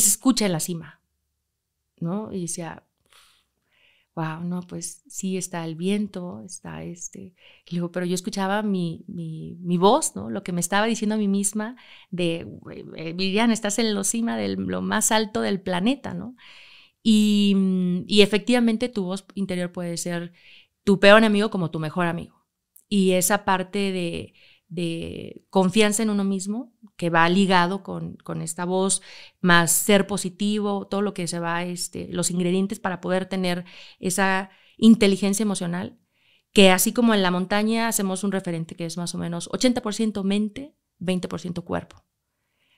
se escucha en la cima, ¿no? Y decía, wow, no, pues sí está el viento, está este. Y luego, pero yo escuchaba mi, mi, voz, ¿no? Lo que me estaba diciendo a mí misma de, eh, Viviana, estás en la cima de lo más alto del planeta, ¿no? Y, mm, y, efectivamente tu voz interior puede ser tu peor amigo como tu mejor amigo. Y esa parte de, de confianza en uno mismo, que va ligado con, con, esta voz, más ser positivo, todo lo que se va, este, los ingredientes para poder tener esa inteligencia emocional, que así como en la montaña hacemos un referente que es más o menos 80% mente, 20% cuerpo.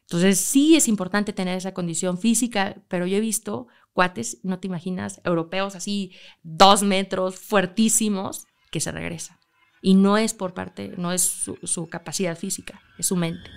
Entonces sí es importante tener esa condición física, pero yo he visto cuates, no te imaginas, europeos así, dos metros, fuertísimos, que se regresa. Y no es por parte, no es su, su capacidad física, es su mente.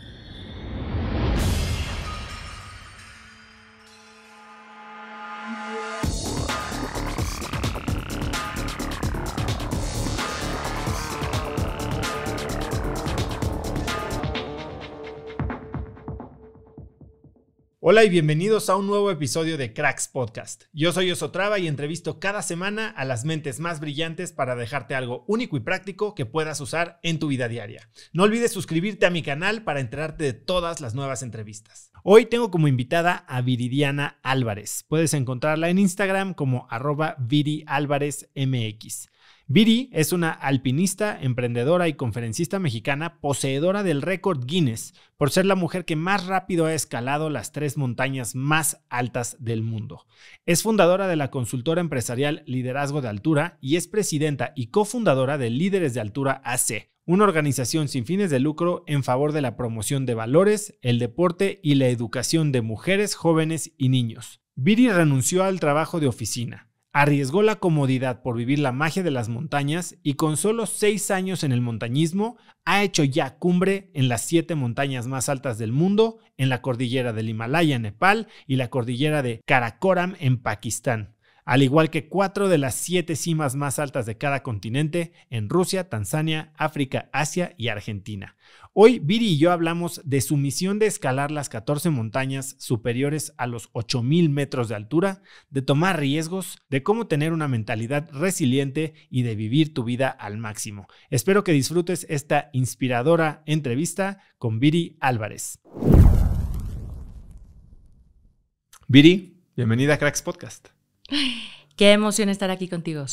Hola y bienvenidos a un nuevo episodio de Cracks Podcast. Yo soy Osotrava y entrevisto cada semana a las mentes más brillantes para dejarte algo único y práctico que puedas usar en tu vida diaria. No olvides suscribirte a mi canal para enterarte de todas las nuevas entrevistas. Hoy tengo como invitada a Viridiana Álvarez. Puedes encontrarla en Instagram como arroba Viri es una alpinista, emprendedora y conferencista mexicana poseedora del récord Guinness por ser la mujer que más rápido ha escalado las tres montañas más altas del mundo. Es fundadora de la consultora empresarial Liderazgo de Altura y es presidenta y cofundadora de Líderes de Altura AC, una organización sin fines de lucro en favor de la promoción de valores, el deporte y la educación de mujeres, jóvenes y niños. Viri renunció al trabajo de oficina Arriesgó la comodidad por vivir la magia de las montañas y con solo seis años en el montañismo ha hecho ya cumbre en las siete montañas más altas del mundo, en la cordillera del Himalaya en Nepal y la cordillera de Karakoram en Pakistán al igual que cuatro de las siete cimas más altas de cada continente en Rusia, Tanzania, África, Asia y Argentina. Hoy Viri y yo hablamos de su misión de escalar las 14 montañas superiores a los 8.000 metros de altura, de tomar riesgos, de cómo tener una mentalidad resiliente y de vivir tu vida al máximo. Espero que disfrutes esta inspiradora entrevista con Viri Álvarez. Viri, bienvenida a Cracks Podcast. Qué emoción estar aquí contigo.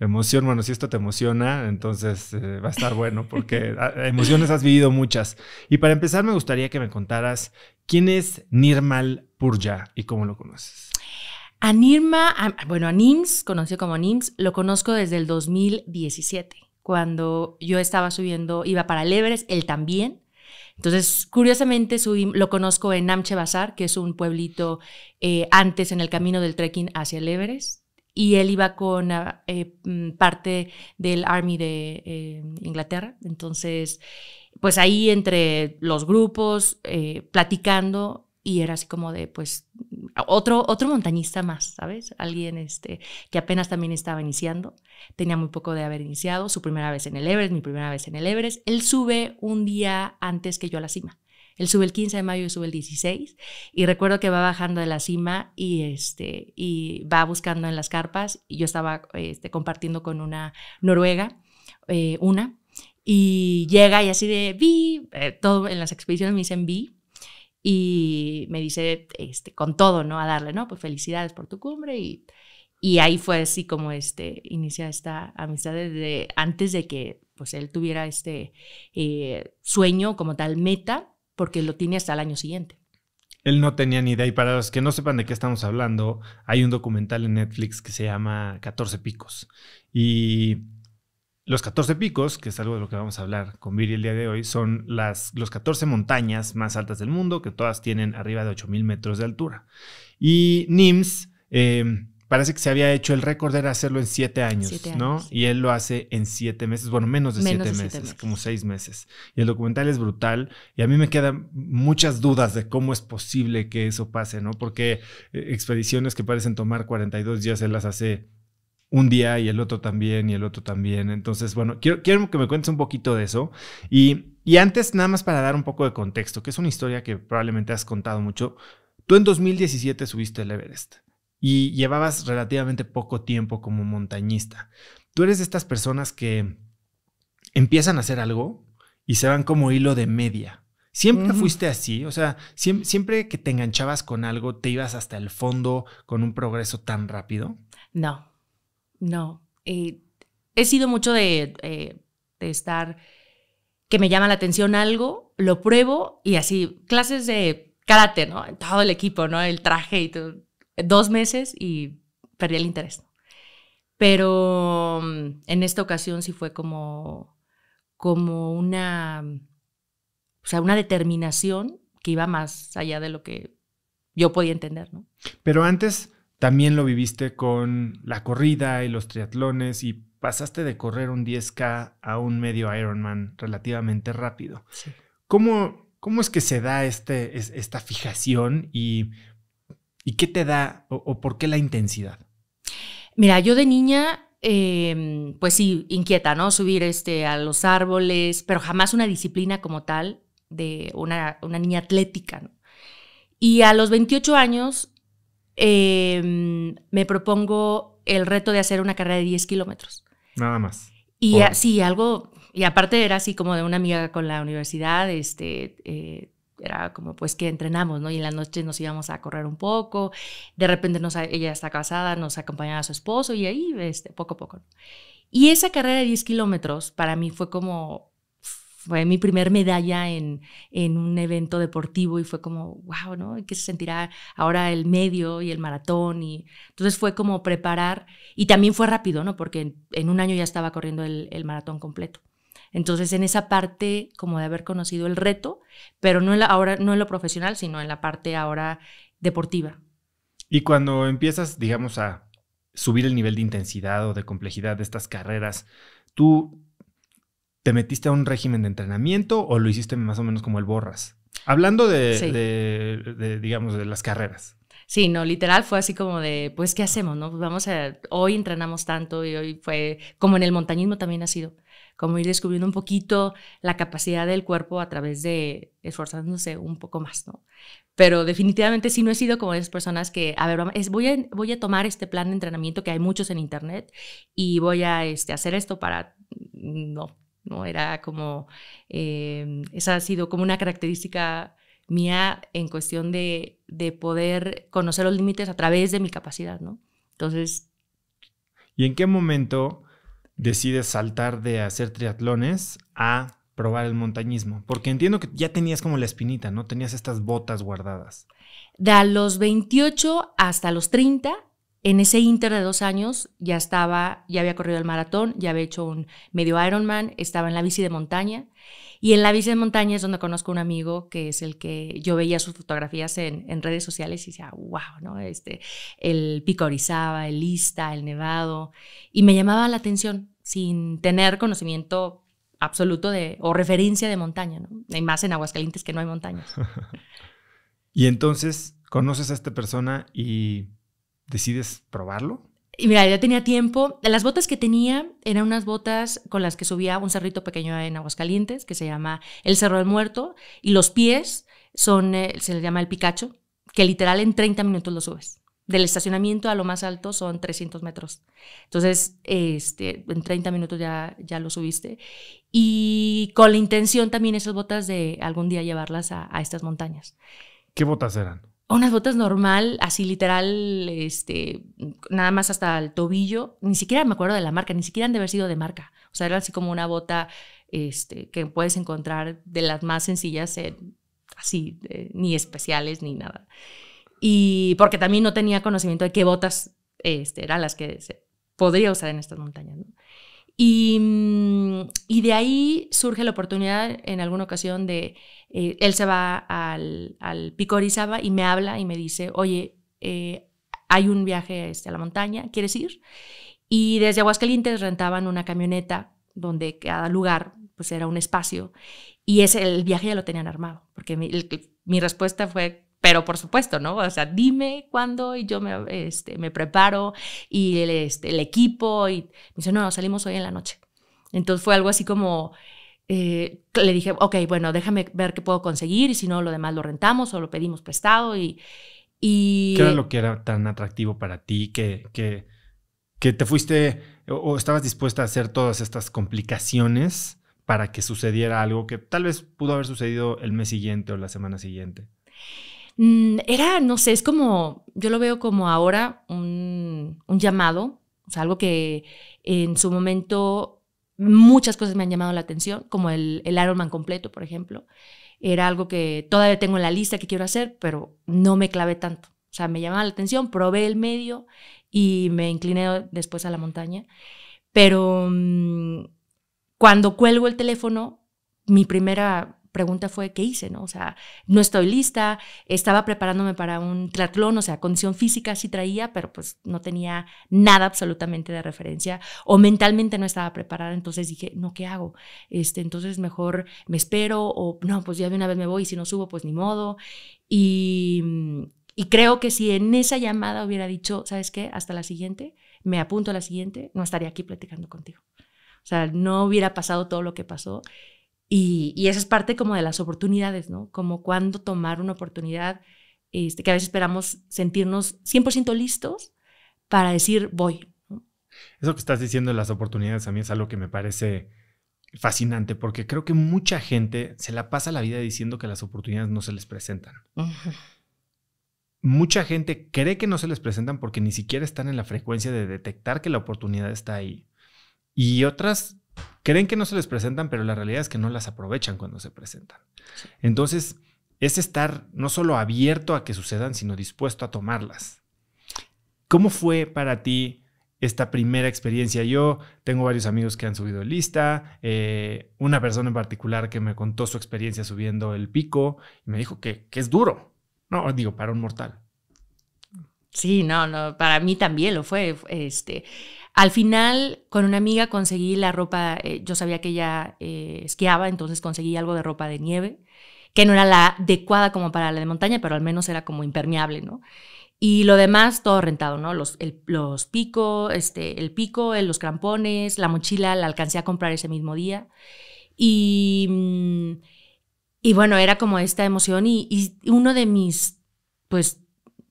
Emoción, bueno, si esto te emociona, entonces eh, va a estar bueno, porque ah, emociones has vivido muchas. Y para empezar, me gustaría que me contaras quién es Nirmal Purja y cómo lo conoces. A Nirma, bueno, a NIMS, conocido como NIMS, lo conozco desde el 2017, cuando yo estaba subiendo, iba para el él también, entonces, curiosamente, lo conozco en Namche Bazar, que es un pueblito eh, antes en el camino del trekking hacia el Everest. Y él iba con ah, eh, mm, parte del Army de eh, Inglaterra. Entonces, pues ahí entre los grupos, platicando, y era así como de, pues, otro, otro montañista más, ¿sabes? Alguien este, que apenas también estaba iniciando, tenía muy poco de haber iniciado, su primera vez en el Everest, mi primera vez en el Everest, él sube un día antes que yo a la cima. Él sube el 15 de mayo y sube el 16. Y recuerdo que va bajando de la cima y, este, y va buscando en las carpas. Y yo estaba este, compartiendo con una noruega, eh, una, y llega y así de, vi, eh, todo en las expediciones me dicen vi, y me dice, este, con todo, ¿no? A darle, ¿no? Pues felicidades por tu cumbre y, y ahí fue así como este, inicia esta amistad desde antes de que pues él tuviera este eh, sueño como tal meta, porque lo tiene hasta el año siguiente. Él no tenía ni idea y para los que no sepan de qué estamos hablando, hay un documental en Netflix que se llama 14 picos y los 14 picos, que es algo de lo que vamos a hablar con Viri el día de hoy, son las los 14 montañas más altas del mundo, que todas tienen arriba de 8.000 metros de altura. Y NIMS eh, parece que se había hecho, el récord de hacerlo en 7 años, ¿no? Y él lo hace en 7 meses, bueno, menos de 7 meses, como 6 meses. Y el documental es brutal y a mí me quedan muchas dudas de cómo es posible que eso pase, ¿no? Porque eh, expediciones que parecen tomar 42 días, él las hace un día y el otro también y el otro también. Entonces, bueno, quiero, quiero que me cuentes un poquito de eso. Y, antes, nada más para dar un poco de contexto, que es una historia que probablemente has contado mucho, tú en 2017 subiste el Everest y llevabas relativamente poco tiempo como montañista. Tú eres de estas personas que empiezan a hacer algo y se van como hilo de media. Siempre fuiste así, o sea, siempre que te enganchabas con algo, te ibas hasta el fondo con un progreso tan rápido. No, no. Eh, he sido mucho eh, de, estar, que me llama la atención algo, lo pruebo y así, clases de karate, ¿no? Todo el equipo, ¿no? El traje y todo. Dos meses y perdí el interés. Pero mm, en esta ocasión sí fue como, como una, o sea, una determinación que iba más allá de lo que yo podía entender, ¿no? Pero antes también lo viviste con la corrida y los triatlones y pasaste de correr un 10K a un medio Ironman relativamente rápido. Sí. ¿Cómo, es que se da este, esta fijación y, qué te da o, por qué la intensidad? Mira, yo de niña, em, pues sí, inquieta, ¿no? Subir este, a los árboles, pero jamás una disciplina como tal de una, una niña atlética, ¿no? Y a los 28 años Em, me propongo el reto de hacer una carrera de 10 kilómetros. Nada más. Y así, algo, y aparte era así como de una amiga con la universidad, este, eh, era como pues que entrenamos, ¿no? Y en la noche nos íbamos a correr un poco, de repente nos, ella está casada, nos acompañaba a su esposo y ahí, este, poco a poco. Y esa carrera de 10 kilómetros para mí fue como fue mi primer medalla en, un evento deportivo y fue como, wow, ¿no? ¿Qué se sentirá ahora el medio y el maratón? Y entonces fue como preparar y también fue rápido, ¿no? Porque en, un año ya estaba corriendo el, maratón completo. Entonces en esa parte como de haber conocido el reto, pero no la, ahora no en lo profesional, sino en la parte ahora deportiva. Y cuando empiezas, digamos, a subir el nivel de intensidad o de complejidad de estas carreras, tú ¿Te metiste a un régimen de entrenamiento o lo hiciste más o menos como el borras? Hablando de, digamos, de las carreras. Sí, no, literal fue así como de, pues, ¿qué hacemos? No? Pues, vamos a, hoy entrenamos tanto y hoy fue, como en el montañismo también ha sido, como ir descubriendo un poquito la capacidad del cuerpo a través de esforzándose un poco más, ¿no? Pero definitivamente sí no he sido como esas personas que, a ver, es, voy, a, voy a tomar este plan de entrenamiento que hay muchos en internet y voy a este, hacer esto para, no, ¿no? Era como, em, esa ha sido como una característica mía en cuestión de, de poder conocer los límites a través de mi capacidad, ¿no? Entonces... ¿Y en qué momento decides saltar de hacer triatlones a probar el montañismo? Porque entiendo que ya tenías como la espinita, ¿no? Tenías estas botas guardadas. De los 28 hasta los 30 en ese inter de dos años ya estaba, ya había corrido el maratón, ya había hecho un medio Ironman, estaba en la bici de montaña. Y en la bici de montaña es donde conozco a un amigo que es el que yo veía sus fotografías en, redes sociales y decía, wow, ¿no? Este, el pico el Lista, el Nevado. Y me llamaba la atención sin tener conocimiento absoluto de, o referencia de montaña, ¿no? más en Aguascalientes que no hay montañas. y entonces conoces a esta persona y decides probarlo? Y mira, ya tenía tiempo. Las botas que tenía eran unas botas con las que subía un cerrito pequeño en Aguascalientes que se llama El Cerro del Muerto y los pies son, eh, se le llama el Picacho, que literal en 30 minutos lo subes. Del estacionamiento a lo más alto son 300 metros. Entonces, este, en 30 minutos ya, ya lo subiste. Y con la intención también esas botas de algún día llevarlas a, a estas montañas. ¿Qué botas eran? unas botas normal, así literal, este, nada más hasta el tobillo. Ni siquiera me acuerdo de la marca, ni siquiera han de haber sido de marca. O sea, era así como una bota este, que puedes encontrar de las más sencillas, así, ni especiales ni nada. Y porque también no tenía conocimiento de qué botas este, eran las que se podría usar en estas montañas. y de ahí surge la oportunidad en alguna ocasión de eh, él se va al, al Pico Orizaba y me habla y me dice, oye, eh, hay un viaje este, a la montaña, ¿quieres ir? Y desde Aguascalientes rentaban una camioneta donde cada lugar pues era un espacio y es el viaje ya lo tenían armado, porque mi, respuesta fue, pero por supuesto, ¿no? O sea, dime cuándo y yo me, este, me preparo y este, el, equipo y me dice, no, salimos hoy en la noche. Entonces fue algo así como, eh, le dije, ok, bueno, déjame ver qué puedo conseguir y si no, lo demás lo rentamos o lo pedimos prestado. Y, ¿Qué era lo que era tan atractivo para ti que, que, te fuiste o, estabas dispuesta a hacer todas estas complicaciones para que sucediera algo que tal vez pudo haber sucedido el mes siguiente o la semana siguiente? Mm, era, no sé, es como, yo lo veo como ahora un, un llamado, o sea, algo que en su momento muchas cosas me han llamado la atención, como el, el Ironman completo, por ejemplo. Era algo que todavía tengo en la lista que quiero hacer, pero no me clavé tanto. O sea, me llamaba la atención, probé el medio y me incliné después a la montaña. Pero mm, cuando cuelgo el teléfono, mi primera pregunta fue, ¿qué hice? ¿no? O sea, no estoy lista, estaba preparándome para un triatlón, o sea, condición física sí traía, pero pues no tenía nada absolutamente de referencia o mentalmente no estaba preparada, entonces dije, no, ¿qué hago? Este, entonces mejor me espero o no, pues ya de una vez me voy y si no subo, pues ni modo. Y, y creo que si en esa llamada hubiera dicho, ¿sabes qué? Hasta la siguiente, me apunto a la siguiente, no estaría aquí platicando contigo. O sea, no hubiera pasado todo lo que pasó y, esa es parte como de las oportunidades, ¿no? Como cuando tomar una oportunidad, este, que a veces esperamos sentirnos 100% listos para decir voy. Eso que estás diciendo de las oportunidades a mí es algo que me parece fascinante porque creo que mucha gente se la pasa la vida diciendo que las oportunidades no se les presentan. Mucha gente cree que no se les presentan porque ni siquiera están en la frecuencia de detectar que la oportunidad está ahí. Y otras creen que no se les presentan, pero la realidad es que no las aprovechan cuando se presentan. Entonces, es estar no solo abierto a que sucedan, sino dispuesto a tomarlas. ¿Cómo fue para ti esta primera experiencia? Yo tengo varios amigos que han subido lista, eh, una persona en particular que me contó su experiencia subiendo el pico y me dijo que, que es duro, no, digo, para un mortal. Sí, no, no, para mí también lo fue. Este, al final, con una amiga conseguí la ropa, eh, yo sabía que ella eh, esquiaba, entonces conseguí algo de ropa de nieve, que no era la adecuada como para la de montaña, pero al menos era como impermeable, ¿no? Y lo demás, todo rentado, ¿no? Los, el, los este, el pico, eh, los crampones, la mochila, la alcancé a comprar ese mismo día. Y, mm, y bueno, era como esta emoción y uno de mis, pues,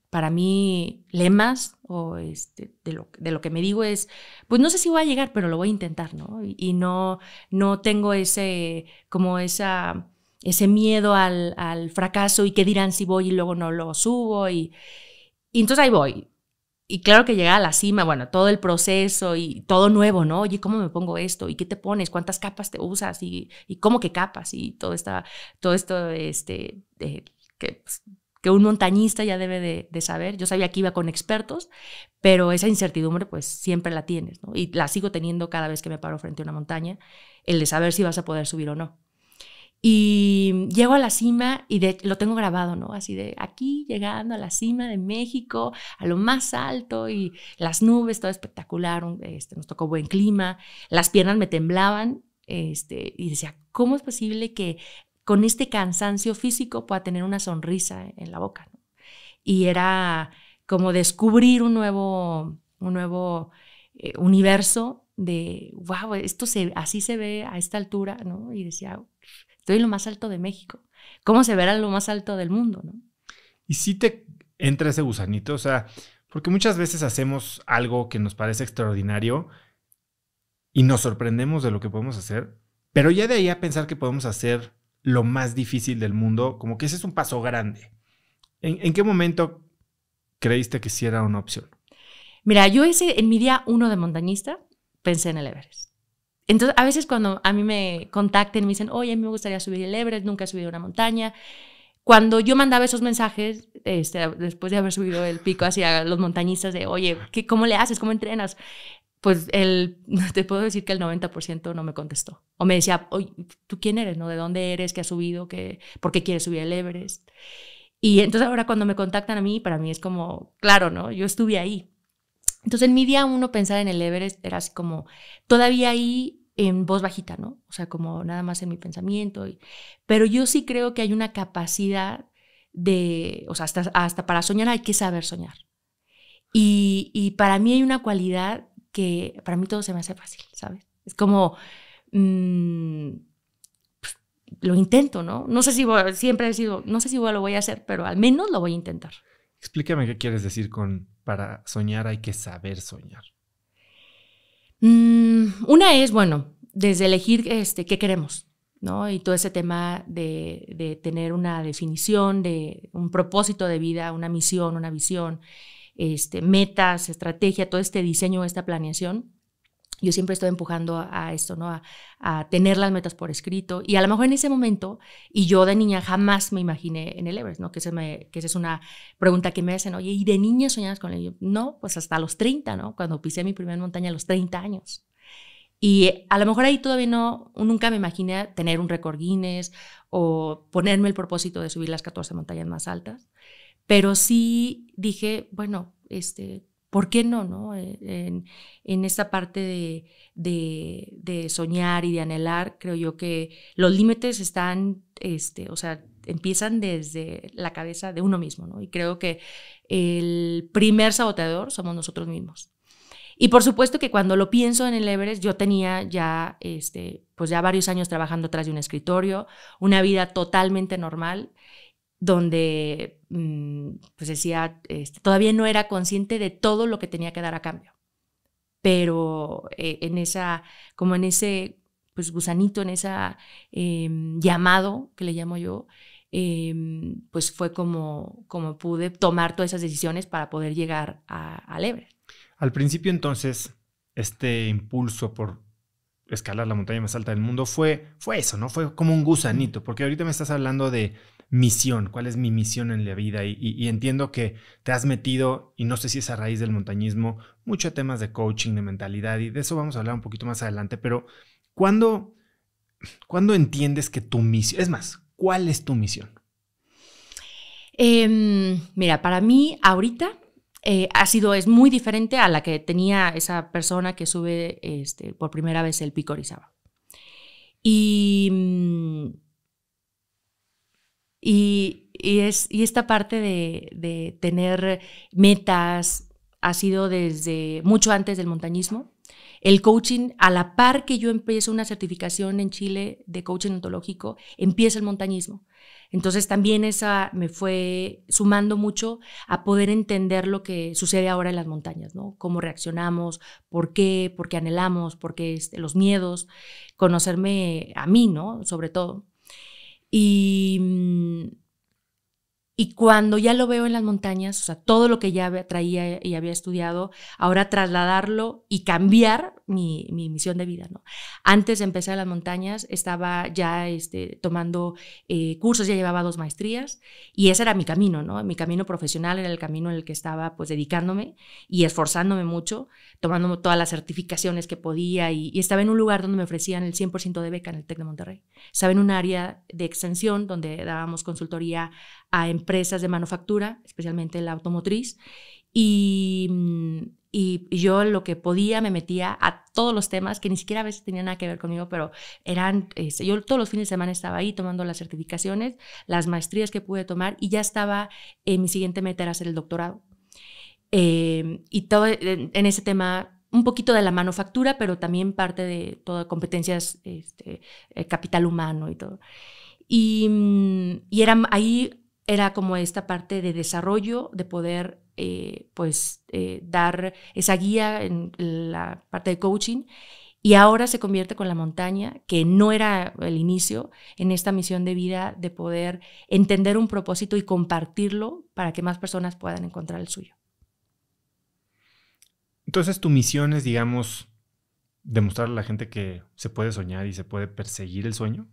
para mí lemas o este, de, lo, de, lo, que me digo es, pues no sé si voy a llegar, pero lo voy a intentar, ¿no? Y, no, no tengo ese, como esa, ese miedo al, al, fracaso y qué dirán si voy y luego no lo subo. Y, entonces ahí voy. Y claro que llegar a la cima, bueno, todo el proceso y todo nuevo, ¿no? Oye, ¿cómo me pongo esto? ¿Y qué te pones? ¿Cuántas capas te usas? ¿Y, y cómo que capas? Y todo, esta, todo esto, este, de, que... Pues, un montañista ya debe de, saber. Yo sabía que iba con expertos, pero esa incertidumbre pues siempre la tienes, Y la sigo teniendo cada vez que me paro frente a una montaña, el de saber si vas a poder subir o no. Y llego a la cima y lo tengo grabado, ¿no? Así de aquí llegando a la cima de México, a lo más alto y las nubes, todo espectacular, este, nos tocó buen clima, las piernas me temblaban este, y decía, ¿cómo es posible que con este cansancio físico pueda tener una sonrisa en la boca. Y era como descubrir un nuevo, un nuevo eh, universo de, wow, esto se, así se ve a esta altura, ¿no? Y decía, estoy en lo más alto de México. ¿Cómo se verá lo más alto del mundo, Y si te entra ese gusanito, o sea, porque muchas veces hacemos algo que nos parece extraordinario y nos sorprendemos de lo que podemos hacer, pero ya de ahí a pensar que podemos hacer lo más difícil del mundo, como que ese es un paso grande. ¿En, qué momento creíste que sí era una opción? Mira, yo ese, en mi día uno de montañista pensé en el Everest. Entonces, a veces cuando a mí me contacten, me dicen, oye, a mí me gustaría subir el Everest, nunca he subido una montaña. Cuando yo mandaba esos mensajes, este, después de haber subido el pico hacia los montañistas, de, oye, ¿qué, ¿cómo le haces? ¿Cómo entrenas? pues el, te puedo decir que el 90% no me contestó. O me decía, oye, ¿tú quién eres? ¿No? ¿De dónde eres? ¿Qué has subido? ¿Qué, ¿Por qué quieres subir el Everest? Y entonces ahora cuando me contactan a mí, para mí es como, claro, ¿no? Yo estuve ahí. Entonces en mi día uno pensar en el Everest era así como, todavía ahí en voz bajita, ¿no? O sea, como nada más en mi pensamiento. Y, pero yo sí creo que hay una capacidad de, o sea, hasta, hasta para soñar hay que saber soñar. y para mí hay una cualidad que para mí todo se me hace fácil, ¿sabes? Es como, mm, pues, lo intento, ¿no? No sé si voy, siempre he sido, no sé si lo voy a hacer, pero al menos lo voy a intentar. Explícame qué quieres decir con, para soñar hay que saber soñar. Mm, una es, bueno, desde elegir este, qué queremos, ¿no? Y todo ese tema de, de tener una definición, de un propósito de vida, una misión, una visión. Este, metas, estrategia, todo este diseño, esta planeación, yo siempre estoy empujando a, esto, ¿no? A, tener las metas por escrito. Y a lo mejor en ese momento, y yo de niña jamás me imaginé en el Everest, ¿no? Que, se me, que esa es una pregunta que me hacen, oye, ¿y de niña soñabas con ello? No, pues hasta los 30, ¿no? Cuando pisé mi primera montaña a los 30 años. Y a lo mejor ahí todavía no, nunca me imaginé tener un récord Guinness o ponerme el propósito de subir las 14 montañas más altas pero sí dije, bueno, este, ¿por qué no? no? Eh, en, en esta parte de, soñar y de anhelar, creo yo que los límites están, este, o sea, empiezan desde la cabeza de uno mismo, ¿no? Y creo que el primer saboteador somos nosotros mismos. Y por supuesto que cuando lo pienso en el Everest, yo tenía ya, este, pues ya varios años trabajando atrás de un escritorio, una vida totalmente normal, donde Mm, pues decía, este, todavía no era consciente de todo lo que tenía que dar a cambio. Pero eh, en esa, como en ese pues, gusanito, en ese em, llamado que le llamo yo, em, pues fue como, como pude tomar todas esas decisiones para poder llegar al a Lebre Al principio entonces, este impulso por escalar la montaña más alta del mundo fue, fue eso, ¿no? Fue como un gusanito, porque ahorita me estás hablando de misión, cuál es mi misión en la vida. Y, entiendo que te has metido, y no sé si es a raíz del montañismo, mucho temas de coaching, de mentalidad, y de eso vamos a hablar un poquito más adelante, pero ¿cuándo, entiendes que tu misión, es más, cuál es tu misión? Em, mira, para mí ahorita eh, ha sido, es muy diferente a la que tenía esa persona que sube este, por primera vez el pico Orizaba. Y mm, y, esta parte de, tener metas ha sido desde mucho antes del montañismo. El coaching, a la par que yo empiezo una certificación en Chile de coaching ontológico, empieza el montañismo. Entonces también esa me fue sumando mucho a poder entender lo que sucede ahora en las montañas, ¿no? Cómo reaccionamos, por qué, por qué anhelamos, por qué este, los miedos, conocerme a mí, ¿no? Sobre todo. Y mm, y cuando ya lo veo en las montañas, o sea, todo lo que ya traía y había estudiado, ahora trasladarlo y cambiar mi, misión de vida, Antes de empezar las montañas estaba ya este, tomando eh, cursos, ya llevaba dos maestrías y ese era mi camino, ¿no? Mi camino profesional era el camino en el que estaba pues dedicándome y esforzándome mucho, tomando todas las certificaciones que podía y, estaba en un lugar donde me ofrecían el 100% de beca en el TEC de Monterrey. Estaba en un área de extensión donde dábamos consultoría a empresas de manufactura, especialmente la automotriz. Y, y, yo lo que podía me metía a todos los temas que ni siquiera a veces tenían nada que ver conmigo, pero eran, este, yo todos los fines de semana estaba ahí tomando las certificaciones, las maestrías que pude tomar y ya estaba, en mi siguiente meta era hacer el doctorado. Em, y todo en, ese tema un poquito de la manufactura, pero también parte de todas competencias, este, eh, capital humano y todo. Y, y era, ahí era como esta parte de desarrollo, de poder eh, pues eh, dar esa guía en la parte de coaching y ahora se convierte con la montaña, que no era el inicio, en esta misión de vida de poder entender un propósito y compartirlo para que más personas puedan encontrar el suyo. Entonces tu misión es, digamos, demostrar a la gente que se puede soñar y se puede perseguir el sueño.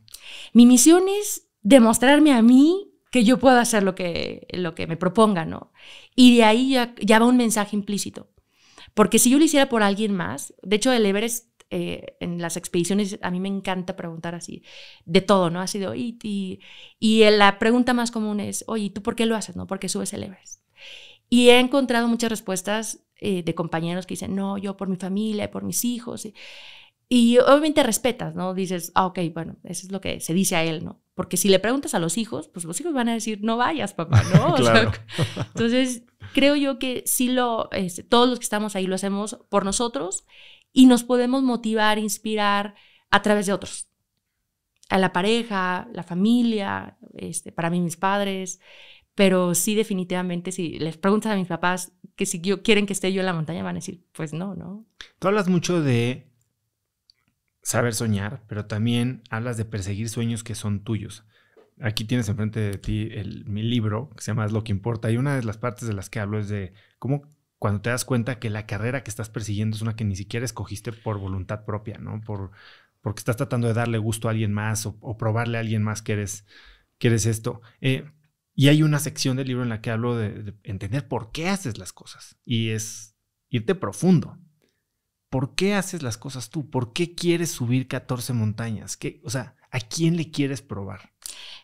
Mi misión es demostrarme a mí que yo pueda hacer lo que, lo que me proponga, ¿no? Y de ahí ya, va un mensaje implícito. Porque si yo lo hiciera por alguien más, de hecho el Everest eh, en las expediciones a mí me encanta preguntar así, de todo, ¿no? Ha sido, y, y, la pregunta más común es, oye, ¿tú por qué lo haces, no? Porque subes el Everest. Y he encontrado muchas respuestas eh, de compañeros que dicen, no, yo por mi familia, por mis hijos. Y obviamente respetas, ¿no? Dices, ah, ok, bueno, eso es lo que se dice a él, ¿no? Porque si le preguntas a los hijos, pues los hijos van a decir, no vayas, papá, ¿no? entonces, creo yo que sí lo, este, todos los que estamos ahí lo hacemos por nosotros y nos podemos motivar, inspirar a través de otros. A la pareja, la familia, este, para mí mis padres, pero sí definitivamente si les preguntas a mis papás que si yo, quieren que esté yo en la montaña van a decir, pues no, ¿no? Tú hablas mucho de saber soñar, pero también hablas de perseguir sueños que son tuyos. Aquí tienes enfrente de ti el, mi libro que se llama lo que importa y una de las partes de las que hablo es de cómo cuando te das cuenta que la carrera que estás persiguiendo es una que ni siquiera escogiste por voluntad propia, ¿no? Por, porque estás tratando de darle gusto a alguien más o, probarle a alguien más que eres, que esto. Eh, y hay una sección del libro en la que hablo de entender por qué haces las cosas y es irte profundo. ¿por qué haces las cosas tú? ¿Por qué quieres subir 14 montañas? ¿Qué, o sea, ¿a quién le quieres probar?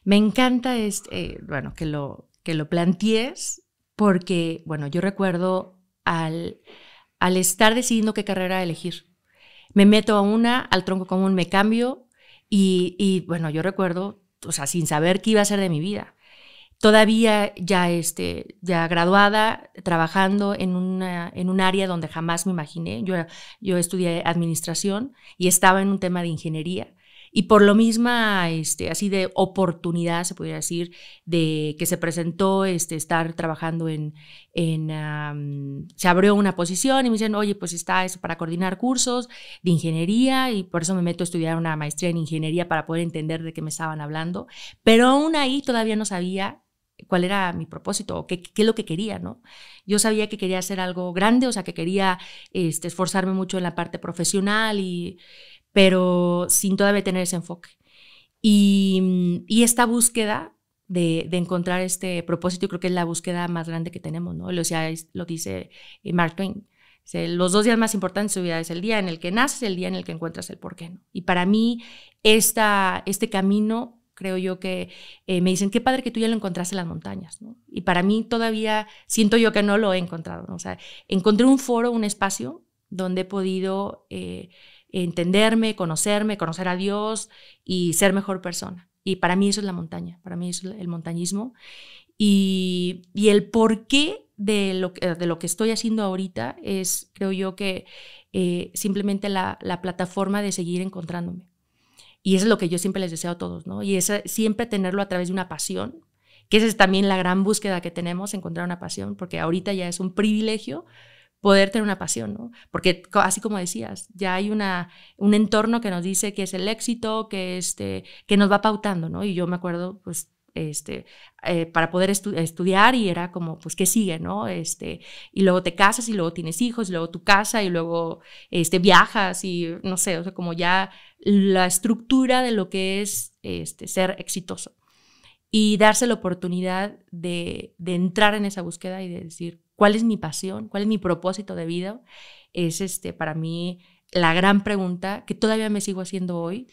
Me encanta este, eh, bueno, que lo, que lo plantees porque, bueno, yo recuerdo al, al estar decidiendo qué carrera elegir. Me meto a una, al tronco común me cambio y, y bueno, yo recuerdo, o sea, sin saber qué iba a ser de mi vida todavía ya, este, ya graduada, trabajando en, una, en un área donde jamás me imaginé. Yo, yo estudié administración y estaba en un tema de ingeniería. Y por lo misma, este, así de oportunidad, se podría decir, de que se presentó este, estar trabajando en, en se abrió una posición y me dicen, oye, pues está eso para coordinar cursos de ingeniería y por eso me meto a estudiar una maestría en ingeniería para poder entender de qué me estaban hablando. Pero aún ahí todavía no sabía cuál era mi propósito qué, es lo que quería, ¿no? Yo sabía que quería hacer algo grande, o sea, que quería este, esforzarme mucho en la parte profesional, y, pero sin todavía tener ese enfoque. Y, y esta búsqueda de, de, encontrar este propósito, creo que es la búsqueda más grande que tenemos, ¿no? Lo, sea, lo dice eh, Mark Twain. Los dos días más importantes de su vida es el día en el que naces, el día en el que encuentras el porqué. Y para mí, esta, este camino creo yo que eh, me dicen, qué padre que tú ya lo encontraste en las montañas. Y para mí todavía siento yo que no lo he encontrado. O sea, encontré un foro, un espacio donde he podido eh, entenderme, conocerme, conocer a Dios y ser mejor persona. Y para mí eso es la montaña, para mí es el montañismo. Y, y el porqué de lo, de lo que estoy haciendo ahorita es, creo yo, que eh, simplemente la, la plataforma de seguir encontrándome. Y eso es lo que yo siempre les deseo a todos, ¿no? Y es siempre tenerlo a través de una pasión, que esa es también la gran búsqueda que tenemos, encontrar una pasión, porque ahorita ya es un privilegio poder tener una pasión, ¿no? Porque así como decías, ya hay una, un entorno que nos dice que es el éxito, que, este, que nos va pautando, ¿no? Y yo me acuerdo, pues este, eh, para poder estudiar y era como, pues, ¿qué sigue, no? Este, y luego te casas y luego tienes hijos y luego tu casa y luego este, viajas y no sé, o sea, como ya la estructura de lo que es este, ser exitoso y darse la oportunidad de, de entrar en esa búsqueda y de decir, ¿cuál es mi pasión? ¿Cuál es mi propósito de vida? Es este, para mí la gran pregunta que todavía me sigo haciendo hoy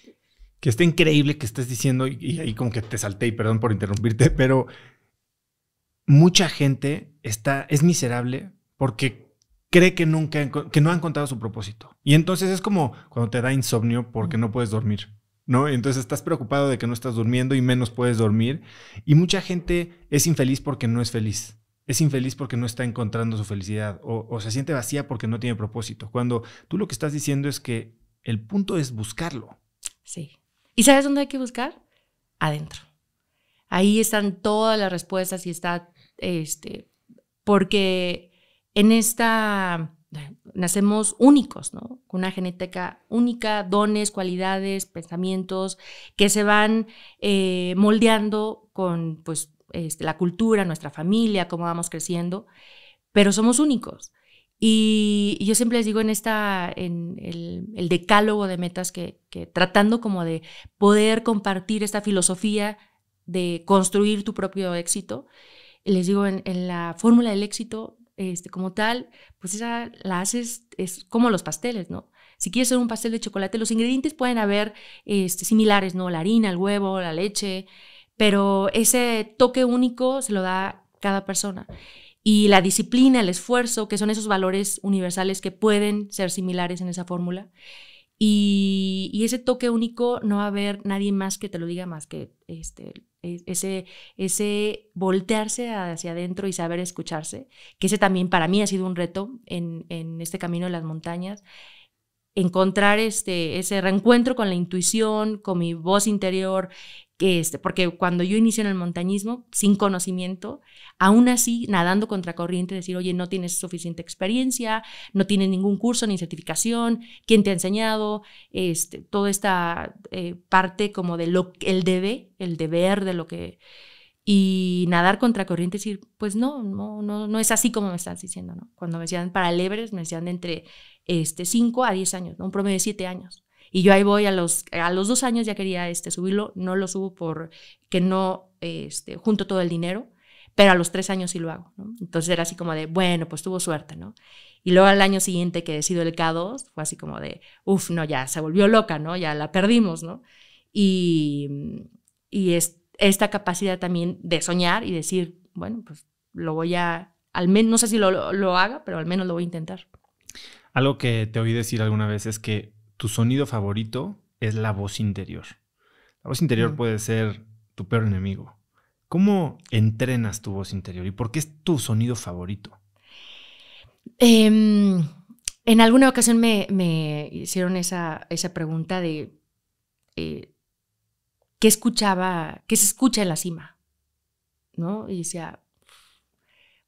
que está increíble que estés diciendo, y ahí como que te salté y perdón por interrumpirte, pero mucha gente está, es miserable porque cree que nunca, que no ha encontrado su propósito. Y entonces es como cuando te da insomnio porque no puedes dormir, ¿no? Entonces estás preocupado de que no estás durmiendo y menos puedes dormir. Y mucha gente es infeliz porque no es feliz. Es infeliz porque no está encontrando su felicidad o, o se siente vacía porque no tiene propósito. Cuando tú lo que estás diciendo es que el punto es buscarlo. Sí. ¿Y sabes dónde hay que buscar? Adentro. Ahí están todas las respuestas y está, este, porque en esta nacemos únicos, ¿no? Con una genética única, dones, cualidades, pensamientos que se van eh, moldeando con pues, este, la cultura, nuestra familia, cómo vamos creciendo, pero somos únicos. Y yo siempre les digo en, esta, en el, decálogo de metas que, tratando como de poder compartir esta filosofía de construir tu propio éxito, les digo en, la fórmula del éxito este, como tal, pues esa la haces, es como los pasteles, ¿no? Si quieres hacer un pastel de chocolate, los ingredientes pueden haber este, similares, ¿no? La harina, el huevo, la leche, pero ese toque único se lo da cada persona y la disciplina, el esfuerzo, que son esos valores universales que pueden ser similares en esa fórmula. Y, ese toque único no va a haber nadie más que te lo diga más que este, e, ese, ese voltearse hacia adentro y saber escucharse, que ese también para mí ha sido un reto en, en este camino de las montañas, encontrar este, ese reencuentro con la intuición, con mi voz interior, que este, porque cuando yo inicio en el montañismo, sin conocimiento, aún así nadando contra corriente, decir, oye, no tienes suficiente experiencia, no tienes ningún curso ni certificación, quién te ha enseñado, este, toda esta eh, parte como de lo el debe, el deber de lo que y nadar contra corriente, decir, pues no, no, no, no es así como me estás diciendo, ¿no? Cuando me decían para el me decían entre este, 5 a 10 años, un promedio de 7 años. Y yo ahí voy a los, a los dos años ya quería este, subirlo, no lo subo por que no este, junto todo el dinero, pero a los tres años sí lo hago. Entonces era así como de, bueno, pues tuvo suerte, ¿no? Y luego al año siguiente que decido el K2, fue así como de, uff, no, ya se volvió loca, ¿no? Ya la perdimos, ¿no? Y, y es, esta capacidad también de soñar y decir, bueno, pues lo voy a, al menos, no sé si lo, lo haga, pero al menos lo voy a intentar. Algo que te oí decir alguna vez es que tu sonido favorito es la voz interior. La voz interior puede ser tu peor enemigo. ¿Cómo entrenas tu voz interior y por qué es tu sonido favorito? Em, en alguna ocasión me, me hicieron esa, esa, pregunta de eh, qué escuchaba, qué se escucha en la cima, ¿no? Y decía,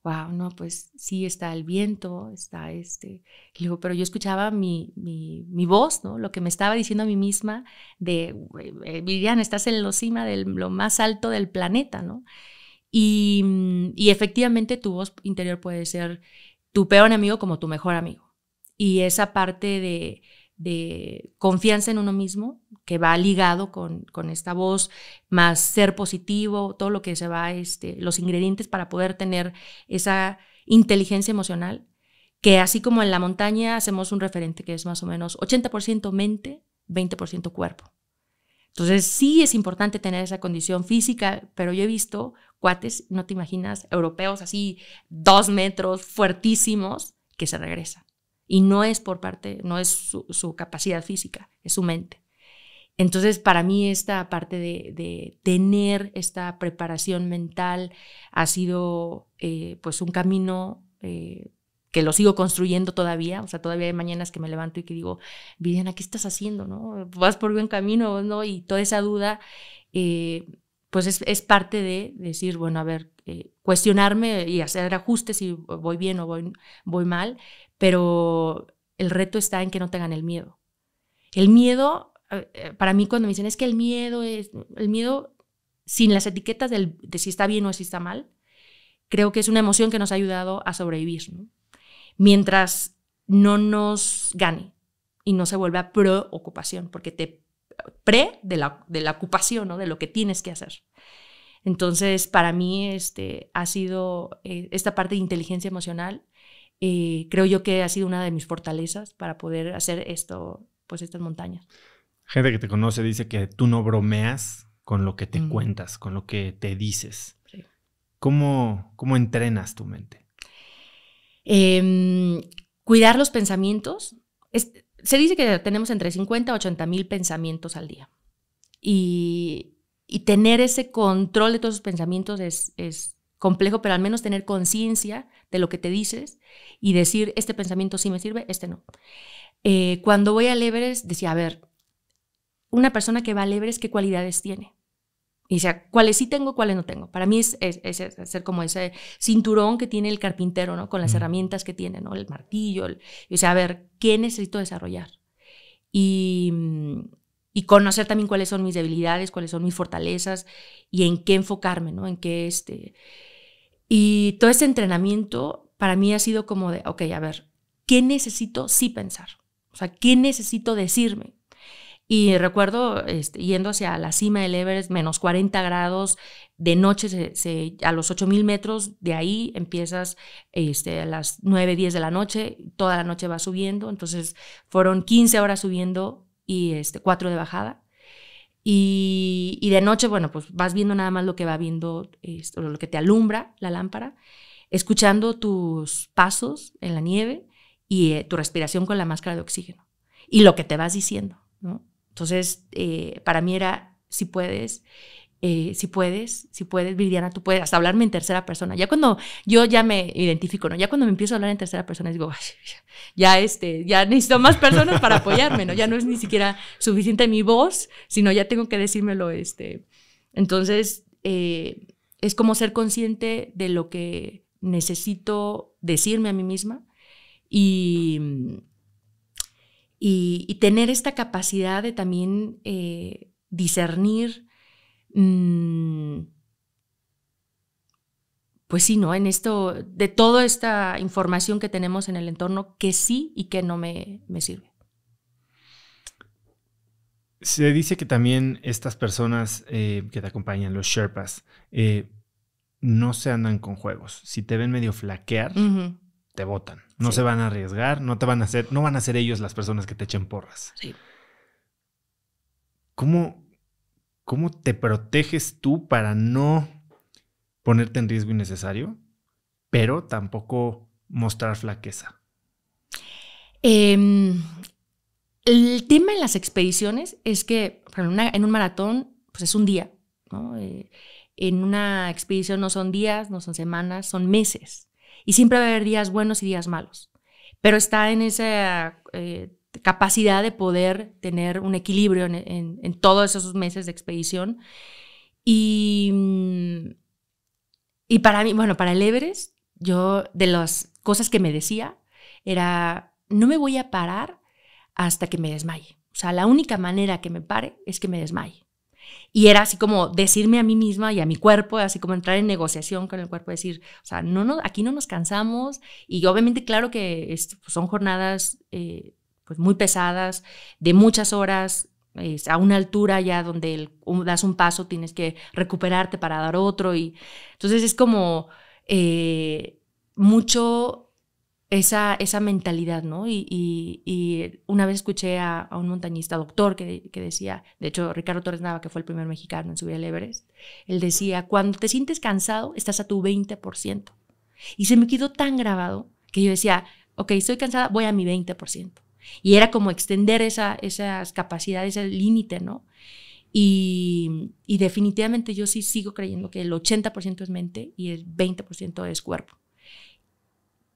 wow, no, pues sí está el viento, está este. Y luego, pero yo escuchaba mi, mi, voz, ¿no? Lo que me estaba diciendo a mí misma de, eh, Viviana, estás en lo cima de lo más alto del planeta, ¿no? Y, mm, y efectivamente tu voz interior puede ser tu peor enemigo como tu mejor amigo. Y esa parte de de confianza en uno mismo, que va ligado con, con, esta voz, más ser positivo, todo lo que se va, este, los ingredientes para poder tener esa inteligencia emocional, que así como en la montaña hacemos un referente que es más o menos 80% mente, 20% cuerpo. Entonces sí es importante tener esa condición física, pero yo he visto cuates, no te imaginas, europeos así, dos metros, fuertísimos, que se regresan. Y no es por parte, no es su, capacidad física, es su mente. Entonces, para mí esta parte de, tener esta preparación mental ha sido eh, pues un camino eh, que lo sigo construyendo todavía, o sea, todavía hay mañanas que me levanto y que digo, Viviana, ¿qué estás haciendo? ¿No? ¿Vas por buen camino? ¿No? Y toda esa duda, eh, pues es, parte de decir, bueno, a ver, cuestionarme y hacer ajustes si voy bien o voy, voy mal, pero el reto está en que no tengan el miedo. El miedo, eh, eh, para mí cuando me dicen es que el miedo es, el miedo sin las etiquetas de si está bien o si está mal, creo que es una emoción que nos ha ayudado a sobrevivir, mientras no nos gane y no se vuelva preocupación, porque te pre de la, ocupación, ¿no? de lo que tienes que hacer. Entonces, para mí este, ha sido eh, esta parte de inteligencia emocional y creo yo que ha sido una de mis fortalezas para poder hacer esto, pues estas montañas. Gente que te conoce dice que tú no bromeas con lo que te cuentas, con lo que te dices. ¿Cómo, ¿Cómo entrenas tu mente? Em, cuidar los pensamientos. se dice que tenemos entre 50 a 80 mil pensamientos al día. Y, tener ese control de todos esos pensamientos es, es complejo, pero al menos tener conciencia de lo que te dices y decir, este pensamiento sí me sirve, este no. Eh, cuando voy a Everest, decía, a ver, una persona que va a Everest, ¿qué cualidades tiene? Y decía, ¿cuáles sí tengo, cuáles no tengo? Para mí es, es, ser como ese cinturón que tiene el carpintero, ¿no? Con las mm. herramientas que tiene, ¿no? El martillo, y, o sea, a ver, ¿qué necesito desarrollar? Y, mm, y conocer también cuáles son mis debilidades, cuáles son mis fortalezas y en qué enfocarme, ¿no? En qué este y todo ese entrenamiento para mí ha sido como de, ok, a ver, ¿qué necesito sí pensar? O sea, ¿qué necesito decirme? Y recuerdo este, yendo hacia la cima del Everest, menos 40 grados, de noche a los 8.000 metros, de ahí empiezas este, a las 9, 10 de la noche, toda la noche va subiendo, entonces fueron 15 horas subiendo y este, 4 de bajada. Y, de noche, bueno, pues vas viendo nada más lo que va viendo, lo que te alumbra la lámpara, escuchando tus pasos en la nieve y eh, tu respiración con la máscara de oxígeno y lo que te vas diciendo, ¿no? Entonces, eh, para mí era, si puedes, eh, si puedes, si puedes, Viviana tú puedes, hasta hablarme en tercera persona. Ya cuando yo ya me identifico, ¿no? Ya cuando me empiezo a hablar en tercera persona, digo, ya este, ya necesito más personas para apoyarme, ¿no? Ya no es ni siquiera suficiente mi voz, sino ya tengo que decírmelo, este. Entonces, eh, es como ser consciente de lo que necesito decirme a mí misma y, y, tener esta capacidad de también eh, discernir Mm, pues sí, ¿no? En esto, de toda esta información que tenemos en el entorno, que sí y que no me, me sirve. Se dice que también estas personas eh, que te acompañan, los Sherpas, eh, no se andan con juegos. Si te ven medio flaquear, te botan. No se van a arriesgar, no te van a hacer, no van a ser ellos las personas que te echen porras. Sí. ¿Cómo, ¿cómo te proteges tú para no ponerte en riesgo innecesario, pero tampoco mostrar flaqueza? Em, el tema en las expediciones es que en, un maratón pues es un día, eh, en una expedición no son días, no son semanas, son meses. Y siempre va a haber días buenos y días malos. Pero está en esa eh, capacidad de poder tener un equilibrio en, todos esos meses de expedición. Y, mm, y para mí, bueno, para el Everest, yo de las cosas que me decía era, no me voy a parar hasta que me desmaye. O sea, la única manera que me pare es que me desmaye. Y era así como decirme a mí misma y a mi cuerpo, así como entrar en negociación con el cuerpo, decir, o sea, no, no aquí no nos cansamos. Y obviamente, claro que pues, son jornadas eh, pues muy pesadas, de muchas horas, es a una altura ya donde das un paso, tienes que recuperarte para dar otro. Y, entonces es como eh, mucho esa, esa mentalidad, ¿no? Y, una vez escuché a, un montañista, doctor, que, que, decía, de hecho Ricardo Torres Nava, que fue el primer mexicano en subir al Everest, él decía, cuando te sientes cansado, estás a tu 20%. Y se me quedó tan grabado que yo decía, ok, estoy cansada, voy a mi 20%. Y era como extender esa, esas capacidades, ese límite, ¿no? Y, definitivamente yo sí sigo creyendo que el 80% es mente y el 20% es cuerpo.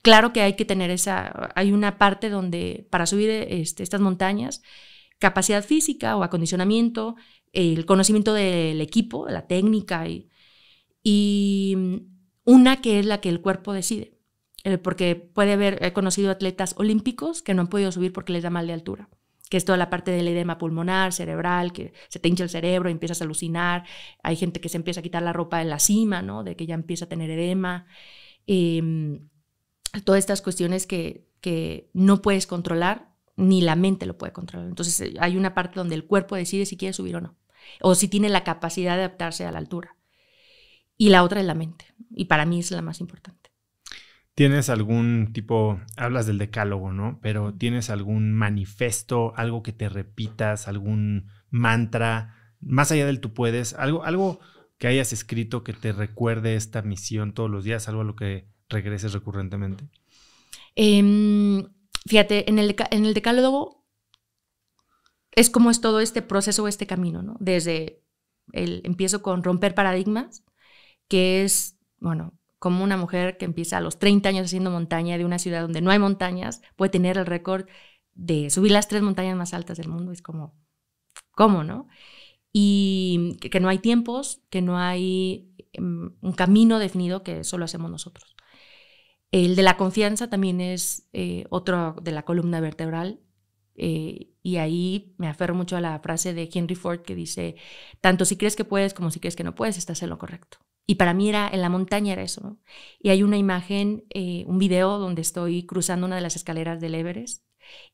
Claro que hay que tener esa, hay una parte donde para subir este, estas montañas, capacidad física o acondicionamiento, el conocimiento del equipo, la técnica y, y una que es la que el cuerpo decide. Eh, porque puede haber, he conocido atletas olímpicos que no han podido subir porque les da mal de altura que es toda la parte del edema pulmonar, cerebral, que se te hincha el cerebro, empiezas a alucinar, hay gente que se empieza a quitar la ropa en la cima, ¿no? De que ya empieza a tener edema, em, todas estas cuestiones que, que, no puedes controlar, ni la mente lo puede controlar. Entonces eh, hay una parte donde el cuerpo decide si quiere subir o no, o si tiene la capacidad de adaptarse a la altura. Y la otra es la mente, y para mí es la más importante tienes algún tipo, hablas del decálogo, ¿no? Pero tienes algún manifesto, algo que te repitas, algún mantra, más allá del tú puedes, algo, algo que hayas escrito que te recuerde esta misión todos los días, algo a lo que regreses recurrentemente. Em, fíjate, en el, en el decálogo es como es todo este proceso, o este camino, ¿no? Desde el empiezo con romper paradigmas, que es, bueno, como una mujer que empieza a los 30 años haciendo montaña de una ciudad donde no hay montañas, puede tener el récord de subir las tres montañas más altas del mundo. Es como, ¿cómo, no? Y que, no hay tiempos, que no hay em, un camino definido que solo hacemos nosotros. El de la confianza también es eh, otro de la columna vertebral. Eh, y ahí me aferro mucho a la frase de Henry Ford que dice, tanto si crees que puedes como si crees que no puedes, estás en lo correcto. Y para mí era, en la montaña era eso. Y hay una imagen, eh, un video donde estoy cruzando una de las escaleras del Everest.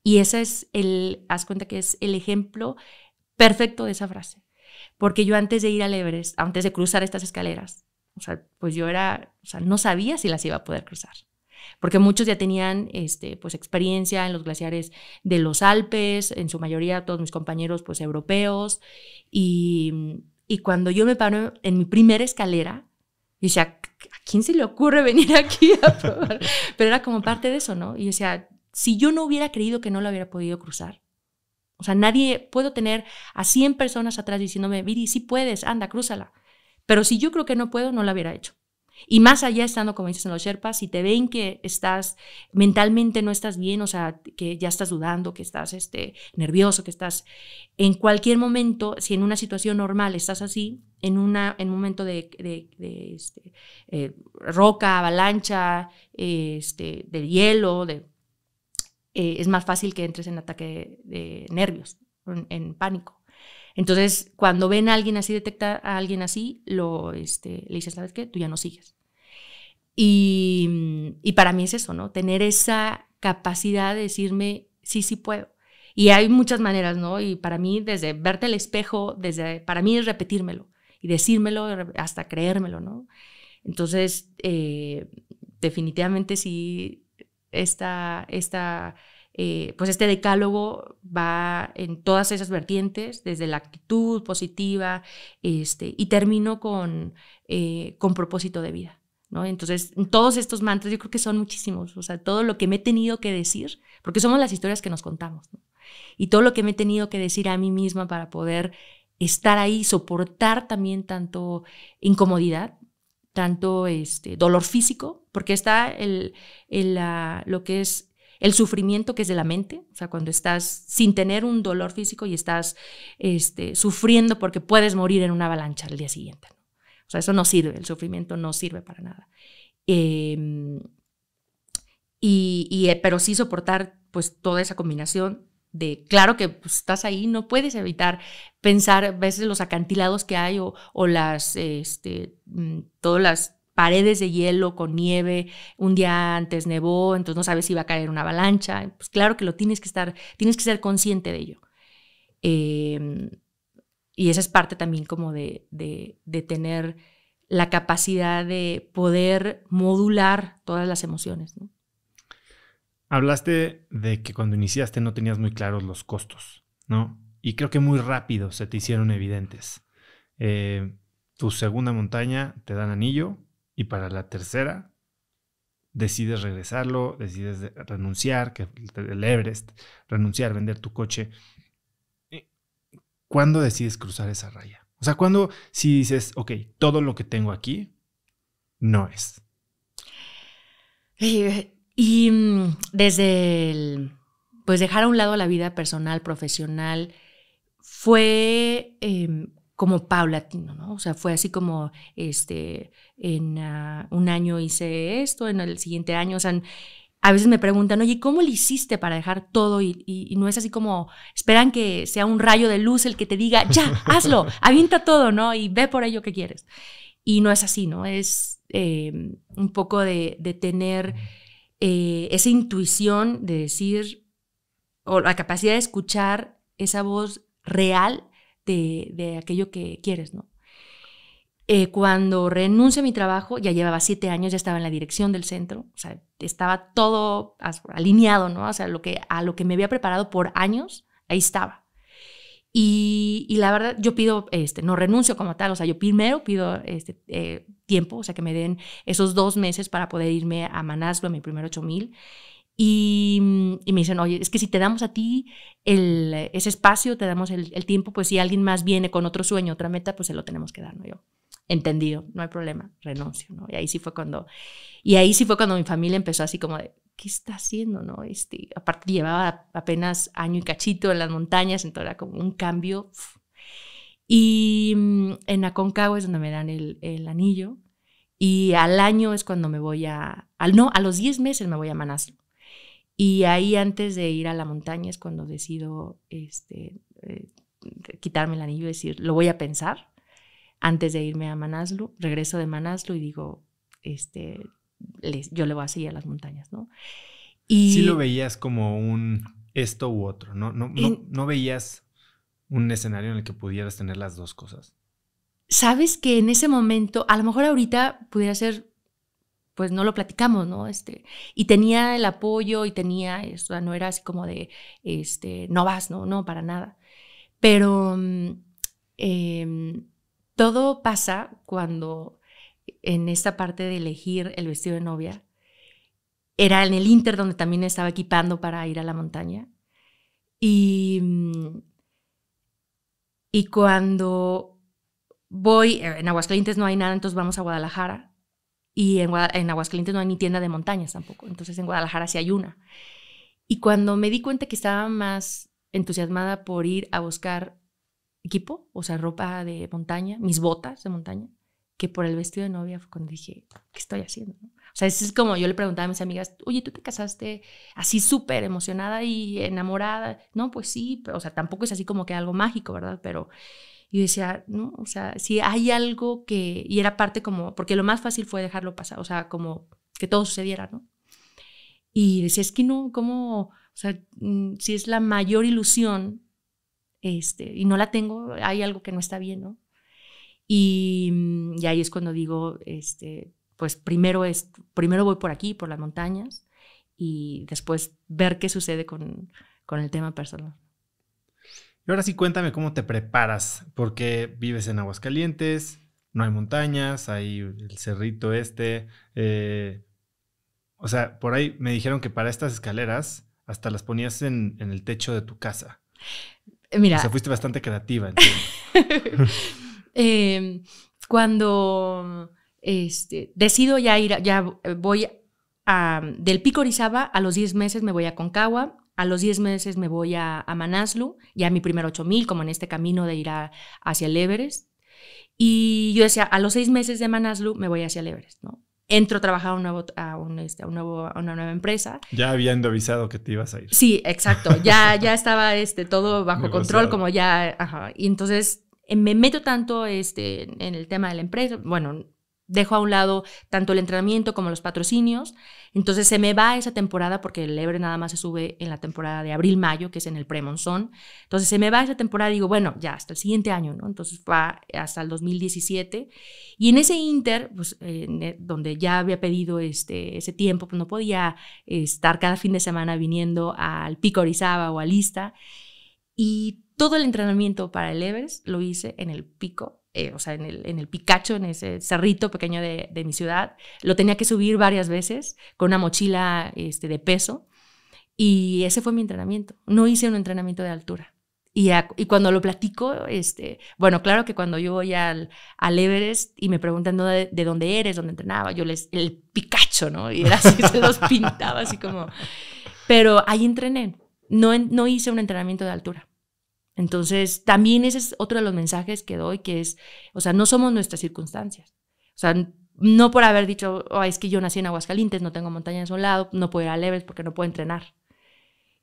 Y ese es el, haz cuenta que es el ejemplo perfecto de esa frase. Porque yo antes de ir al Everest, antes de cruzar estas escaleras, o sea, pues yo era, o sea, no sabía si las iba a poder cruzar. Porque muchos ya tenían este, pues, experiencia en los glaciares de los Alpes, en su mayoría todos mis compañeros pues, europeos, y y cuando yo me paro en mi primera escalera, yo decía, ¿a quién se le ocurre venir aquí a probar? Pero era como parte de eso, ¿no? Y yo decía, si yo no hubiera creído que no lo hubiera podido cruzar, o sea, nadie, puedo tener a 100 personas atrás diciéndome, Viri, sí puedes, anda, crúzala. Pero si yo creo que no puedo, no la hubiera hecho. Y más allá estando, como dices en los Sherpas, si te ven que estás mentalmente no estás bien, o sea, que ya estás dudando, que estás este, nervioso, que estás en cualquier momento, si en una situación normal estás así, en, una, en un momento de, este, eh, roca, avalancha, este, de hielo, eh, es más fácil que entres en ataque de, nervios, en pánico. Entonces, cuando ven a alguien así, detecta a alguien así, lo, este, le dices, ¿sabes qué? Tú ya no sigues. Y, para mí es eso, ¿no? Tener esa capacidad de decirme, sí, sí puedo. Y hay muchas maneras, ¿no? Y para mí, desde verte al espejo, desde, para mí es repetírmelo y decírmelo hasta creérmelo, ¿no? Entonces, eh, definitivamente sí, esta, esta eh, pues este decálogo va en todas esas vertientes, desde la actitud positiva, este, y termino con, eh, con propósito de vida. ¿no? Entonces, todos estos mantras yo creo que son muchísimos, o sea, todo lo que me he tenido que decir, porque somos las historias que nos contamos, y todo lo que me he tenido que decir a mí misma para poder estar ahí, soportar también tanto incomodidad, tanto este, dolor físico, porque está el, lo que es el sufrimiento que es de la mente, o sea, cuando estás sin tener un dolor físico y estás este, sufriendo porque puedes morir en una avalancha al día siguiente. O sea, eso no sirve, el sufrimiento no sirve para nada. Em, y, eh, pero sí soportar pues toda esa combinación de, claro que pues, estás ahí, no puedes evitar pensar a veces los acantilados que hay o, las, este, mm, todas las paredes de hielo con nieve, un día antes nevó, entonces no sabes si va a caer una avalancha, pues claro que lo tienes que estar, tienes que ser consciente de ello. Em, y esa es parte también como de, tener la capacidad de poder modular todas las emociones. Hablaste de que cuando iniciaste no tenías muy claros los costos, ¿no? Y creo que muy rápido se te hicieron evidentes. Eh, tu segunda montaña te dan anillo, y para la tercera, decides regresarlo, decides renunciar, que el Everest, renunciar, vender tu coche. Eh, ¿Cuándo decides cruzar esa raya? O sea, ¿cuándo si dices, ok, todo lo que tengo aquí no es? Y, mm, desde el, pues dejar a un lado la vida personal, profesional, fue em, como paulatino, ¿no? O sea, fue así como, este, en ah, un año hice esto, en el siguiente año, o sea, a veces me preguntan, oye, ¿cómo le hiciste para dejar todo? Y, no es así como, esperan que sea un rayo de luz el que te diga, ya, hazlo, avienta todo, ¿no? Y ve por ello que quieres. Y no es así, ¿no? Es em, un poco de, tener eh, esa intuición de decir, o la capacidad de escuchar esa voz real de, aquello que quieres, ¿no? Eh, cuando renuncio a mi trabajo, ya llevaba siete años, ya estaba en la dirección del centro, o sea, estaba todo alineado, ¿no? O sea, lo que, a lo que me había preparado por años, ahí estaba. Y, la verdad, yo pido, este, no renuncio como tal, o sea, yo primero pido este, eh, tiempo, o sea, que me den esos dos meses para poder irme a Manaslo, a mi primer 8000. mil Mm, y, me dicen, oye, es que si te damos a ti ese espacio, te damos el, tiempo, pues si alguien más viene con otro sueño, otra meta, pues se lo tenemos que dar, ¿no? Yo, entendido, no hay problema, renuncio, ¿no? Y ahí sí fue cuando, y ahí sí fue cuando mi familia empezó así como de, ¿qué está haciendo, no? Este, aparte llevaba apenas año y cachito en las montañas, entonces era como un cambio. Y mm, en Aconcagua es donde me dan el, anillo, y al año es cuando me voy a, al, no, a los 10 meses me voy a Manaslu y ahí antes de ir a la montaña es cuando decido este, eh, quitarme el anillo y decir, lo voy a pensar. Antes de irme a Manaslu, regreso de Manaslu y digo, este, yo le voy a seguir a las montañas, ¿no? Y, sí lo veías como un esto u otro, ¿no? No, no veías un escenario en el que pudieras tener las dos cosas. Sabes que en ese momento, a lo mejor ahorita pudiera ser pues no lo platicamos, ¿no? Este, y tenía el apoyo y tenía, o no era así como de, este, no vas, no, no, para nada. Pero mm, em, todo pasa cuando en esta parte de elegir el vestido de novia, era en el Inter donde también estaba equipando para ir a la montaña. Y, mm, y cuando voy, en Aguascalientes no hay nada, entonces vamos a Guadalajara y en, en, Aguascalientes no hay ni tienda de montañas tampoco. Entonces en Guadalajara sí hay una. Y cuando me di cuenta que estaba más entusiasmada por ir a buscar equipo, o sea, ropa de montaña, mis botas de montaña, que por el vestido de novia fue cuando dije, ¿qué estoy haciendo? O sea, es como yo le preguntaba a mis amigas, oye, tú te casaste así súper emocionada y enamorada. No, pues sí, o sea, tampoco es así como que algo mágico, ¿verdad? Pero y decía, no, o sea, si hay algo que... Y era parte como, porque lo más fácil fue dejarlo pasar, o sea, como que todo sucediera, ¿no? Y decía, es que no, ¿cómo? O sea, mm, si es la mayor ilusión este, y no la tengo, hay algo que no está bien, ¿no? Y, mm, y, ahí es cuando digo, este, pues primero, es, primero voy por aquí, por las montañas, y después ver qué sucede con, con el tema personal. Y ahora sí, cuéntame cómo te preparas, porque vives en Aguascalientes, no hay montañas, hay el cerrito este. Eh, o sea, por ahí me dijeron que para estas escaleras hasta las ponías en, el techo de tu casa. Mira. O sea, fuiste bastante creativa. Em, cuando este, decido ya ir, ya voy del Pico Orizaba a los 10 meses me voy a Concagua a los 10 meses me voy a, Manaslu Manaslu, a mi primer 8000, como en este camino de ir a, hacia el Everest. Y yo decía, a los 6 meses de Manaslu me voy hacia el Everest, ¿no? entro a trabajar a, este, a, un, nuevo, a, una nueva empresa. Ya habiendo avisado que te ibas a ir. Sí, exacto. Ya, ya estaba este, todo bajo control, como ya. Y entonces eh, me meto tanto este, en el tema de la empresa. Bueno, dejo a un lado tanto el entrenamiento como los patrocinios. Entonces se me va esa temporada porque el Ebre nada más se sube en la temporada de abril-mayo, que es en el premonzón. Entonces se me va esa temporada y digo, bueno, ya hasta el siguiente año, ¿no? Entonces va hasta el 2017. Y en ese inter, pues, e, donde ya había pedido este, ese tiempo, pues no podía estar cada fin de semana viniendo al Pico Orizaba o al Lista. Y todo el entrenamiento para el Everest lo hice en el Pico eh, o sea, en el, en Picacho, en ese cerrito pequeño de, mi ciudad. Lo tenía que subir varias veces con una mochila este, de peso y ese fue mi entrenamiento. No hice un entrenamiento de altura. Y, cuando lo platico, este, bueno, claro que cuando yo voy al, Everest y me preguntan de, dónde eres, dónde entrenaba, yo les, el Picacho, ¿no? Y era así, se los pintaba así como... Pero ahí entrené, no, no hice un entrenamiento de altura. Entonces, también ese es otro de los mensajes que doy, que es, o sea, no somos nuestras circunstancias. O sea, no por haber dicho, es que yo nací en Aguascalientes, no tengo montañas a un lado, no puedo ir a Leves porque no puedo entrenar.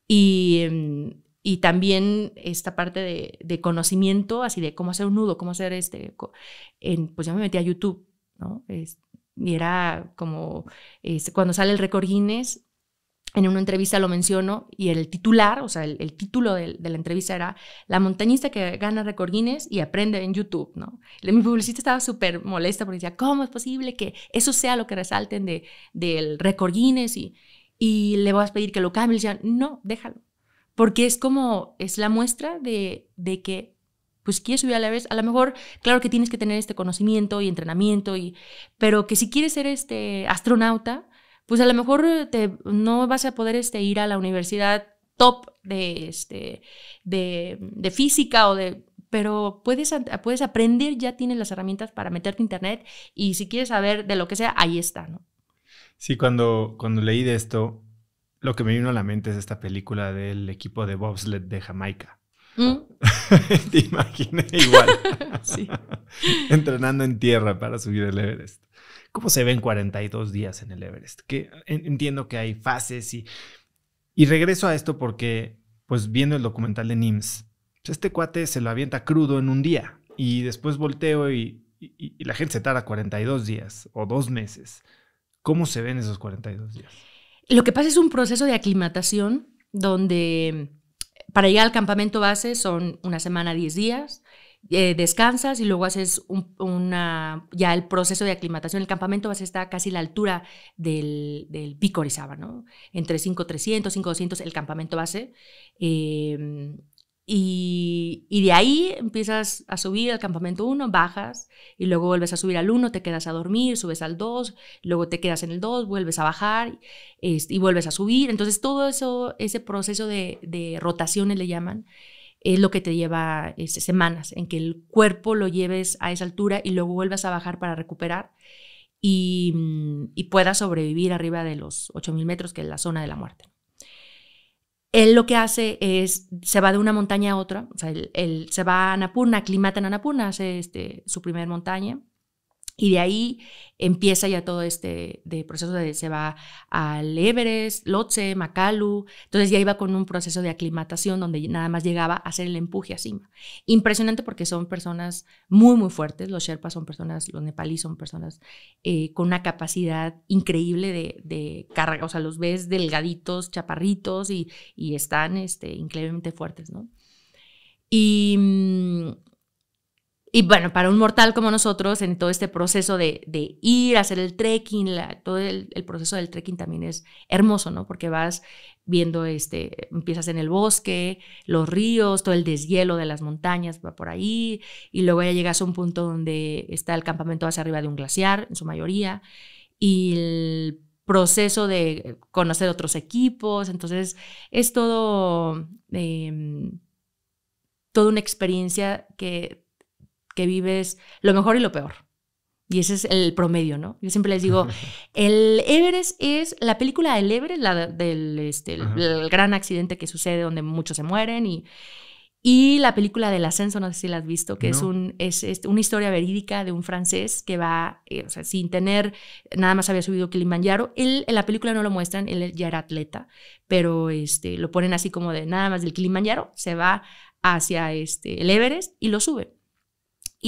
Y, em, también esta parte de, conocimiento, así de cómo hacer un nudo, cómo hacer este, pues yo me metí a YouTube, ¿no? Es, y era como este, cuando sale el récord Guinness, en una entrevista lo menciono y el titular, o sea, el, título de, la entrevista era La montañista que gana récord Guinness y aprende en YouTube, ¿no? Mi publicista estaba súper molesta porque decía, ¿cómo es posible que eso sea lo que resalten del récord Guinness? Y, y le vas a pedir que lo cambie. Y decía, no, déjalo. Porque es como, es la muestra de, que, pues, quieres subir a la vez. A lo mejor, claro que tienes que tener este conocimiento y entrenamiento, y, pero que si quieres ser este astronauta, pues a lo mejor eh, no vas a poder este, ir a la universidad top de, este, física o de pero puedes, aprender, ya tienes las herramientas para meterte a internet y si quieres saber de lo que sea, ahí está, ¿no? Sí, cuando, cuando leí de esto, lo que me vino a la mente es esta película del equipo de bobsled de Jamaica. Mm. Te imaginé igual. Entrenando en tierra para subir el Everest. ¿Cómo se ven 42 días en el Everest? Que entiendo que hay fases y... Y regreso a esto porque, pues viendo el documental de NIMS, pues, este cuate se lo avienta crudo en un día y después volteo y, la gente se tarda 42 días o dos meses. ¿Cómo se ven esos 42 días? Lo que pasa es un proceso de aclimatación donde para llegar al campamento base son una semana, 10 días. Eh, descansas y luego haces una, ya el proceso de aclimatación. El campamento base está casi a la altura del, del pico Orizaba, ¿no? Entre 5300, 5200, el campamento base. Eh, y, y, de ahí empiezas a subir al campamento 1, bajas y luego vuelves a subir al uno, te quedas a dormir, subes al 2, luego te quedas en el 2, vuelves a bajar y vuelves a subir. Entonces todo eso, ese proceso de, de rotaciones le llaman, es lo que te lleva este, semanas, en que el cuerpo lo lleves a esa altura y luego vuelvas a bajar para recuperar y, mm, y puedas sobrevivir arriba de los 8.000 metros, que es la zona de la muerte. Él lo que hace es, se va de una montaña a otra, o sea, él, se va a Annapurna, aclimata en Anapurna, hace este, su primer montaña, y de ahí empieza ya todo este proceso de se va al Everest, Lhotse, Makalu. Entonces ya iba con un proceso de aclimatación donde nada más llegaba a hacer el empuje a cima. Impresionante porque son personas muy, muy fuertes. Los Sherpas son personas, los nepalíes son personas eh, con una capacidad increíble de, carga. O sea, los ves delgaditos, chaparritos y, y están este, increíblemente fuertes, ¿no? Y mm, y bueno, para un mortal como nosotros, en todo este proceso de, ir a hacer el trekking, todo el, proceso del trekking también es hermoso, ¿no? Porque vas viendo, este, empiezas en el bosque, los ríos, todo el deshielo de las montañas va por ahí, y luego ya llegas a un punto donde está el campamento hacia arriba de un glaciar, en su mayoría, y el proceso de conocer otros equipos, entonces es todo, em, toda una experiencia que que vives lo mejor y lo peor. Y ese es el promedio, ¿no? Yo siempre les digo, el Everest es la película del Everest, la del este, el, gran accidente que sucede donde muchos se mueren y, y la película del ascenso, no sé si la has visto, que es, un, es, una historia verídica de un francés que va, eh, o sea, sin tener, nada más había subido Kilimanjaro. Él, en la película no lo muestran, él ya era atleta, pero este, lo ponen así como de nada más del Kilimanjaro, se va hacia este, el Everest y lo sube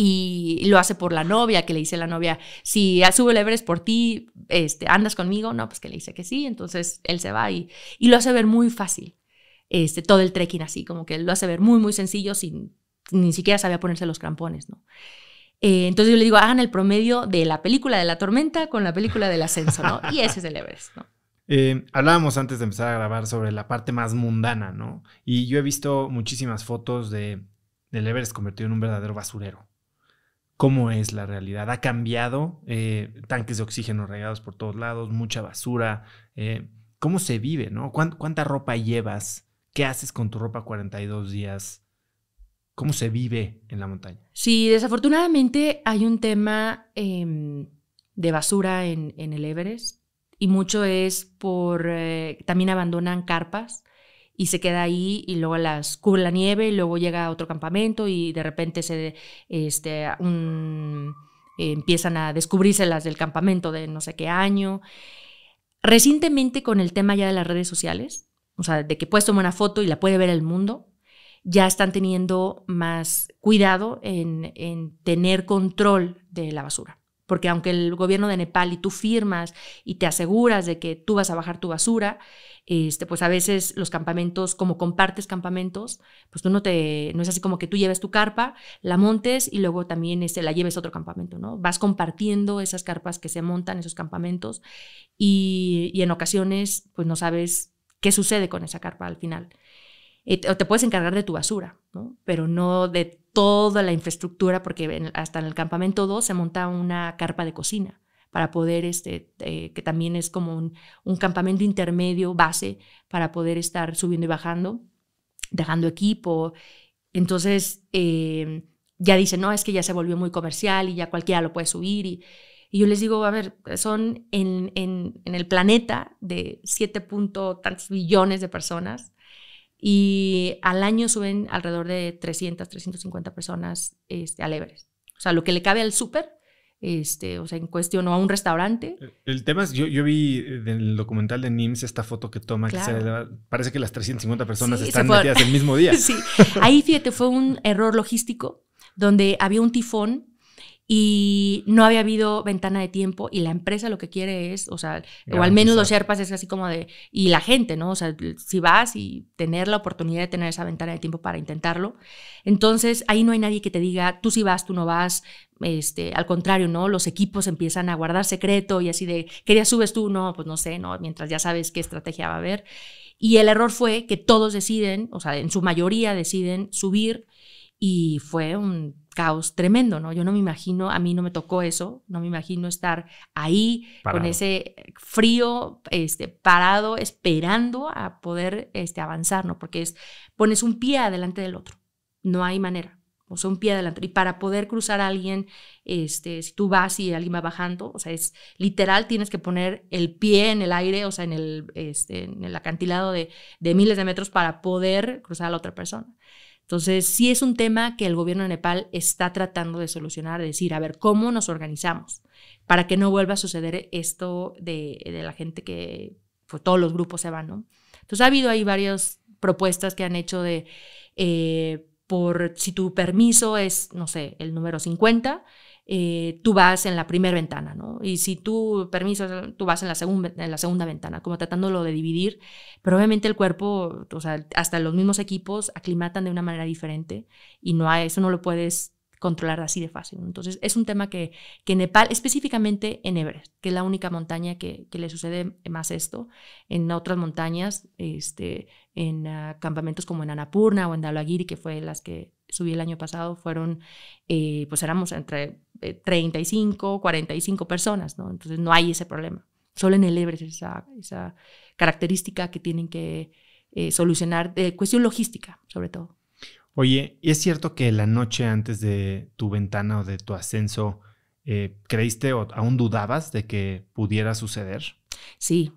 y lo hace por la novia, que le dice la novia, si sube el Everest por ti, este, andas conmigo, no, pues que le dice que sí, entonces él se va y, lo hace ver muy fácil, este, todo el trekking así, como que lo hace ver muy, muy sencillo, sin ni siquiera sabía ponerse los crampones, ¿no? Eh, entonces yo le digo, hagan el promedio de la película de la tormenta con la película del ascenso, ¿no? Y ese es el Everest, ¿no? Eh, hablábamos antes de empezar a grabar sobre la parte más mundana, ¿no? Y yo he visto muchísimas fotos de, del Everest convertido en un verdadero basurero cómo es la realidad. Ha cambiado, eh, tanques de oxígeno regados por todos lados, mucha basura. Eh, ¿Cómo se vive, no? ¿Cuánta ropa llevas? ¿Qué haces con tu ropa 42 días? ¿Cómo se vive en la montaña? Sí, desafortunadamente hay un tema em, de basura en, en, el Everest y mucho es por, eh, también abandonan carpas y se queda ahí y luego las cubre la nieve y luego llega a otro campamento y de repente se este, empiezan a descubrirse las del campamento de no sé qué año. Recientemente con el tema ya de las redes sociales, o sea, de que puedes tomar una foto y la puede ver el mundo, ya están teniendo más cuidado en, en tener control de la basura. Porque aunque el gobierno de Nepal y tú firmas y te aseguras de que tú vas a bajar tu basura, este, pues a veces los campamentos, como compartes campamentos, pues tú no te, no es así como que tú lleves tu carpa, la montes y luego también este, la lleves a otro campamento, ¿no? Vas compartiendo esas carpas que se montan, esos campamentos y, en ocasiones pues no sabes qué sucede con esa carpa al final. Eh, te, puedes encargar de tu basura, ¿no? Pero no de toda la infraestructura, porque hasta en el campamento 2 se monta una carpa de cocina para poder, este, eh, que también es como un, campamento intermedio, base, para poder estar subiendo y bajando, dejando equipo. Entonces, eh, ya dicen, no, es que ya se volvió muy comercial y ya cualquiera lo puede subir. Y, yo les digo, a ver, son en, el planeta de 7. tantos billones de personas y al año suben alrededor de 300, 350 personas este, al Everest. O sea, lo que le cabe al súper este, o sea, en cuestión o a un restaurante. El tema es, yo, yo vi eh, el documental de NIMS esta foto que toma, parece que las 350 personas están metidas el mismo día. sí, ahí fíjate, fue un error logístico donde había un tifón y no había habido ventana de tiempo y la empresa lo que quiere es, o sea, o al menos los Sherpas es así como de, y la gente, ¿no? O sea, si vas y tener la oportunidad de tener esa ventana de tiempo para intentarlo, entonces ahí no hay nadie que te diga, tú si vas, tú no vas, este, al contrario, ¿no? Los equipos empiezan a guardar secreto y así de, ¿qué día subes tú? No, pues no sé, ¿no? Mientras ya sabes qué estrategia va a haber. Y el error fue que todos deciden, o sea, en su mayoría deciden subir y fue un caos tremendo, ¿no? Yo no me imagino, a mí no me tocó eso, no me imagino estar ahí con ese frío, este, parado, esperando a poder este, avanzar, ¿no? Porque es, pones un pie adelante del otro, no hay manera, o sea, un pie adelante. Y para poder cruzar a alguien, este, si tú vas y alguien va bajando, o sea, es literal, tienes que poner el pie en el aire, o sea, en el, este, en el acantilado de, de miles de metros para poder cruzar a la otra persona. Entonces, sí es un tema que el gobierno de Nepal está tratando de solucionar, de decir, a ver, ¿cómo nos organizamos para que no vuelva a suceder esto de, la gente que pues, todos los grupos se van, ¿no? Entonces, ha habido ahí varias propuestas que han hecho de, eh, por si tu permiso es, no sé, el número 50, eh, tú vas en la primera ventana, ¿no? Y si tú permiso, tú vas en la, segunda, ventana, como tratándolo de dividir, pero obviamente el cuerpo, o sea, hasta los mismos equipos aclimatan de una manera diferente y no eso no lo puedes controlar así de fácil. Entonces, es un tema que, que Nepal, específicamente en Everest, que es la única montaña que, le sucede más esto, en otras montañas, este, en ah, campamentos como en Annapurna o en Dalagiri, que fue las que subí el año pasado fueron, eh, pues éramos entre 35, eh, 45 personas, ¿no? Entonces no hay ese problema. Solo en el Everest esa, esa característica que tienen que eh, solucionar, cuestión logística, sobre todo. Oye, ¿y ¿es cierto que la noche antes de tu ventana o de tu ascenso, creíste o aún dudabas de que pudiera suceder? Sí,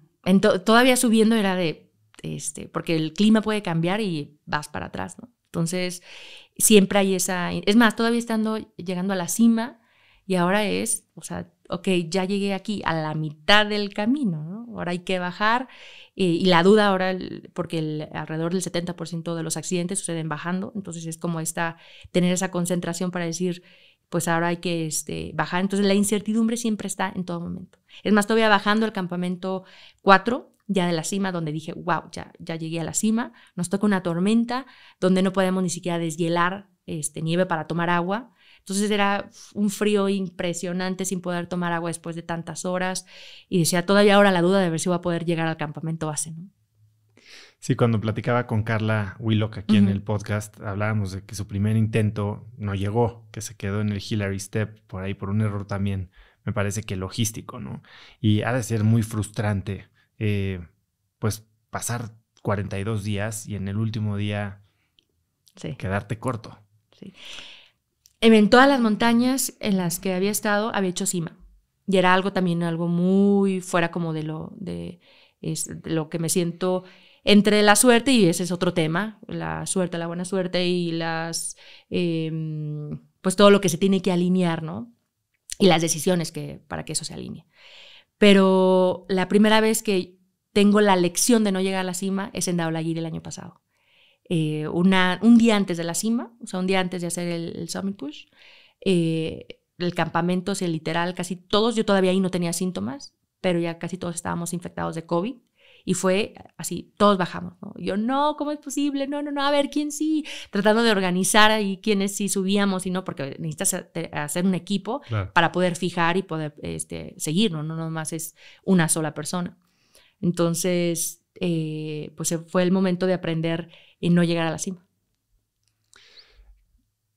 todavía subiendo era de, este, porque el clima puede cambiar y vas para atrás, ¿no? Entonces, siempre hay esa... Es más, todavía estando llegando a la cima y ahora es, o sea, ok, ya llegué aquí a la mitad del camino, ¿no? ahora hay que bajar eh, y la duda ahora, porque alrededor del 70% de los accidentes suceden bajando, entonces es como esta, tener esa concentración para decir, pues ahora hay que este, bajar, entonces la incertidumbre siempre está en todo momento. Es más, todavía bajando el campamento 4, ya de la cima, donde dije, wow, ya, ya llegué a la cima, nos toca una tormenta donde no podemos ni siquiera deshielar este, nieve para tomar agua. Entonces era un frío impresionante sin poder tomar agua después de tantas horas y decía, todavía ahora la duda de ver si va a poder llegar al campamento base. ¿no? Sí, cuando platicaba con Carla Willock aquí en el podcast, hablábamos de que su primer intento no llegó, que se quedó en el Hillary Step por ahí por un error también, me parece que logístico, ¿no? Y ha de ser muy frustrante eh, pues pasar 42 días y en el último día quedarte corto. Sí. En todas las montañas en las que había estado, había hecho cima. Y era algo también, algo muy fuera como de lo, de, lo que me siento entre la suerte, y ese es otro tema, la suerte, la buena suerte y las, em, pues todo lo que se tiene que alinear, ¿no? Y las decisiones que, para que eso se alinee. Pero la primera vez que tengo la lección de no llegar a la cima es en Daulagui el año pasado. Eh, un día antes de la cima, o sea, un día antes de hacer el, Summit Push, eh, el campamento, o el literal, casi todos, yo todavía ahí no tenía síntomas, pero ya casi todos estábamos infectados de COVID. Y fue así, todos bajamos, ¿no? Yo, no, ¿cómo es posible? No, no, no, a ver, ¿quién sí? Tratando de organizar ahí quiénes sí subíamos y no, porque necesitas hacer un equipo para poder fijar y poder este, seguir, ¿no? No nomás es una sola persona. Entonces, eh, pues fue el momento de aprender y no llegar a la cima.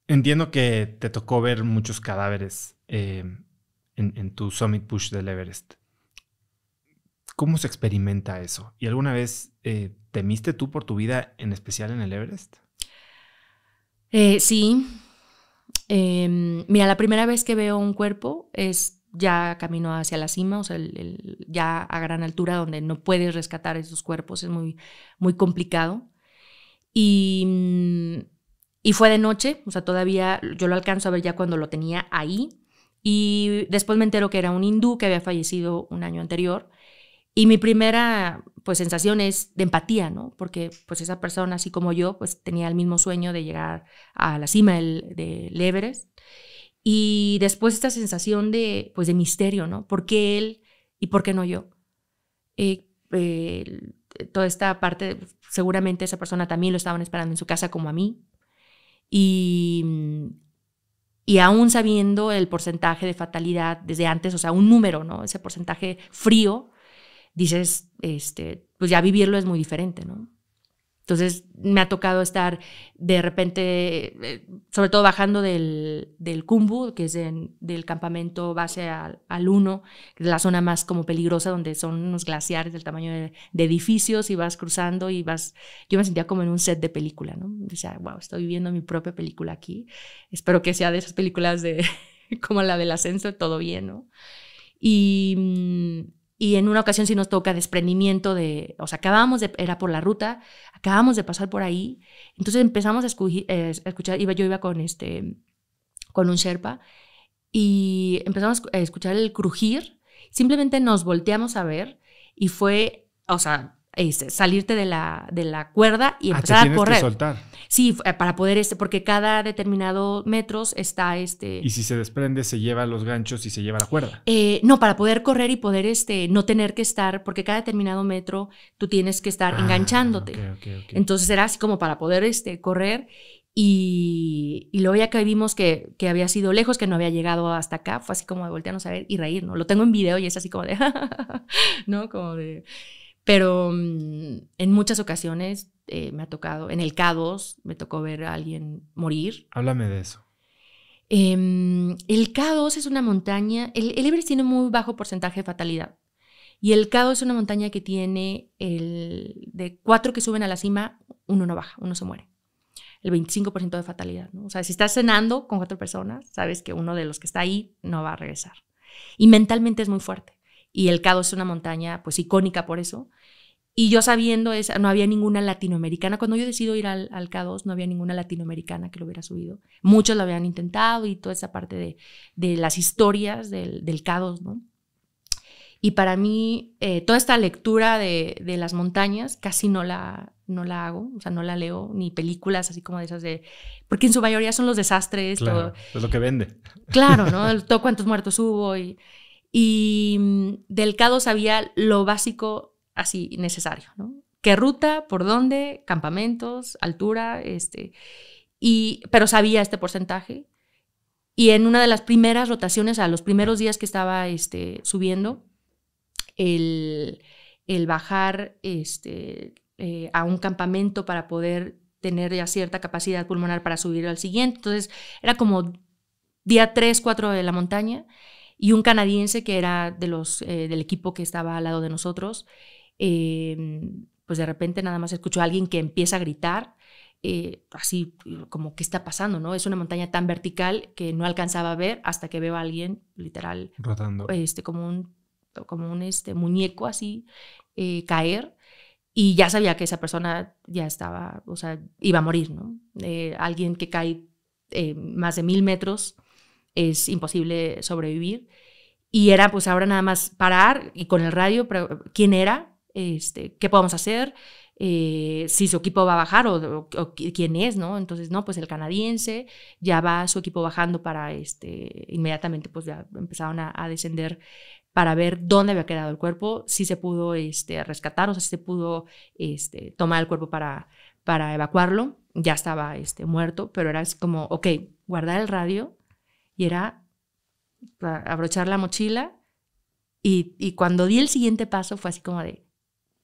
Entiendo que te tocó ver muchos cadáveres eh, en, en, tu Summit Push del Everest. ¿Cómo se experimenta eso? ¿Y alguna vez eh, temiste tú por tu vida, en especial en el Everest? Eh, sí. Em, mira, la primera vez que veo un cuerpo es ya camino hacia la cima, o sea, ya a gran altura donde no puedes rescatar esos cuerpos, es muy, muy complicado. Y, mm, y fue de noche, o sea, todavía yo lo alcanzo a ver ya cuando lo tenía ahí. Y después me entero que era un hindú que había fallecido un año anterior. Y mi primera pues sensación es de empatía, ¿no? Porque pues esa persona, así como yo, pues tenía el mismo sueño de llegar a la cima del, del Everest. Y después esta sensación de pues de misterio, ¿no? ¿Por qué él y por qué no yo? Eh, eh, toda esta parte, seguramente esa persona también lo estaban esperando en su casa como a mí. Y, y aún sabiendo el porcentaje de fatalidad desde antes, o sea, un número, ¿no? Ese porcentaje frío, dices, este, pues ya vivirlo es muy diferente, ¿no? Entonces me ha tocado estar de repente, eh, sobre todo bajando del, del Kumbu, que es del campamento base al, al Uno, la zona más como peligrosa donde son unos glaciares del tamaño de, edificios y vas cruzando y vas, yo me sentía como en un set de película, ¿no? sea wow, estoy viviendo mi propia película aquí, espero que sea de esas películas de como la del ascenso, todo bien, ¿no? Y mm, y en una ocasión sí nos toca desprendimiento de, o sea, acabamos de, era por la ruta, acabamos de pasar por ahí, entonces empezamos eh, a, escuchar, iba, yo iba con, este, con un Sherpa y empezamos a escuchar el crujir, simplemente nos volteamos a ver y fue, o sea, este, salirte de la, de la cuerda y ah, empezar a correr. Que soltar. Sí, eh, para poder este, porque cada determinado metros está este. Y si se desprende, se lleva los ganchos y se lleva la cuerda. Eh, no, para poder correr y poder este, no tener que estar, porque cada determinado metro tú tienes que estar ah, enganchándote. Okay, okay, okay. Entonces era así como para poder este, correr. Y, y luego ya que vimos que, que, había sido lejos, que no había llegado hasta acá, fue así como de voltearnos a ver y reír, ¿no? Lo tengo en video y es así como de, ¿no? Como de... Pero mm, en muchas ocasiones eh, me ha tocado, en el K2 me tocó ver a alguien morir. Háblame de eso. Em, el K2 es una montaña, el, Everest tiene muy bajo porcentaje de fatalidad. Y el K2 es una montaña que tiene el, de cuatro que suben a la cima, uno no baja, uno se muere. El 25% de fatalidad. O sea, si estás cenando con cuatro personas, sabes que uno de los que está ahí no va a regresar. Y mentalmente es muy fuerte y el Cados es una montaña pues icónica por eso. Y yo sabiendo esa, no había ninguna latinoamericana. Cuando yo decido ir al, al no había ninguna latinoamericana que lo hubiera subido. Muchos lo habían intentado y toda esa parte de, de las historias del, del ¿no? Y para mí, eh, toda esta lectura de, de, las montañas casi no la, no la hago, o sea, no la leo, ni películas así como de esas de. Porque en su mayoría son los desastres. Claro, Es lo que vende. Claro, ¿no? todo cuántos muertos hubo y y mm, Delcado sabía lo básico así necesario, ¿no? ¿Qué ruta? ¿Por dónde? ¿Campamentos? ¿Altura? Este, y, pero sabía este porcentaje. Y en una de las primeras rotaciones, a los primeros días que estaba este, subiendo, el, bajar este, eh, a un campamento para poder tener ya cierta capacidad pulmonar para subir al siguiente. Entonces, era como día 3, 4 de la montaña y un canadiense que era de los, eh, del equipo que estaba al lado de nosotros, em, pues de repente nada más escuchó a alguien que empieza a gritar, eh, así eh, como qué está pasando, ¿no? Es una montaña tan vertical que no alcanzaba a ver hasta que veo a alguien literal rotando, este como un como un este muñeco así caer y ya sabía que esa persona ya estaba, o sea, iba a morir, ¿no? alguien que cae más de mil metros es imposible sobrevivir. Y era pues ahora nada más parar y con el radio, quién era, este, qué podemos hacer, eh, si su equipo va a bajar o, quién es, ¿no? Entonces, no, pues el canadiense ya va su equipo bajando para, este, inmediatamente pues ya empezaron a, descender para ver dónde había quedado el cuerpo, si se pudo este, rescatar, o si se pudo este, tomar el cuerpo para, para evacuarlo. Ya estaba este, muerto, pero era como, ok, guardar el radio, y era abrochar la mochila. Y, cuando di el siguiente paso fue así como de,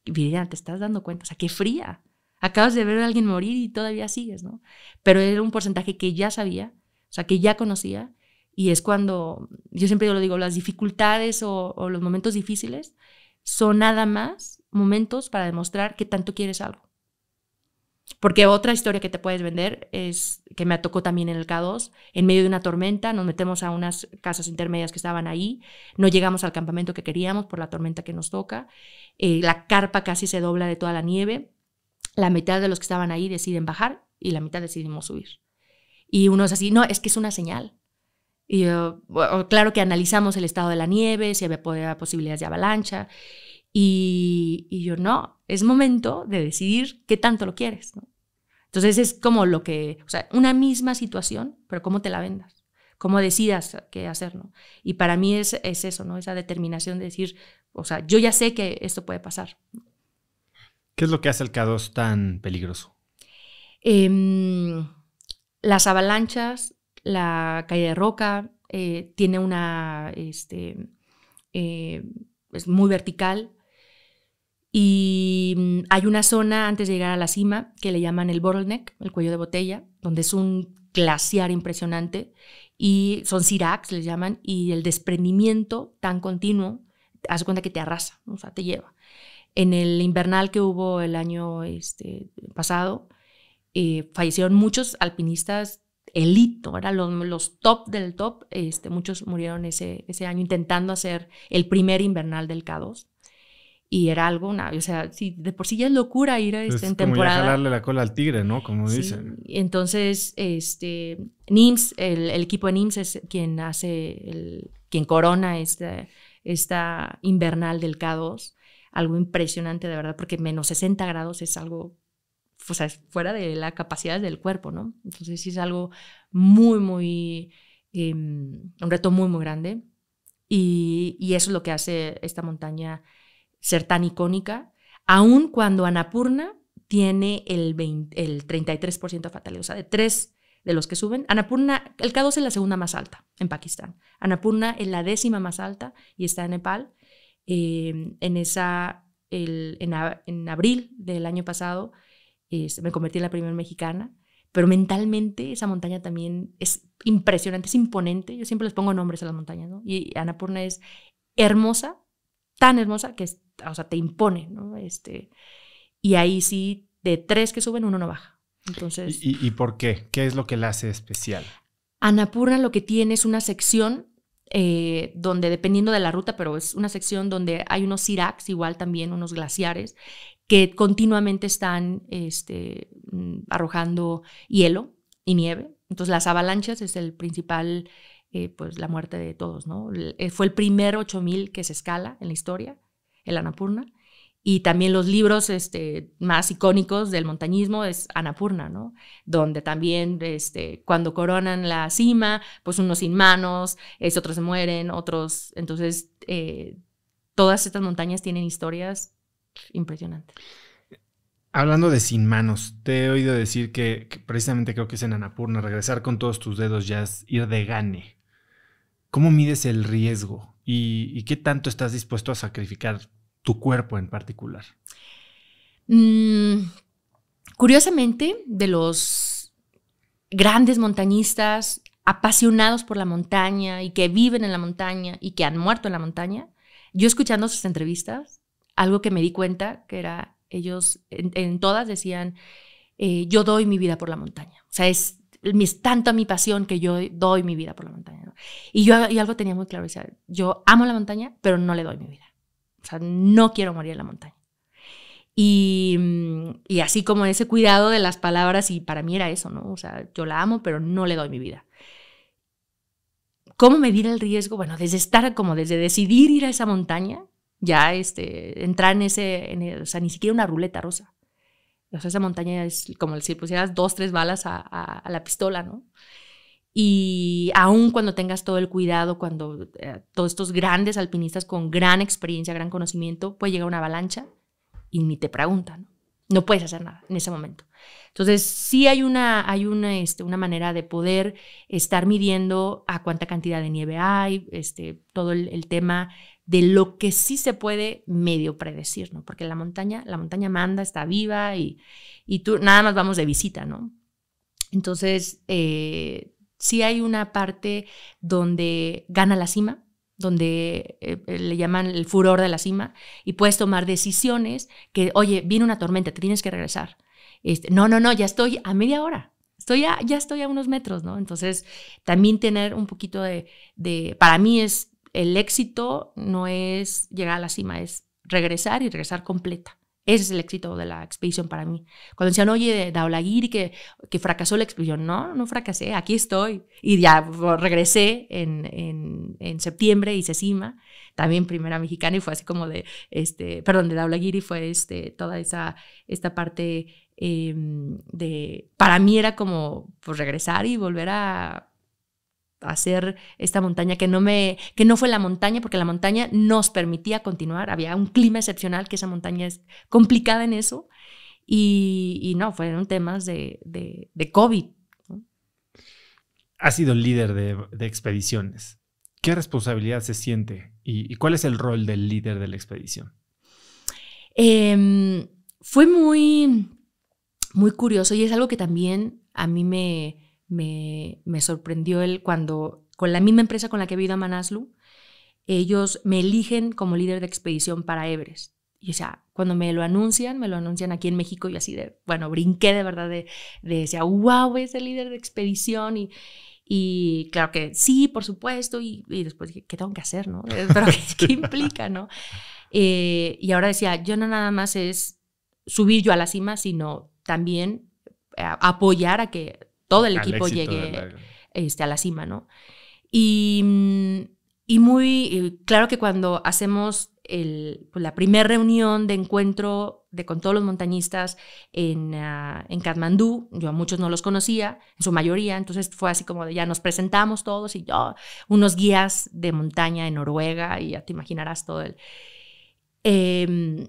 Viridiana, te estás dando cuenta, o sea, qué fría. Acabas de ver a alguien morir y todavía sigues, ¿no? Pero era un porcentaje que ya sabía, o sea, que ya conocía. Y es cuando, yo siempre lo digo, las dificultades o los momentos difíciles son nada más momentos para demostrar que tanto quieres algo. Porque otra historia que te puedes vender es que me tocó también en el K2, en medio de una tormenta, nos metemos a unas casas intermedias que estaban ahí, no llegamos al campamento que queríamos por la tormenta que nos toca, eh, la carpa casi se dobla de toda la nieve, la mitad de los que estaban ahí deciden bajar y la mitad decidimos subir. Y uno es así, no, es que es una señal. Y, claro que analizamos el estado de la nieve, si había posibilidades de avalancha, y, yo, no, es momento de decidir qué tanto lo quieres. Entonces es como lo que, o sea, una misma situación, pero cómo te la vendas, cómo decidas qué hacer, ¿no? Y para mí es, eso, ¿no? Esa determinación de decir, o sea, yo ya sé que esto puede pasar. ¿Qué es lo que hace el K2 tan peligroso? Em, las avalanchas, la caída de roca, eh, tiene una, este, eh, es muy vertical, y mm, hay una zona antes de llegar a la cima que le llaman el bottleneck, el cuello de botella, donde es un glaciar impresionante y son siracs, les llaman, y el desprendimiento tan continuo, hace cuenta que te arrasa, o sea, te lleva. En el invernal que hubo el año este, pasado, eh, fallecieron muchos alpinistas elito, eran los, top del top, este, muchos murieron ese, ese año intentando hacer el primer invernal del K2. Y era algo, o sea, de por sí ya es locura ir a, este, en temporada. Como ya jalarle la cola al tigre, ¿no? Como sí. dicen. Entonces, este, NIMS, el, equipo de NIMS es quien hace, el, quien corona esta, esta invernal del K2. Algo impresionante, de verdad, porque menos 60 grados es algo o sea, es fuera de la capacidad del cuerpo, ¿no? Entonces sí es algo muy, muy, em, un reto muy, muy grande. Y, y, eso es lo que hace esta montaña ser tan icónica, aun cuando Annapurna tiene el, 20, el 33% fatalidad, o sea, de tres de los que suben. Annapurna el K2 es la segunda más alta en Pakistán. Anapurna es la décima más alta y está en Nepal. Eh, en, esa, el, en, abril del año pasado me convertí en la primera mexicana, pero mentalmente esa montaña también es impresionante, es imponente. Yo siempre les pongo nombres a las montañas, ¿no? Y Annapurna es hermosa, tan hermosa que es o sea, te impone, ¿no? Este, y ahí sí, de tres que suben, uno no baja. Entonces, ¿Y, por qué? ¿Qué es lo que la hace especial? Anapurna lo que tiene es una sección eh, donde, dependiendo de la ruta, pero es una sección donde hay unos ciracs igual también unos glaciares, que continuamente están este, mm, arrojando hielo y nieve. Entonces, las avalanchas es el principal, eh, pues la muerte de todos, ¿no? Eh, fue el primer 8000 que se escala en la historia el Anapurna. Y también los libros este, más icónicos del montañismo es Anapurna, ¿no? Donde también este, cuando coronan la cima, pues unos sin manos, otros se mueren, otros... Entonces, eh, todas estas montañas tienen historias impresionantes. Hablando de sin manos, te he oído decir que, precisamente creo que es en Anapurna, regresar con todos tus dedos ya es ir de gane. ¿Cómo mides el riesgo y, qué tanto estás dispuesto a sacrificar tu cuerpo en particular? Mm, curiosamente, de los grandes montañistas apasionados por la montaña y que viven en la montaña y que han muerto en la montaña, yo escuchando sus entrevistas, algo que me di cuenta que era, ellos en, todas decían, eh, yo doy mi vida por la montaña. O sea, es es tanto mi pasión que yo doy mi vida por la montaña. Y yo y algo tenía muy claro, decía, yo amo la montaña, pero no le doy mi vida. O sea, no quiero morir en la montaña. Y, y, así como ese cuidado de las palabras, y para mí era eso, ¿no? O sea, yo la amo, pero no le doy mi vida. ¿Cómo medir el riesgo? Bueno, desde estar como, desde decidir ir a esa montaña, ya este, entrar en ese, o sea, ni siquiera una ruleta rosa. O sea, esa montaña es como si pusieras dos, tres balas a, la pistola, ¿no? Y aún cuando tengas todo el cuidado, cuando eh, todos estos grandes alpinistas con gran experiencia, gran conocimiento, puede llegar una avalancha y ni te preguntan, ¿no? no puedes hacer nada en ese momento. Entonces, sí hay una, hay una, este, una manera de poder estar midiendo a cuánta cantidad de nieve hay, este, todo el tema de lo que sí se puede medio predecir, ¿no? Porque la montaña, la montaña manda, está viva y, tú nada más vamos de visita, ¿no? Entonces, eh, sí hay una parte donde gana la cima, donde eh, le llaman el furor de la cima, y puedes tomar decisiones que, oye, viene una tormenta, te tienes que regresar. Este, no, no, no, ya estoy a media hora, estoy ya estoy a unos metros, ¿no? Entonces, también tener un poquito de para mí es el éxito no es llegar a la cima, es regresar y regresar completa. Ese es el éxito de la expedición para mí. Cuando decían, oye, Daulagiri, que, que fracasó la expedición. No, no fracasé, aquí estoy. Y ya regresé en, en, en septiembre, hice cima, también primera mexicana, y fue así como de, este, perdón, de Daulagiri fue este, toda esa, esta parte em, de, para mí era como pues, regresar y volver a hacer esta montaña que no me que no fue la montaña porque la montaña nos permitía continuar había un clima excepcional que esa montaña es complicada en eso y, no fueron temas de, de, covid ha sido líder de, expediciones qué responsabilidad se siente y, cuál es el rol del líder de la expedición em, fue muy muy curioso y es algo que también a mí me me, sorprendió el cuando, con la misma empresa con la que he ido a Manaslu, ellos me eligen como líder de expedición para Everest. Y o sea, cuando me lo anuncian, me lo anuncian aquí en México y así de, bueno, brinqué de verdad de, decía, wow, es el líder de expedición y, claro que sí, por supuesto, y, después dije, ¿qué tengo que hacer, no? Eh, pero ¿qué, implica, no? Eh, y ahora decía, yo no nada más es subir yo a la cima, sino también eh, apoyar a que todo el equipo llegue este, a la cima, ¿no? Y, mm, y muy claro que cuando hacemos pues, la primera reunión de encuentro de, con todos los montañistas en, ah, Katmandú. Yo a muchos no los conocía, en su mayoría, entonces fue así como de ya nos presentamos todos y yo, oh, unos guías de montaña en Noruega y ya te imaginarás todo el... Em,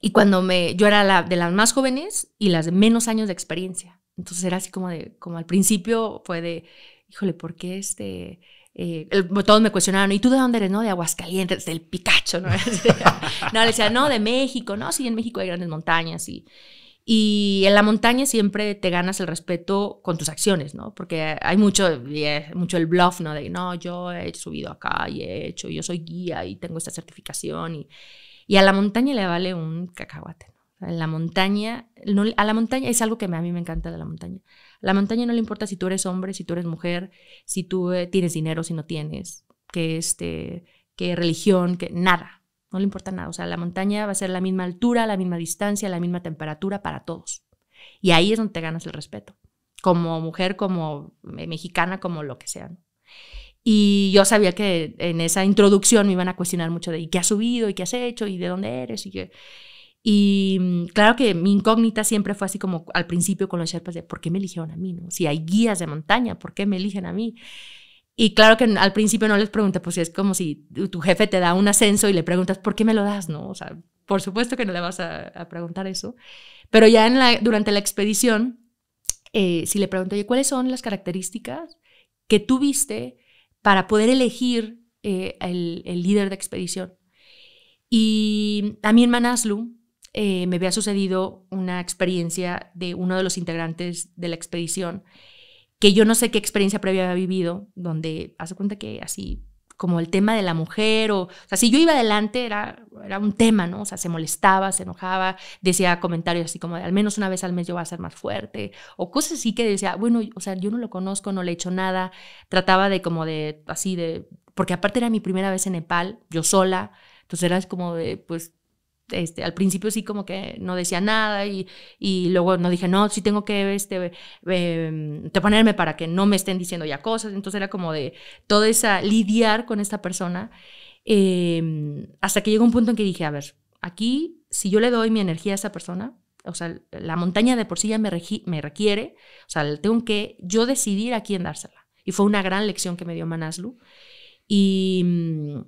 y cuando me, yo era la, de las más jóvenes y las de menos años de experiencia. Entonces era así como de, como al principio fue de, híjole, ¿por qué este? Eh, todos me cuestionaron, ¿y tú de dónde eres? No, de Aguascalientes, del Picacho, ¿no? no, le decía, no, de México, no, sí, en México hay grandes montañas y... Y en la montaña siempre te ganas el respeto con tus acciones, ¿no? Porque hay mucho, mucho el bluff, ¿no? De, no, yo he subido acá y he hecho, yo soy guía y tengo esta certificación. Y, y a la montaña le vale un cacahuate la montaña, a la montaña es algo que a mí me encanta de la montaña. la montaña no le importa si tú eres hombre, si tú eres mujer, si tú eh, tienes dinero, si no tienes, qué este, que religión, que nada. No le importa nada. O sea, la montaña va a ser la misma altura, la misma distancia, la misma temperatura para todos. Y ahí es donde te ganas el respeto. Como mujer, como eh, mexicana, como lo que sea. Y yo sabía que en esa introducción me iban a cuestionar mucho de ¿y qué has subido? ¿y qué has hecho? ¿y de dónde eres? Y que y mm, claro que mi incógnita siempre fue así como al principio con los Sherpas de por qué me eligieron a mí, ¿no? Si hay guías de montaña, ¿por qué me eligen a mí? Y claro que al principio no les pregunté, pues es como si tu jefe te da un ascenso y le preguntas, ¿por qué me lo das? No, o sea, por supuesto que no le vas a, preguntar eso. Pero ya en la, durante la expedición, eh, si le pregunto, ¿cuáles son las características que tuviste para poder elegir eh, el, el, líder de expedición? Y a mi hermana Aslu, eh, me había sucedido una experiencia de uno de los integrantes de la expedición, que yo no sé qué experiencia previa había vivido, donde hace cuenta que así como el tema de la mujer, o, o sea, si yo iba adelante era, era un tema, ¿no? O sea, se molestaba, se enojaba, decía comentarios así como de al menos una vez al mes yo voy a ser más fuerte, o cosas así que decía, bueno, o sea, yo no lo conozco, no le he hecho nada, trataba de como de, así de, porque aparte era mi primera vez en Nepal, yo sola, entonces era como de, pues, este, al principio sí como que no decía nada y, luego no dije, no, sí tengo que este, em, ponerme para que no me estén diciendo ya cosas. Entonces era como de toda esa lidiar con esta persona em, hasta que llegó un punto en que dije, a ver, aquí si yo le doy mi energía a esa persona, o sea, la montaña de por sí ya me, requiere, o sea, tengo que yo decidir a quién dársela. Y fue una gran lección que me dio Manaslu. Y,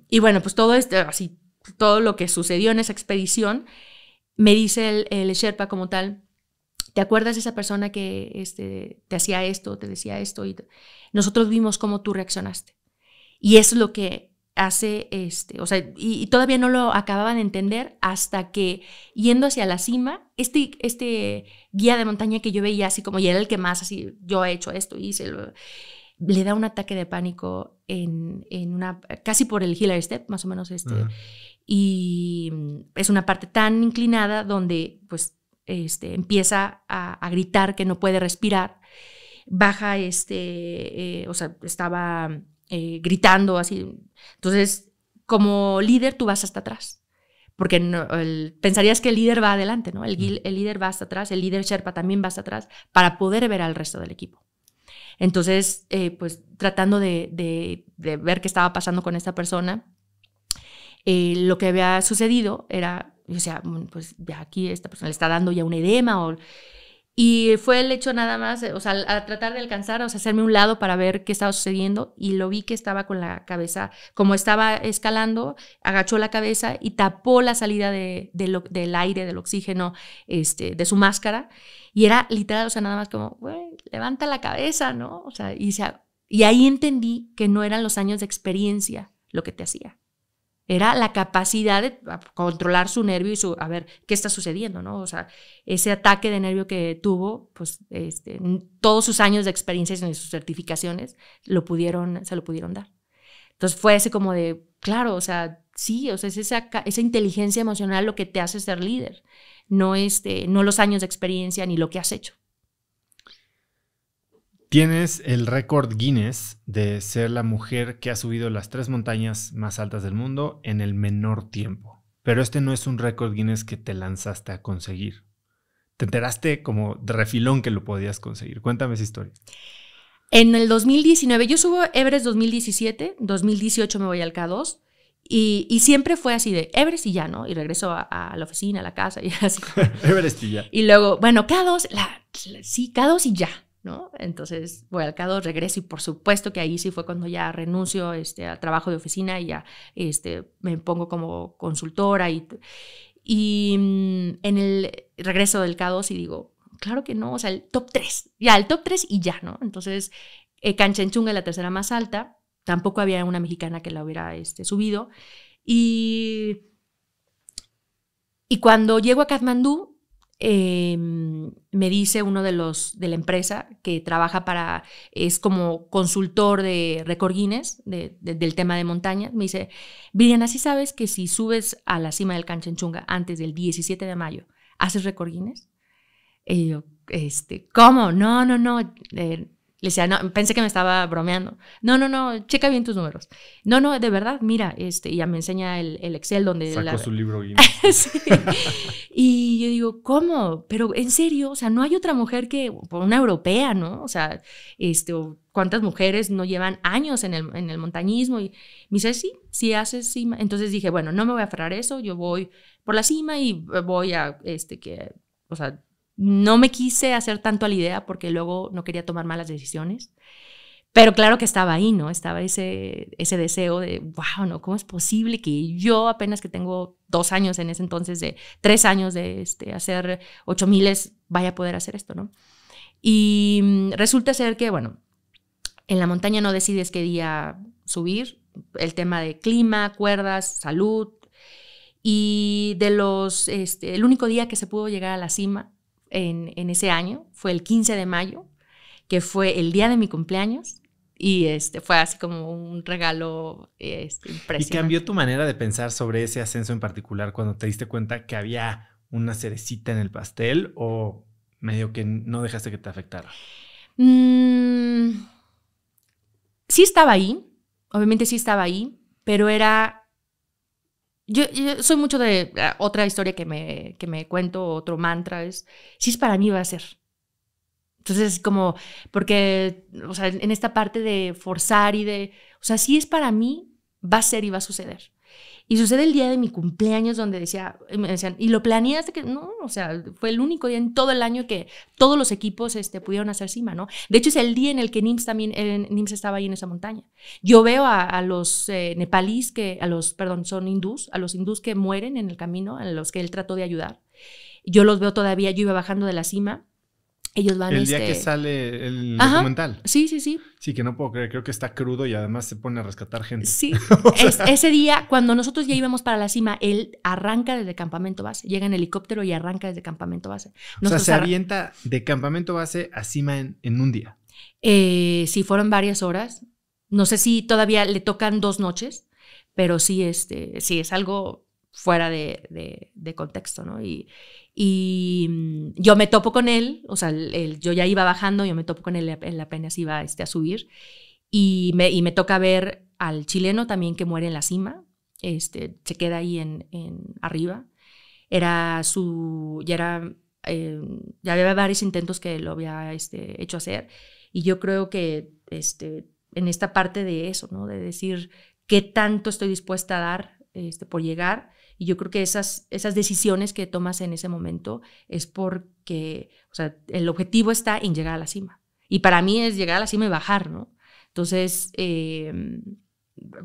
y bueno, pues todo esto, así todo lo que sucedió en esa expedición, me dice el, el Sherpa como tal, ¿te acuerdas de esa persona que este, te hacía esto, te decía esto? Y nosotros vimos cómo tú reaccionaste. Y es lo que hace, este, o sea, y, todavía no lo acababan de entender hasta que yendo hacia la cima, este, este guía de montaña que yo veía así como, y era el que más así, yo he hecho esto, hice, lo, le da un ataque de pánico en, una, casi por el Hillary Step, más o menos este. Y es una parte tan inclinada donde pues este, empieza a, gritar que no puede respirar. Baja, este, eh, o sea, estaba eh, gritando así. Entonces, como líder, tú vas hasta atrás porque pensarías que el líder va adelante, ¿no? El, el, líder va hasta atrás, el líder Sherpa también va hasta atrás para poder ver al resto del equipo. Entonces, eh, pues tratando de, ver qué estaba pasando con esta persona, eh, lo que había sucedido era, o sea, pues ya aquí esta persona le está dando ya un edema o y fue el hecho nada más, eh, o sea, a tratar de alcanzar, o sea, hacerme un lado para ver qué estaba sucediendo y lo vi que estaba con la cabeza, como estaba escalando, agachó la cabeza y tapó la salida de, del aire, del oxígeno, este, de su máscara. Y era literal, o sea, nada más como, güey, levanta la cabeza, ¿no? O sea, y, y ahí entendí que no eran los años de experiencia lo que te hacía, era la capacidad de ah, controlar su nervio y su, a ver, ¿qué está sucediendo? ¿no? O sea, ese ataque de nervio que tuvo, pues este, todos sus años de experiencia y sus certificaciones lo pudieron, se lo pudieron dar. Entonces fue ese como de, claro, o sea, sí, o sea, es esa, esa inteligencia emocional lo que te hace ser líder, no, este, no los años de experiencia ni lo que has hecho. Tienes el récord Guinness de ser la mujer que ha subido las tres montañas más altas del mundo en el menor tiempo. Pero este no es un récord Guinness que te lanzaste a conseguir. Te enteraste como de refilón que lo podías conseguir. Cuéntame esa historia. En el 2019, yo subo Everest 2017, 2018 me voy al K2 y, siempre fue así de Everest y ya, ¿no? Y regreso a, la oficina, a la casa y así. Everest y ya. Y luego, bueno, K2, la, sí, K2 y ya. Entonces voy al CADO, regreso y por supuesto que ahí sí fue cuando ya renuncio este, al trabajo de oficina y ya este, me pongo como consultora y, mm, en el regreso del CADO y digo, claro que no, o sea, el top 3, ya, el top 3 y ya, ¿no? Entonces, eh, es la tercera más alta, tampoco había una mexicana que la hubiera este, subido y... Y cuando llego a Katmandú, Em, me dice uno de los de la empresa que trabaja para, es como consultor de Record Guinness, del tema de montaña, me dice, Viriana, ¿sí sabes que si subes a la cima del Canchenchunga antes del 17 de mayo, ¿haces Record Guinness? Y yo, este, ¿cómo? No, no, no, eh, le decía, no, pensé que me estaba bromeando. No, no, no, checa bien tus números. No, no, de verdad, mira, este, ya me enseña el, el Excel donde... Sacó su libro y yo digo, ¿cómo? Pero en serio, o sea, no hay otra mujer que, una europea, ¿no? O sea, este, cuántas mujeres no llevan años en el, en el montañismo. Y me dice, sí, sí haces cima. Entonces dije, bueno, no me voy a aferrar eso, yo voy por la cima y voy a, este, que, o sea, no me quise hacer tanto a la idea porque luego no quería tomar malas decisiones. Pero claro que estaba ahí, ¿no? Estaba ese, ese deseo de, wow, ¿no? ¿Cómo es posible que yo apenas que tengo dos años en ese entonces, de tres años de este, hacer ocho miles, vaya a poder hacer esto, ¿no? Y mm, resulta ser que, bueno, en la montaña no decides qué día subir, el tema de clima, cuerdas, salud. Y de los, este, el único día que se pudo llegar a la cima en, ese año fue el 15 de mayo, que fue el día de mi cumpleaños. Y este, fue así como un regalo impresionante. ¿Y cambió tu manera de pensar sobre ese ascenso en particular cuando te diste cuenta que había una cerecita en el pastel o medio que no dejaste que te afectara? Mm, sí estaba ahí, obviamente sí estaba ahí, pero era yo, soy mucho de eh, otra historia que me, que me cuento, otro mantra es, si es para mí va a ser. Entonces, como, porque, o sea, en esta parte de forzar y de, o sea, si es para mí, va a ser y va a suceder. Y sucede el día de mi cumpleaños donde decía, eh, decían, ¿y lo planeaste? Que no, o sea, fue el único día en todo el año que todos los equipos este, pudieron hacer cima, ¿no? De hecho, es el día en el que NIMS también, eh, estaba ahí en esa montaña. Yo veo a, los eh, nepalíes que, a los, perdón, son hindús, a los hindús que mueren en el camino, a los que él trató de ayudar. Yo los veo todavía, yo iba bajando de la cima ellos van el día este que sale el documental. Sí, sí, sí. Sí, que no puedo creer, creo que está crudo y además se pone a rescatar gente. Sí, ese día cuando nosotros ya íbamos para la cima, él arranca desde campamento base, llega en helicóptero y arranca desde campamento base. o sea, se avienta de campamento base a cima en, un día. Eh, sí, fueron varias horas. No sé si todavía le tocan dos noches, pero sí, este, sí es algo fuera de, de contexto, ¿no? Y, y mm, yo me topo con él, o sea, yo ya iba bajando, yo me topo con él, él apenas iba este, a subir. Y me, y me, toca ver al chileno también que muere en la cima, este, se queda ahí en, en arriba. Era su, ya era, eh, ya había varios intentos que lo había este, hecho hacer. Y yo creo que este, en esta parte de eso, ¿no? de decir qué tanto estoy dispuesta a dar este, por llegar y yo creo que esas, esas decisiones que tomas en ese momento es porque, o sea, el objetivo está en llegar a la cima. Y para mí es llegar a la cima y bajar, ¿no? Entonces, em,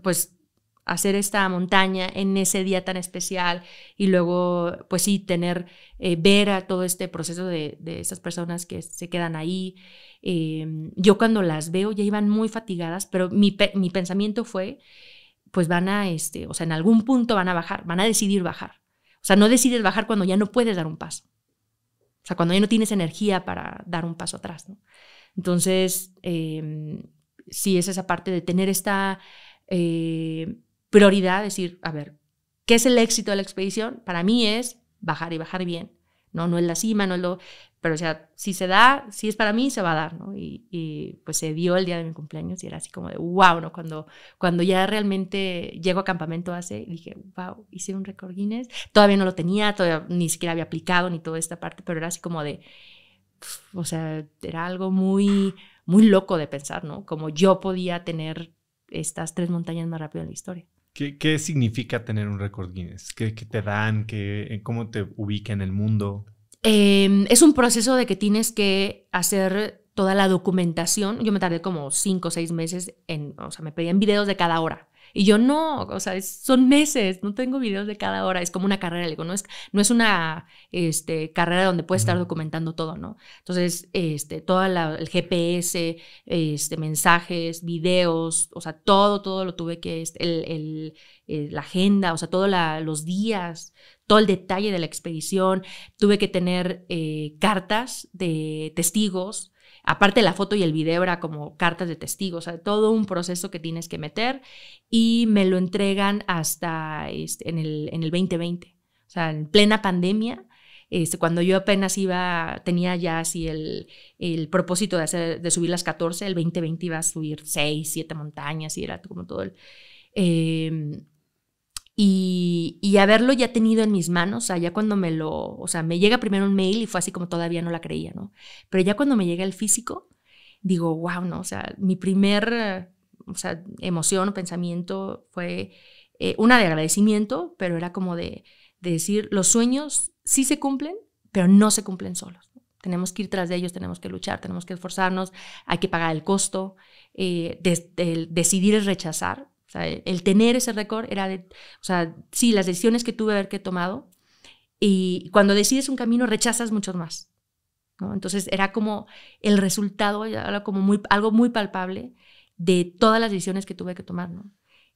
pues hacer esta montaña en ese día tan especial y luego, pues sí, tener, eh, ver a todo este proceso de, de esas personas que se quedan ahí. Em, yo cuando las veo ya iban muy fatigadas, pero mi, mi pensamiento fue, pues van a, este, o sea, en algún punto van a bajar, van a decidir bajar. O sea, no decides bajar cuando ya no puedes dar un paso. O sea, cuando ya no tienes energía para dar un paso atrás. ¿no? Entonces, eh, sí es esa parte de tener esta eh, prioridad, decir, a ver, ¿qué es el éxito de la expedición? Para mí es bajar y bajar bien. No, no es la cima, no es lo, pero, o sea, si se da, si es para mí, se va a dar, ¿no? Y, y, pues se dio el día de mi cumpleaños y era así como de, wow, ¿no? Cuando, cuando ya realmente llego a campamento hace, dije, wow, hice un récord Guinness. Todavía no lo tenía, todavía ni siquiera había aplicado ni toda esta parte, pero era así como de, o sea, era algo muy, muy loco de pensar, ¿no? Como yo podía tener estas tres montañas más rápido en la historia. ¿Qué, ¿Qué, significa tener un récord Guinness? ¿Qué, te dan? ¿Qué, ¿Cómo te ubica en el mundo? Em, es un proceso de que tienes que hacer toda la documentación. Yo me tardé como cinco o seis meses en, o sea, me pedían videos de cada hora. Y yo no, o sea, son meses, no tengo videos de cada hora, es como una carrera, digo, no es, no es una este, carrera donde puedes estar documentando todo, ¿no? Entonces, este, todo el GPS, este, mensajes, videos, o sea, todo, todo lo tuve que, este, el, el, eh, la agenda, o sea, todos los días, todo el detalle de la expedición, tuve que tener eh, cartas de testigos, Aparte la foto y el video era como cartas de testigos, o sea, todo un proceso que tienes que meter y me lo entregan hasta este, en, el, en el 2020, o sea, en plena pandemia. Este, cuando yo apenas iba, tenía ya así el, propósito de, hacer, de subir las 14, el 2020 iba a subir 6, 7 montañas y era como todo el... Em, y, haberlo ya tenido en mis manos, o sea, ya cuando me lo, o sea, me llega primero un mail y fue así como todavía no la creía, ¿no? Pero ya cuando me llega el físico, digo, wow, ¿no? O sea, mi primer, o sea, emoción o pensamiento fue eh, una de agradecimiento, pero era como de, decir, los sueños sí se cumplen, pero no se cumplen solos. Tenemos que ir tras de ellos, tenemos que luchar, tenemos que esforzarnos, hay que pagar el costo, eh, decidir es rechazar, sea, el, tener ese récord era de, o sea, sí, las decisiones que tuve haber que tomado. Y cuando decides un camino, rechazas muchos más. ¿no? Entonces era como el resultado, algo muy palpable de todas las decisiones que tuve que tomar. ¿no?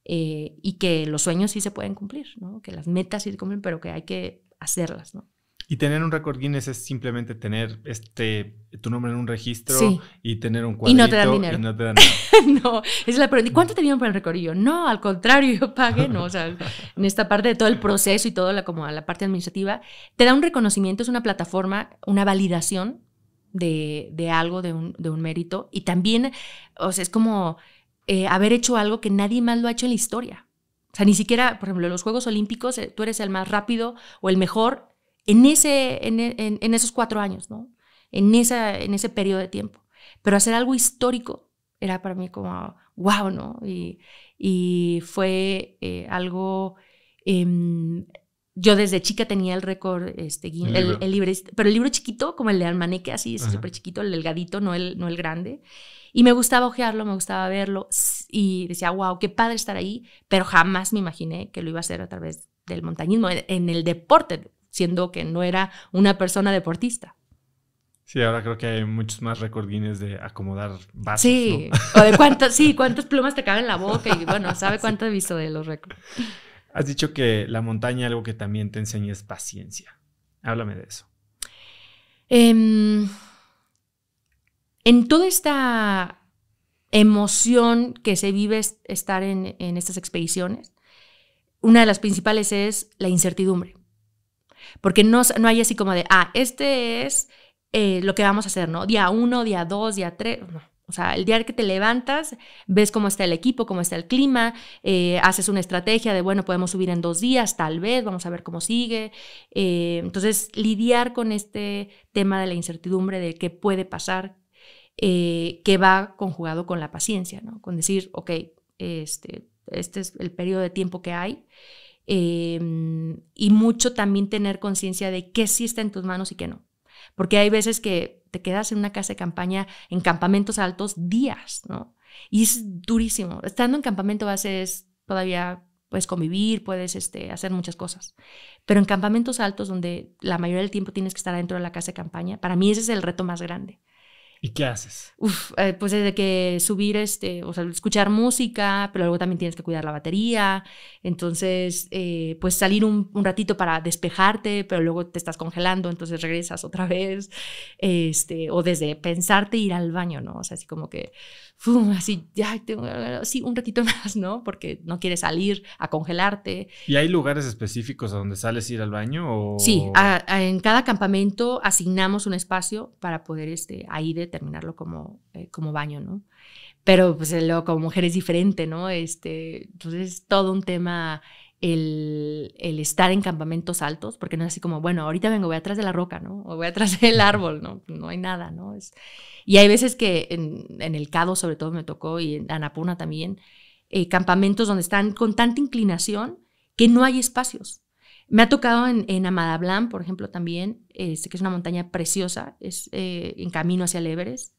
Eh, y que los sueños sí se pueden cumplir, ¿no? que las metas sí se cumplen, pero que hay que hacerlas. ¿no? Y tener un récord Guinness es simplemente tener este tu nombre en un registro y tener un cuadrito. Y no te dan dinero. no es la pregunta. ¿Y cuánto te dieron por el récord? no, al contrario, yo pagué. No, o sea, en esta parte de todo el proceso y todo la, como la parte administrativa, te da un reconocimiento, es una plataforma, una validación de, algo, de un, mérito. Y también, o sea, es como eh, haber hecho algo que nadie más lo ha hecho en la historia. O sea, ni siquiera, por ejemplo, en los Juegos Olímpicos, eh, tú eres el más rápido o el mejor en, ese, e, en, esos cuatro años, ¿no? en, esa, en ese periodo de tiempo. Pero hacer algo histórico era para mí como, wow, ¿no? Y, y fue eh, algo... Em, yo desde chica tenía el récord, este, el, libro, pero el libro chiquito, como el de Almaneque, así, súper chiquito, el delgadito, no el, no el grande. Y me gustaba ojearlo, me gustaba verlo y decía, wow, qué padre estar ahí, pero jamás me imaginé que lo iba a hacer a través del montañismo, en el deporte siendo que no era una persona deportista. Sí, ahora creo que hay muchos más recordines de acomodar vasos. Sí, o de cuántas, sí, plumas te caben en la boca y bueno, sabe cuánto he visto de los récords. Has dicho que la montaña algo que también te enseña es paciencia. Háblame de eso. Em, en toda esta emoción que se vive estar en estas expediciones, una de las principales es la incertidumbre. Porque no, no hay así como de, ah, este es eh, lo que vamos a hacer, ¿no? Día uno, día dos, día tres, O sea, el día que te levantas, ves cómo está el equipo, cómo está el clima, eh, haces una estrategia de, bueno, podemos subir en dos días, tal vez, vamos a ver cómo sigue. Eh, entonces, lidiar con este tema de la incertidumbre de qué puede pasar, que va conjugado con la paciencia, ¿no? Con decir, ok, este, este es el periodo de tiempo que hay Em, y mucho también tener conciencia de qué sí está en tus manos y qué no. Porque hay veces que te quedas en una casa de campaña, en campamentos altos, días, ¿no? Y es durísimo. Estando en campamento a es todavía puedes convivir, puedes este, hacer muchas cosas. Pero en campamentos altos, donde la mayoría del tiempo tienes que estar dentro de la casa de campaña, para mí ese es el reto más grande. ¿Y qué haces? Uf, eh, pues desde que subir, este, o sea, escuchar música, pero luego también tienes que cuidar la batería. Entonces, eh, pues salir un, ratito para despejarte, pero luego te estás congelando, entonces regresas otra vez. Este, o desde pensarte ir al baño, ¿no? O sea, así como que, así, ya, tengo, sí, un ratito más, ¿no? Porque no quieres salir a congelarte. ¿Y hay lugares específicos a donde sales a ir al baño? O... Sí, en cada campamento asignamos un espacio para poder, este, ahí de terminarlo como, eh, como baño, ¿no? Pero pues eh, luego como mujer es diferente, ¿no? Este, entonces es todo un tema el, estar en campamentos altos, porque no es así como, bueno, ahorita vengo, voy atrás de la roca, ¿no? O voy atrás del árbol, ¿no? No hay nada, ¿no? Es, y hay veces que en, el Cado sobre todo me tocó y en anapuna también, eh, campamentos donde están con tanta inclinación que no hay espacios. Me ha tocado en, amada Amadablan, por ejemplo, también, este, que es una montaña preciosa, es eh, en camino hacia el Everest,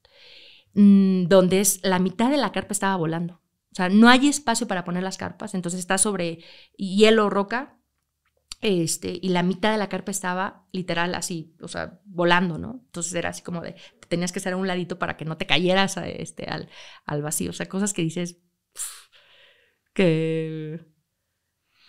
mm, donde es la mitad de la carpa estaba volando. O sea, no hay espacio para poner las carpas, entonces está sobre hielo roca, este, y la mitad de la carpa estaba literal así, o sea, volando, ¿no? Entonces era así como de, tenías que estar a un ladito para que no te cayeras este, al, vacío, o sea, cosas que dices, que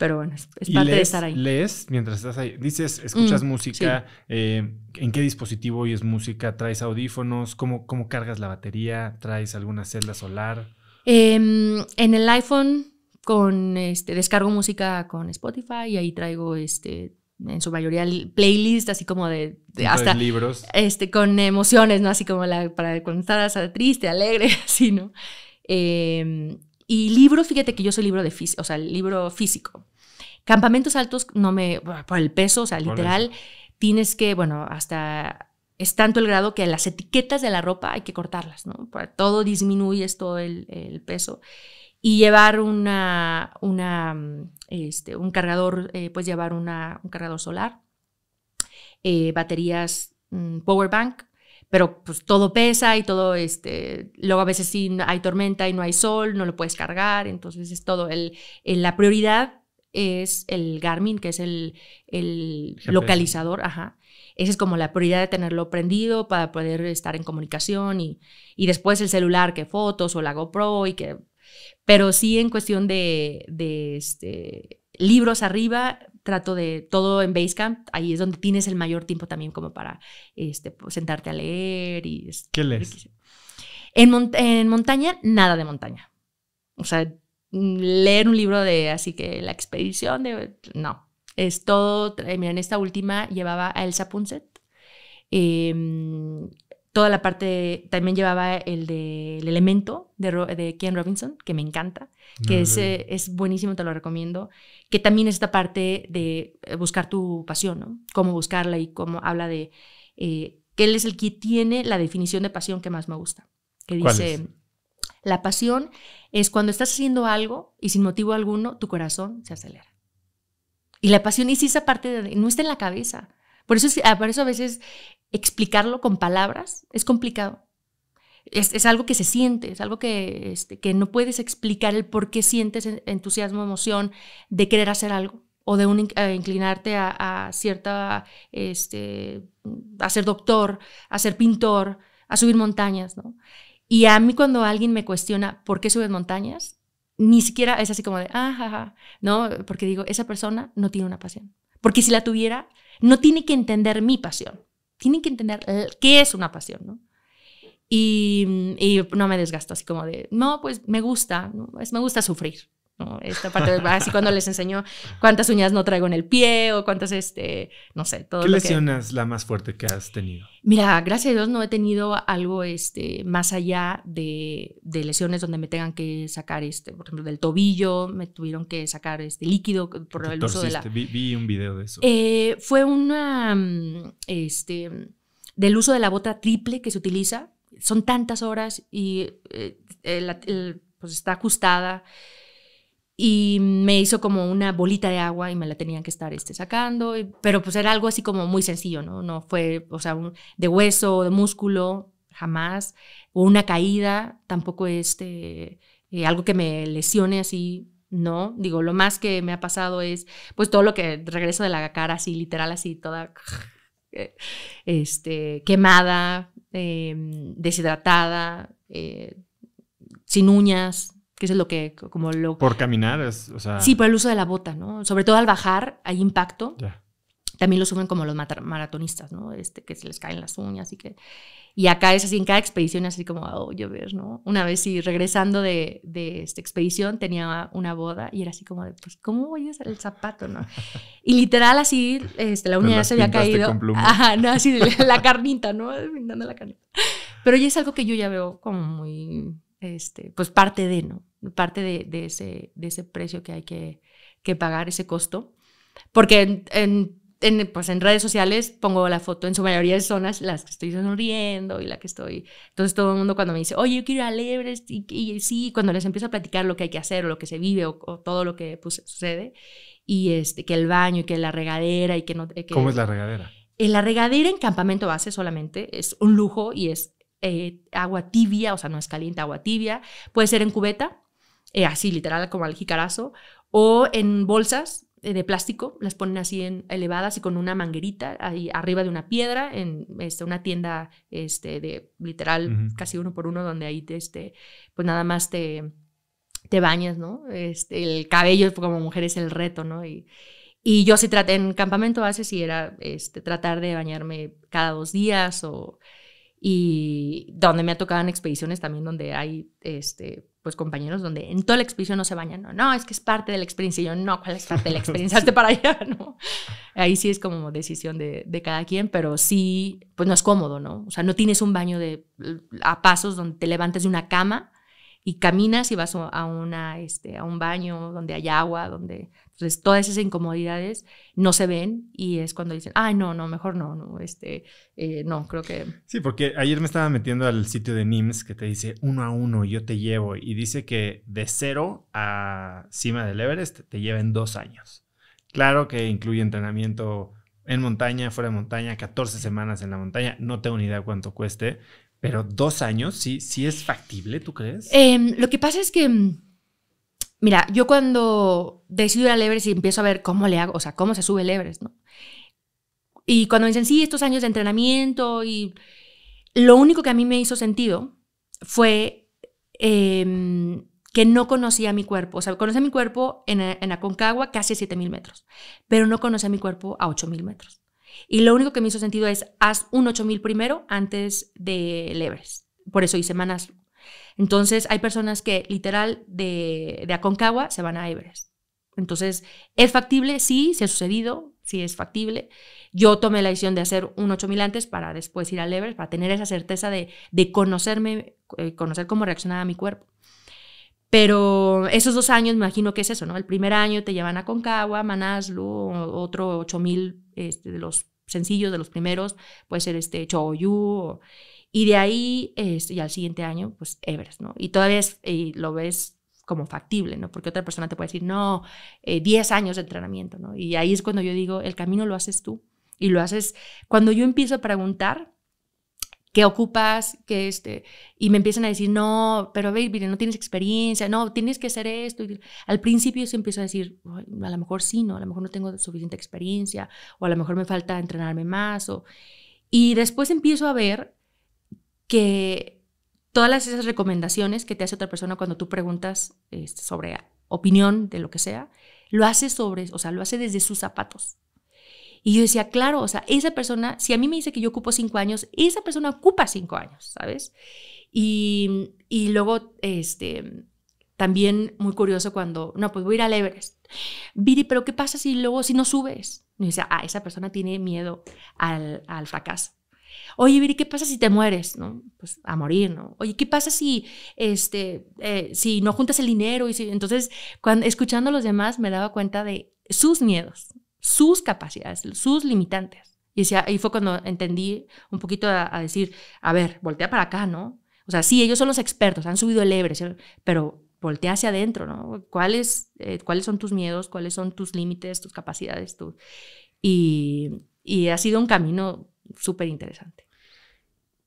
pero bueno, es, parte de estar ahí. Lees mientras estás ahí. Dices, escuchas mm, música. Eh, ¿En qué dispositivo es música? ¿Traes audífonos? ¿Cómo, cómo cargas la batería? ¿Traes alguna celda solar? Em, en el iPhone con este, descargo música con Spotify y ahí traigo este en su mayoría playlist así como de, hasta libros este con emociones no así como la para cuando estás triste alegre así no em, y libros fíjate que yo soy libro de o sea libro físico Campamentos altos no me, por el peso, o sea, literal, tienes que, bueno, hasta es tanto el grado que las etiquetas de la ropa hay que cortarlas, ¿no? Todo disminuyes todo el, peso. Y llevar una, una este, un cargador, pues llevar una, un cargador solar, eh, baterías, mm, power bank, pero pues todo pesa y todo, este, luego a veces sí hay tormenta y no hay sol, no lo puedes cargar, entonces es todo, el, el la prioridad es el Garmin, que es el, localizador, ajá. Esa es como la prioridad de tenerlo prendido para poder estar en comunicación y, después el celular, que fotos o la GoPro y que... Pero sí en cuestión de, este, libros arriba, trato de todo en Basecamp, ahí es donde tienes el mayor tiempo también como para este, pues, sentarte a leer y... ¿Qué lees? En, en montaña, nada de montaña. O sea, Mm, leer un libro de, así que la expedición de, no, es todo, eh, mira, en esta última llevaba a Elsa Punset, em, toda la parte, también llevaba el de el elemento de, Ken Robinson, que me encanta, que ah, eh, es, buenísimo, te lo recomiendo, que también esta parte de eh, buscar tu pasión, ¿no? Cómo buscarla y cómo habla de que él es el que tiene la definición de pasión que más me gusta, que dice, la pasión es cuando estás haciendo algo y sin motivo alguno tu corazón se acelera. Y la pasión es esa parte de, no está en la cabeza. Ah, por eso, a veces explicarlo con palabras es complicado. Es, algo que se siente, es algo que, este, que no puedes explicar el por qué sientes entusiasmo, emoción de querer hacer algo o de eh, inclinarte a, cierta, este, a ser doctor, a ser pintor, a subir montañas, ¿no? Y a mí cuando alguien me cuestiona por qué subes montañas, ni siquiera es así como de, ah, no, porque digo, esa persona no tiene una pasión. Porque si la tuviera, no tiene que entender mi pasión, tiene que entender qué es una pasión, ¿no? Y, y no me desgasto así como de, no, pues me gusta, me gusta sufrir. Esta parte, así cuando les enseño cuántas uñas no traigo en el pie o cuántas, este, no sé, todo. ¿Qué lesión es la más fuerte que has tenido? Mira, gracias a Dios no he tenido algo este, más allá de, de, lesiones donde me tengan que sacar, este, por ejemplo, del tobillo, me tuvieron que sacar este líquido por el uso de la... Vi, vi, un video de eso. Eh, fue una, mm, este, del uso de la bota triple que se utiliza. Son tantas horas y eh, eh, pues está ajustada y me hizo como una bolita de agua y me la tenían que estar este, sacando, pero pues era algo así como muy sencillo, ¿no? No fue, o sea, de hueso, de músculo, jamás, o una caída, tampoco este, eh, algo que me lesione así, no, digo, lo más que me ha pasado es pues todo lo que regreso de la cara así, literal así, toda eh, este, quemada, em, deshidratada, eh, sin uñas, que es lo que, como lo... Por caminar, o sea... Sí, por el uso de la bota, ¿no? Sobre todo al bajar hay impacto. También lo sufren como los maratonistas, ¿no? Este, que se les caen las uñas y que... Y acá es así, en cada expedición así como, oh, llover, ¿no? Una vez sí, regresando de, de, esta expedición tenía una boda y era así como de, pues, ¿cómo voy a usar el zapato, no? Y literal así, este, la uña ya se había caído. Ajá, no, así, la carnita, ¿no? Pintando la carnita. Pero ya es algo que yo ya veo como muy este, pues parte de, ¿no? Parte de, ese, de ese precio que hay que, pagar, ese costo. Porque en, pues, en, redes sociales pongo la foto, en su mayoría de zonas, las que estoy sonriendo y la que estoy... Entonces todo el mundo cuando me dice, oye, yo quiero ir a y, sí, cuando les empiezo a platicar lo que hay que hacer, o lo que se vive, o, todo lo que pues, sucede, y este, que el baño, y que la regadera, y que no... Eh, ¿Cómo es la regadera? En eh, la regadera en campamento base solamente es un lujo y es eh, agua tibia, o sea, no es caliente, agua tibia. Puede ser en cubeta, eh, así literal como al jicarazo, o en bolsas eh, de plástico, las ponen así en, elevadas y con una manguerita ahí arriba de una piedra, en este, una tienda este, de literal casi uno por uno, donde ahí este, pues nada más te, te bañas, ¿no? Este, el cabello pues, como mujer es el reto, ¿no? Y, y yo si traté, en campamento hace si era este, tratar de bañarme cada dos días o y donde me ha tocado en expediciones también donde hay este pues compañeros donde en toda la expedición no se bañan, no, no, es que es parte de la experiencia, yo no, ¿cuál es parte de la experiencia? Hazte para allá, ¿no? Ahí sí es como decisión de, cada quien, pero sí, pues no es cómodo, ¿no? O sea, no tienes un baño de, a pasos donde te levantes de una cama y caminas y vas a, una, este, a un baño donde hay agua, donde entonces, todas esas incomodidades no se ven y es cuando dicen, ay, no, no, mejor no, no, este, eh, no, creo que... Sí, porque ayer me estaba metiendo al sitio de NIMS que te dice uno a uno, yo te llevo, y dice que de cero a cima del Everest te lleven dos años. Claro que incluye entrenamiento en montaña, fuera de montaña, 14 semanas en la montaña, no tengo ni idea cuánto cueste, pero dos años, sí, sí es factible, ¿tú crees? Em, lo que pasa es que mm, Mira, yo cuando decido ir a Everest y empiezo a ver cómo le hago, o sea, cómo se sube el ¿no? Y cuando me dicen, sí, estos años de entrenamiento y... Lo único que a mí me hizo sentido fue em, que no conocía mi cuerpo. O sea, conocía mi cuerpo en, Aconcagua casi a 7.000 metros, pero no conocía mi cuerpo a 8.000 metros. Y lo único que me hizo sentido es, haz un 8.000 primero antes de Everest. Por eso hice semanas entonces hay personas que literal de, Aconcagua se van a Everest. Entonces, ¿es factible? Sí, se ha sucedido, sí es factible. Yo tomé la decisión de hacer un 8000 antes para después ir al Everest, para tener esa certeza de, conocerme, eh, conocer cómo reaccionaba mi cuerpo. Pero esos dos años, me imagino que es eso, ¿no? El primer año te llevan a Aconcagua, Manaslu, otro 8000 este, de los sencillos, de los primeros, puede ser este Choyu, y de ahí, es, este, y al siguiente año, pues Everest, ¿no? Y todavía lo ves como factible, ¿no? Porque otra persona te puede decir, no, 10 eh, años de entrenamiento, ¿no? Y ahí es cuando yo digo, el camino lo haces tú. Y lo haces, cuando yo empiezo a preguntar, ¿qué ocupas? que este? Y me empiezan a decir, no, pero mire no tienes experiencia, no, tienes que hacer esto. Y al principio yo empiezo a decir, a lo mejor sí, no, a lo mejor no tengo suficiente experiencia, o a lo mejor me falta entrenarme más, o... Y después empiezo a ver que todas esas recomendaciones que te hace otra persona cuando tú preguntas este, sobre opinión de lo que sea, lo hace sobre, o sea, lo hace desde sus zapatos. Y yo decía, claro, o sea, esa persona, si a mí me dice que yo ocupo cinco años, esa persona ocupa cinco años, ¿sabes? Y, y luego, este, también muy curioso cuando, no, pues voy a ir al Viri, pero ¿qué pasa si luego, si no subes? Y yo decía, ah, esa persona tiene miedo al fracaso. Oye, Viri, ¿qué pasa si te mueres? ¿No? Pues a morir, ¿no? Oye, ¿qué pasa si, este, eh, si no juntas el dinero? Y si, entonces, cuando, escuchando a los demás, me daba cuenta de sus miedos, sus capacidades, sus limitantes. Y ahí fue cuando entendí un poquito a, decir, a ver, voltea para acá, ¿no? O sea, sí, ellos son los expertos, han subido el Everest, pero voltea hacia adentro, ¿no? ¿Cuáles, eh, ¿cuáles son tus miedos? ¿Cuáles son tus límites, tus capacidades? y ha sido un camino súper interesante.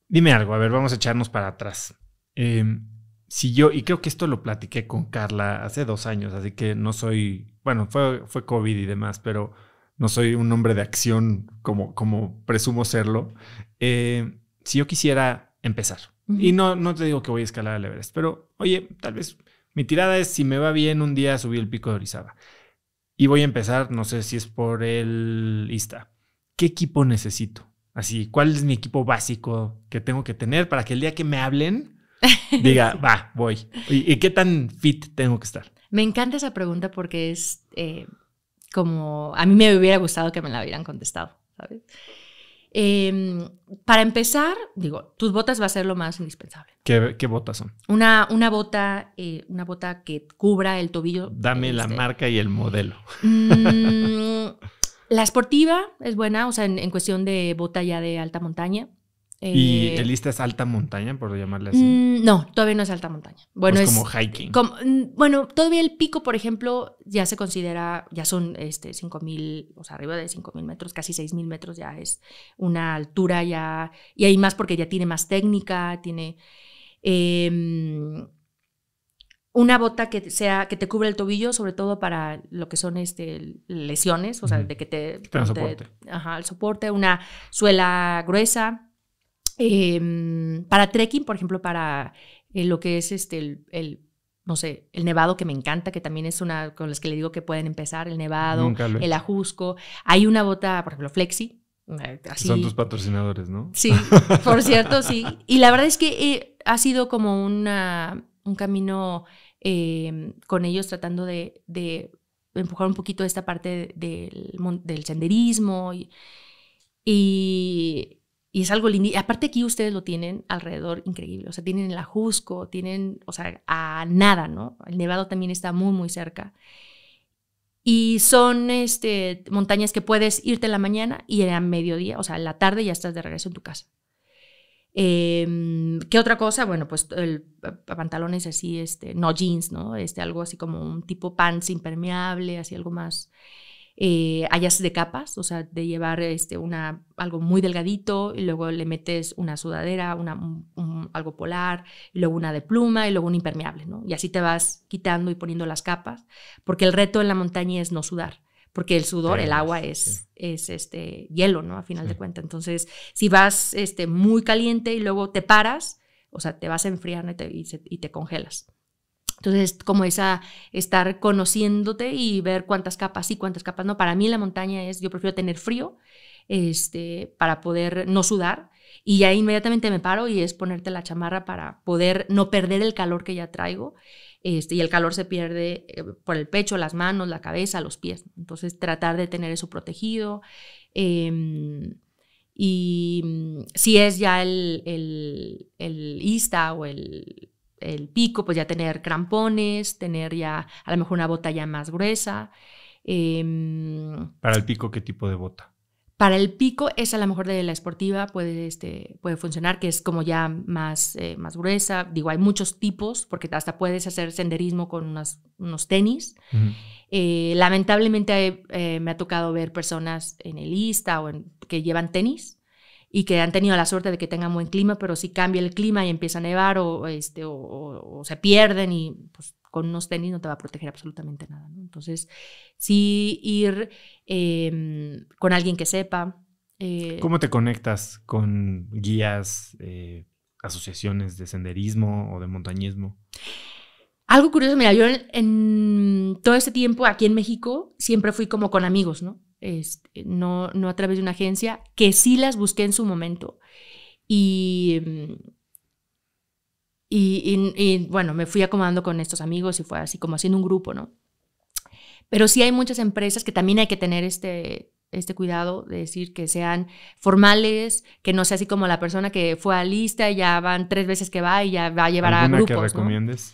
Dime algo, a ver, vamos a echarnos para atrás. Em, si yo, y creo que esto lo platiqué con Carla hace dos años, así que no soy, bueno, fue, fue COVID y demás, pero no soy un hombre de acción como, como presumo serlo. Eh, si yo quisiera empezar, y no, no te digo que voy a escalar a Everest, pero oye, tal vez mi tirada es si me va bien un día subir el pico de Orizaba. Y voy a empezar, no sé si es por el ISTA. ¿Qué equipo necesito? Así, ¿cuál es mi equipo básico que tengo que tener para que el día que me hablen diga, va, voy? ¿Y, qué tan fit tengo que estar? Me encanta esa pregunta porque es eh, como, a mí me hubiera gustado que me la hubieran contestado, ¿sabes? Em, para empezar, digo, tus botas va a ser lo más indispensable. ¿Qué, botas son? Una, una bota, eh, una bota que cubra el tobillo. Dame la este, marca y el modelo. Mm, la esportiva es buena, o sea, en, cuestión de bota ya de alta montaña. ¿Y eh, el lista es alta montaña, por llamarle así? Mm, no, todavía no es alta montaña. Bueno, pues es como hiking. Mm, bueno, todavía el pico, por ejemplo, ya se considera, ya son este, 5.000, o sea, arriba de 5.000 metros, casi 6.000 metros ya es una altura ya, y hay más porque ya tiene más técnica, tiene... Em, una bota que sea que te cubre el tobillo, sobre todo para lo que son este, lesiones, o sea, de que te, al soporte. el soporte, una suela gruesa. Em, para trekking, por ejemplo, para eh, lo que es este el, no sé, el nevado que me encanta, que también es una con las que le digo que pueden empezar, el nevado, el ajusco. Hay una bota, por ejemplo, flexi. Eh, son tus patrocinadores, ¿no? Sí, por cierto, sí. Y la verdad es que eh, ha sido como una, un camino Em, con ellos tratando de, empujar un poquito esta parte del, senderismo. Y, y, es algo lindo. aparte aquí ustedes lo tienen alrededor increíble. O sea, tienen el Ajusco, tienen, o sea, a nada, ¿no? El Nevado también está muy, muy cerca. Y son este, montañas que puedes irte en la mañana y a mediodía, o sea, en la tarde ya estás de regreso en tu casa. Em, ¿Qué otra cosa? Bueno, pues el, pantalones así, este, no jeans, ¿no? Este, algo así como un tipo pants impermeable, así algo más. Eh, de capas, o sea, de llevar este, una, algo muy delgadito y luego le metes una sudadera, algo polar, y luego una de pluma y luego un impermeable, ¿no? Y así te vas quitando y poniendo las capas, porque el reto en la montaña es no sudar porque el sudor, el agua es, es este hielo, ¿no? A final de cuentas. Entonces, si vas este, muy caliente y luego te paras, o sea, te vas a enfriar y te, y, te congelas. Entonces, como esa, estar conociéndote y ver cuántas capas y cuántas capas no. Para mí la montaña es, yo prefiero tener frío este, para poder no sudar y ya inmediatamente me paro y es ponerte la chamarra para poder no perder el calor que ya traigo este, y el calor se pierde eh, por el pecho, las manos, la cabeza, los pies. Entonces tratar de tener eso protegido. Em, y mm, si es ya el, el, ISTA o el, pico, pues ya tener crampones, tener ya a lo mejor una bota ya más gruesa. Em, ¿Para el pico qué tipo de bota? Para el pico, esa a lo mejor de la esportiva puede, este, puede funcionar, que es como ya más, eh, más gruesa. Digo, hay muchos tipos, porque hasta puedes hacer senderismo con unos tenis. Eh, lamentablemente eh, me ha tocado ver personas en el Ista o en, que llevan tenis y que han tenido la suerte de que tengan buen clima, pero si cambia el clima y empieza a nevar o, este, o se pierden y pues, con unos tenis no te va a proteger absolutamente nada. ¿no? Entonces, sí ir em, con alguien que sepa. Eh, ¿Cómo te conectas con guías, eh, asociaciones de senderismo o de montañismo? Algo curioso, mira, yo en, todo este tiempo aquí en México siempre fui como con amigos, ¿no? Este, no, no a través de una agencia, que sí las busqué en su momento. Y em, y, bueno, me fui acomodando con estos amigos y fue así como haciendo un grupo, ¿no? Pero sí hay muchas empresas que también hay que tener este, este cuidado de decir que sean formales, que no sea así como la persona que fue a lista y ya van tres veces que va y ya va a llevar a grupos. que recomiendes?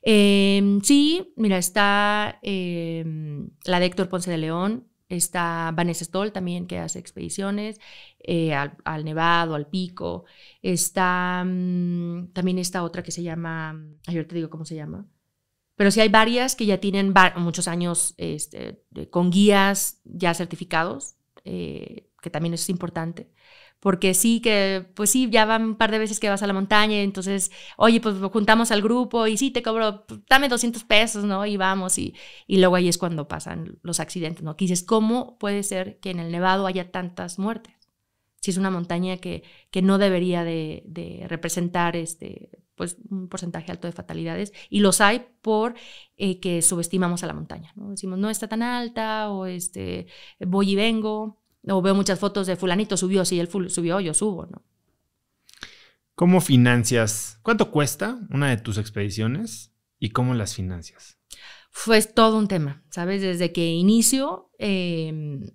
Em, sí, mira, está em, la de Héctor Ponce de León, Está Vanessa Stoll también, que hace expediciones eh, al, Nevado, al Pico. Está mm, también esta otra que se llama, ayer te digo cómo se llama. Pero sí hay varias que ya tienen muchos años este, con guías ya certificados, eh, que también es importante porque sí que, pues sí, ya van un par de veces que vas a la montaña, entonces, oye, pues juntamos al grupo y sí, te cobro, pues, dame 200 pesos, ¿no? Y vamos, y, y luego ahí es cuando pasan los accidentes, ¿no? Que dices, ¿cómo puede ser que en el Nevado haya tantas muertes? Si es una montaña que, que no debería de, representar este, pues, un porcentaje alto de fatalidades, y los hay por eh, que subestimamos a la montaña, ¿no? Decimos, no está tan alta, o este, voy y vengo, o veo muchas fotos de fulanito subió, sí, él subió, yo subo, ¿no? ¿Cómo financias? ¿Cuánto cuesta una de tus expediciones y cómo las financias? Fue todo un tema, ¿sabes? Desde que inicio, em,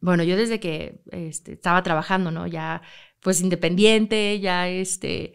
bueno, yo desde que este, estaba trabajando, ¿no? Ya pues independiente, ya este,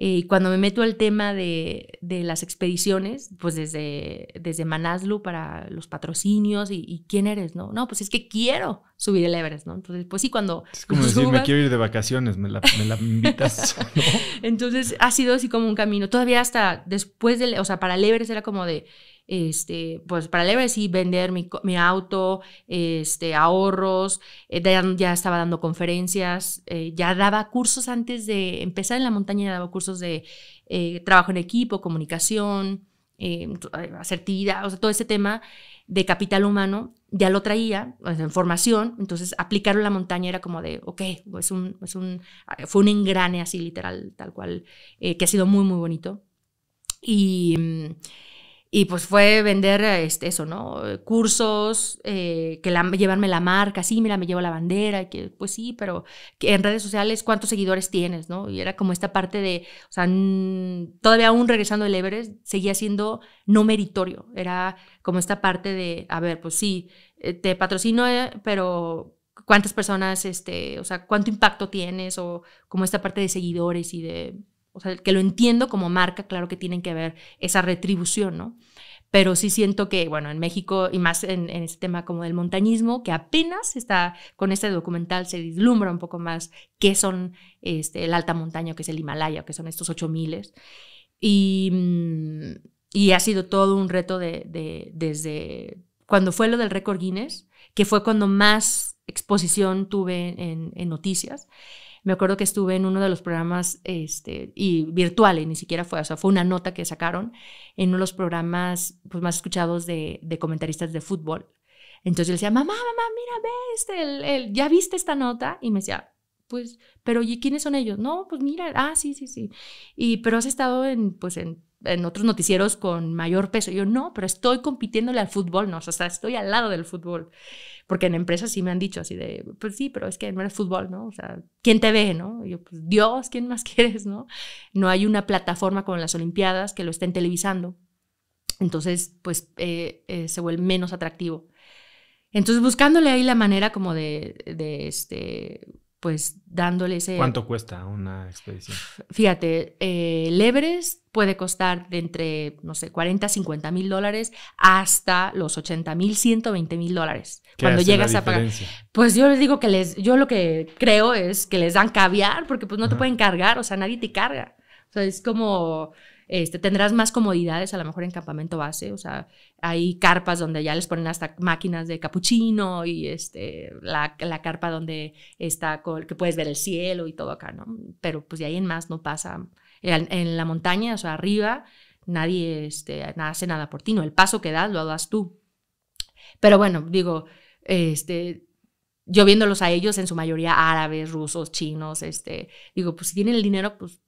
y cuando me meto al tema de, las expediciones, pues desde, desde Manaslu para los patrocinios y, quién eres, ¿no? No, pues es que quiero subir el Everest, ¿no? Entonces, pues sí, cuando... Es como decir, me quiero ir de vacaciones, me la, me la invitas. ¿no? Entonces ha sido así como un camino. Todavía hasta después del, o sea, para el Everest era como de este, pues para el Everest vender mi, auto, este, ahorros, eh, ya, estaba dando conferencias, eh, ya daba cursos antes de empezar en la montaña, ya daba cursos de eh, trabajo en equipo, comunicación, asertividad, o sea, todo ese tema de capital humano, ya lo traía en formación, entonces aplicarlo en la montaña era como de, ok, es un, ah, fue un engrane así literal, tal cual, que ha sido muy, muy bonito. Y... Mm, y pues fue vender este, eso, ¿no? Cursos, eh, que llevarme la marca, sí, mira, me llevo la bandera, que pues sí, pero en redes sociales, ¿cuántos seguidores tienes, no? Y era como esta parte de, o sea, todavía aún regresando del Everest, seguía siendo no meritorio. Era como esta parte de, a ver, pues sí, eh, te patrocino, eh, pero ¿cuántas personas, este, o sea, cuánto impacto tienes? O como esta parte de seguidores y de o sea, que lo entiendo como marca, claro que tienen que ver esa retribución, ¿no? Pero sí siento que, bueno, en México y más en, este tema como del montañismo, que apenas está con este documental se vislumbra un poco más qué son este, el alta montaña, que es el Himalaya, que son estos 8000 y, mm, y ha sido todo un reto de, desde cuando fue lo del récord Guinness, que fue cuando más exposición tuve en, en noticias me acuerdo que estuve en uno de los programas este, y virtuales, ni siquiera fue, o sea, fue una nota que sacaron en uno de los programas pues, más escuchados de, comentaristas de fútbol. Entonces yo decía, mamá, mamá, mira, ve, este, el, ya viste esta nota. Y me decía, pues, pero ¿y quiénes son ellos? No, pues mira, ah, sí, sí, sí. Y, pero has estado en, pues, en, otros noticieros con mayor peso. yo, no, pero estoy compitiéndole al fútbol, no, o sea, estoy al lado del fútbol. Porque en empresas sí me han dicho así de, pues sí, pero es que no eres fútbol, ¿no? O sea, ¿quién te ve, no? yo, pues Dios, ¿quién más quieres, no? No hay una plataforma como las Olimpiadas que lo estén televisando. Entonces, pues eh, eh, se vuelve menos atractivo. Entonces, buscándole ahí la manera como de, de este, pues dándole ese... ¿Cuánto cuesta una expedición? Fíjate, eh, puede costar de entre, no sé, 40, 50 mil dólares hasta los 80 mil, 120 mil dólares. Cuando llegas a pagar. Pues yo les digo que les, yo lo que creo es que les dan caviar porque pues no te pueden cargar, o sea, nadie te carga. O sea, es como este, tendrás más comodidades a lo mejor en campamento base, o sea, hay carpas donde ya les ponen hasta máquinas de capuchino y este, la, carpa donde está, que puedes ver el cielo y todo acá, ¿no? Pero pues de ahí en más no pasa. En, la montaña, o sea, arriba, nadie este, hace nada por ti, no, el paso que das lo das tú. Pero bueno, digo, este, yo viéndolos a ellos, en su mayoría árabes, rusos, chinos, este, digo, pues si tienen el dinero, pues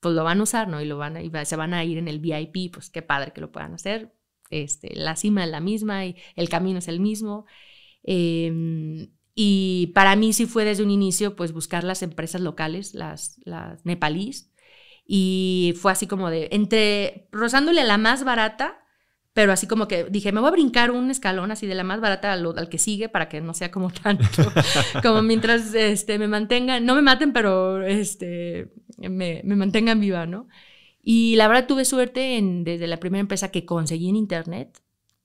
pues lo van a usar, ¿no? Y, lo van y se van a ir en el VIP, pues qué padre que lo puedan hacer. Este, la cima es la misma y el camino es el mismo. Em, y para mí sí fue desde un inicio, pues buscar las empresas locales, las, las nepalíes. Y fue así como de, entre rozándole la más barata pero así como que dije, me voy a brincar un escalón así de la más barata al, que sigue para que no sea como tanto, como mientras este, me mantengan, no me maten, pero este, me, me mantengan viva, ¿no? Y la verdad tuve suerte en, desde la primera empresa que conseguí en internet,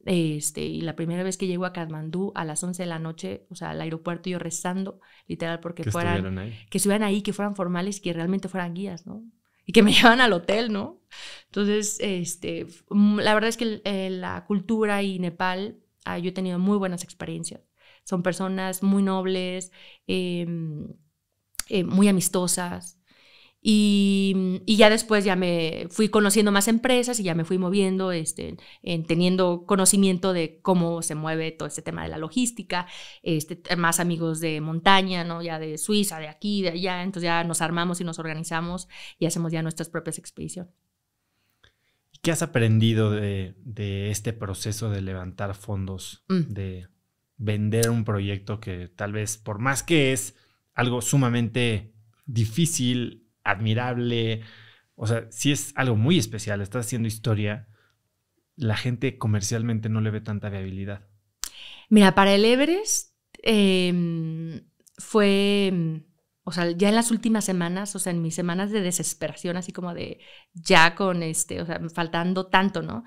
este, y la primera vez que llego a Katmandú a las 11 de la noche, o sea, al aeropuerto, yo rezando, literal, porque que fueran, que estuvieran ahí, que fueran formales, que realmente fueran guías, ¿no? y que me llevan al hotel, ¿no? Entonces, este, mm, la verdad es que eh, la cultura y Nepal, ah, yo he tenido muy buenas experiencias. Son personas muy nobles, em, eh, muy amistosas, y, ya después ya me fui conociendo más empresas y ya me fui moviendo, este, teniendo conocimiento de cómo se mueve todo este tema de la logística, este, más amigos de montaña, ¿no? ya de Suiza, de aquí, de allá, entonces ya nos armamos y nos organizamos y hacemos ya nuestras propias expediciones. ¿Qué has aprendido de, este proceso de levantar fondos, mm. de vender un proyecto que tal vez, por más que es algo sumamente difícil admirable. O sea, si es algo muy especial. Estás haciendo historia. La gente comercialmente no le ve tanta viabilidad. Mira, para el Everest em, fue, o sea, ya en las últimas semanas, o sea, en mis semanas de desesperación, así como de ya con este, o sea, faltando tanto, ¿no?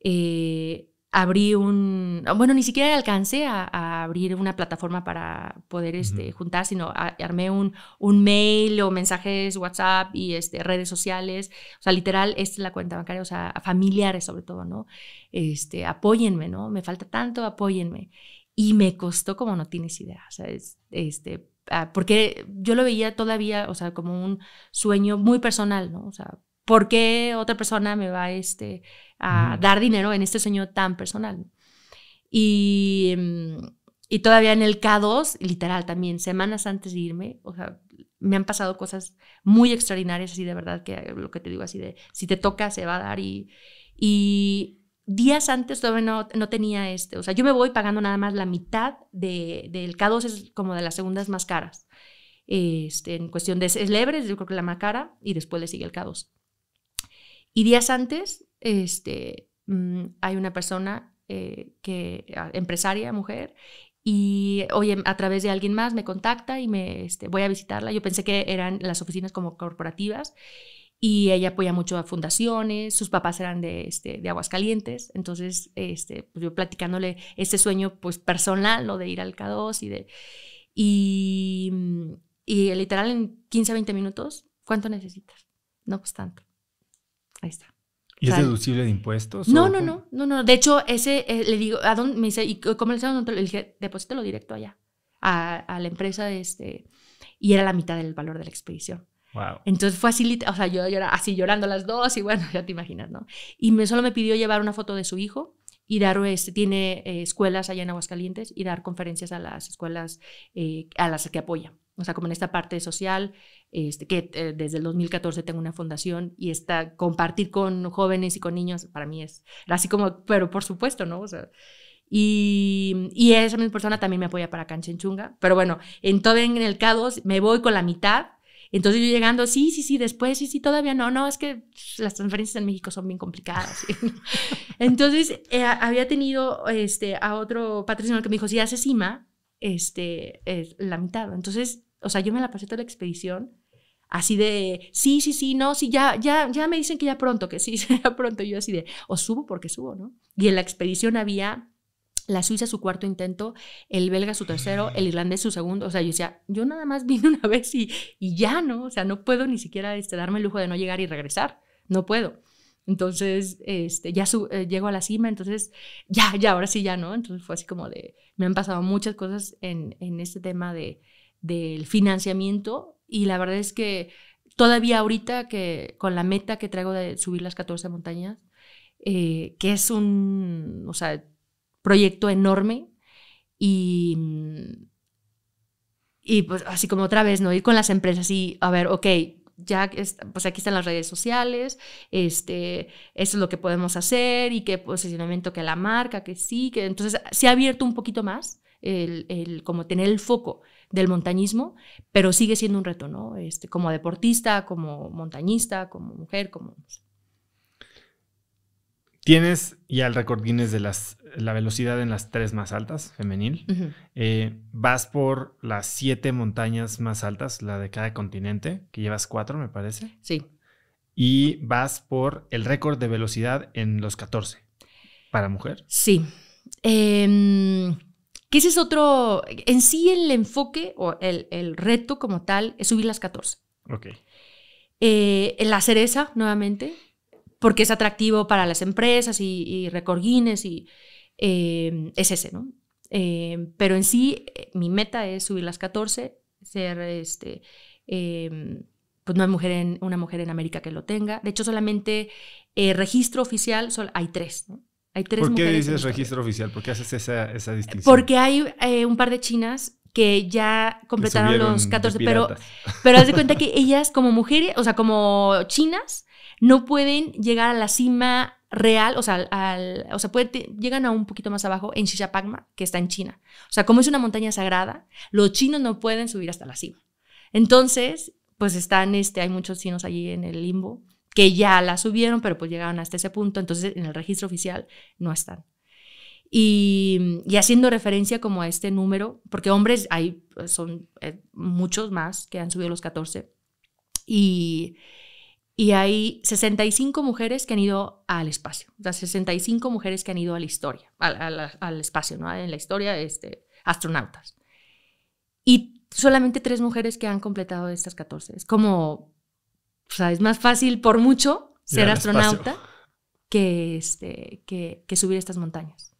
Eh, abrí un, bueno, ni siquiera alcancé a, abrir una plataforma para poder este, juntar, sino armé un, un mail o mensajes, WhatsApp y este, redes sociales, o sea, literal, esta es la cuenta bancaria, o sea, familiares sobre todo, ¿no? Este, apóyenme, ¿no? Me falta tanto, apóyenme. Y me costó como no tienes idea, o sea, este, ah, porque yo lo veía todavía, o sea, como un sueño muy personal, ¿no? O sea, ¿Por qué otra persona me va este, a dar dinero en este sueño tan personal? Y, em, todavía en el K2, literal también, semanas antes de irme, o sea, me han pasado cosas muy extraordinarias, así de verdad, que lo que te digo, así de, si te toca, se va a dar. Y, días antes todavía no, tenía este, o sea, yo me voy pagando nada más la mitad del K2, es como de las segundas más caras. Este, en cuestión de es yo creo que la más cara, y después le sigue el K2. Y días antes, este, mm, hay una persona, eh, que, empresaria, mujer, y oye, a través de alguien más me contacta y me este, voy a visitarla. Yo pensé que eran las oficinas como corporativas y ella apoya mucho a fundaciones, sus papás eran de, este, de Aguascalientes, entonces este, pues, yo platicándole ese sueño pues personal, lo de ir al K2 y de... Y, mm, y literal en 15, 20 minutos, ¿cuánto necesitas? No, pues tanto. Ahí está. ¿Y es deducible de impuestos? No, no, no, no, no. De hecho, ese eh, le digo, ¿a dónde me dice? ¿Y cómo le Le dije, depósítelo directo allá, a, la empresa este. Y era la mitad del valor de la expedición. Wow. Entonces fue así, o sea, yo era así llorando las dos y bueno, ya te imaginas, ¿no? Y me, solo me pidió llevar una foto de su hijo y dar, este, tiene eh, escuelas allá en Aguascalientes y dar conferencias a las escuelas eh, a las que apoya. O sea, como en esta parte social, este, que eh, desde el 2014 tengo una fundación y está compartir con jóvenes y con niños para mí es así como, pero por supuesto, ¿no? y, esa misma persona también me apoya para Canchenchunga. Pero bueno, en todo en el caos me voy con la mitad. Entonces yo llegando, sí, sí, sí, después, sí, sí, todavía no, no, es que las transferencias en México son bien complicadas. Entonces eh, había tenido este, a otro patrocinador que me dijo, si haces CIMA, este, es la mitad. Entonces, o sea, yo me la pasé toda la expedición Así de, sí, sí, sí, no, sí, ya, ya, ya me dicen que ya pronto, que sí, ya pronto. yo así de, o subo porque subo, ¿no? Y en la expedición había la Suiza su cuarto intento, el belga su tercero, el irlandés su segundo. O sea, yo decía, yo nada más vine una vez y, y ya, ¿no? O sea, no puedo ni siquiera este, darme el lujo de no llegar y regresar. No puedo. Entonces, este, ya su, eh, llego a la cima, entonces, ya, ya, ahora sí, ya, ¿no? Entonces fue así como de, me han pasado muchas cosas en, este tema de, del financiamiento y la verdad es que todavía ahorita que con la meta que traigo de subir las 14 montañas, eh, que es un proyecto enorme y, y pues así como otra vez, ¿no? Ir con las empresas y a ver, ok, ya pues aquí están las redes sociales, este, eso es lo que podemos hacer y qué posicionamiento que la marca, que sí, que entonces se ha abierto un poquito más el, el como tener el foco del montañismo, pero sigue siendo un reto, ¿no? Este, como deportista, como montañista, como mujer, como... Tienes ya el récord Guinness de las, la velocidad en las tres más altas, femenil. Eh, vas por las siete montañas más altas, la de cada continente, que llevas cuatro, me parece. Sí. Y vas por el récord de velocidad en los 14 para mujer. Sí. Eh, ese es otro, en sí el enfoque o el, reto como tal es subir las 14. Ok. Eh, la cereza, nuevamente, porque es atractivo para las empresas y, y record y em, es ese, ¿no? Em, pero en sí, eh, mi meta es subir las 14, ser este, em, pues no hay mujer en, una mujer en América que lo tenga. De hecho, solamente eh, registro oficial, hay tres, ¿no? ¿Por qué dices registro oficial? ¿Por qué haces esa, distinción? Porque hay eh, un par de chinas que ya completaron los 14, pero, pero haz de cuenta que ellas como mujeres, o sea, como chinas, no pueden llegar a la cima real, o sea, al, o sea puede, llegan a un poquito más abajo en Shishapagma, que está en China. O sea, como es una montaña sagrada, los chinos no pueden subir hasta la cima. Entonces, pues están, este, hay muchos chinos allí en el limbo que ya la subieron, pero pues llegaron hasta ese punto, entonces en el registro oficial no están. Y, haciendo referencia como a este número, porque hombres hay, son eh, muchos más que han subido los 14, y, y hay 65 mujeres que han ido al espacio, o sea, 65 mujeres que han ido a la historia, al, espacio, ¿no? En la historia, este, astronautas. Y solamente tres mujeres que han completado estas 14. Es como o sea, es más fácil por mucho ser astronauta que, este, que, subir estas montañas.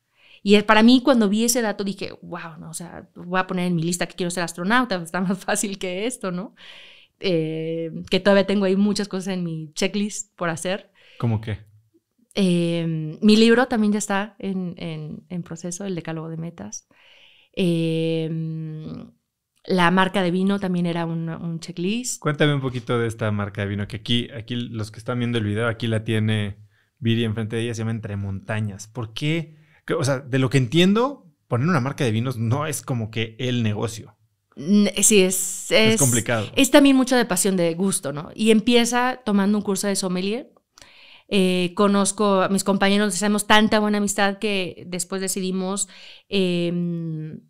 Y para mí, cuando vi ese dato, dije, wow, no, o sea, voy a poner en mi lista que quiero ser astronauta, pues, está más fácil que esto, ¿no? Eh, que todavía tengo ahí muchas cosas en mi checklist por hacer. ¿Cómo qué? Eh, mi libro también ya está en, en, en, proceso, el Decálogo de Metas. Eh, la marca de vino también era un, checklist. Cuéntame un poquito de esta marca de vino, que aquí, aquí los que están viendo el video, aquí la tiene Viri enfrente de ella, se llama Entre Montañas. ¿Por qué? O sea, de lo que entiendo, poner una marca de vinos no es como que el negocio. Mm, sí, es, es, complicado. Es también mucho de pasión de gusto, ¿no? Y empieza tomando un curso de sommelier. Eh, conozco a mis compañeros, hacemos tanta buena amistad que después decidimos... Em,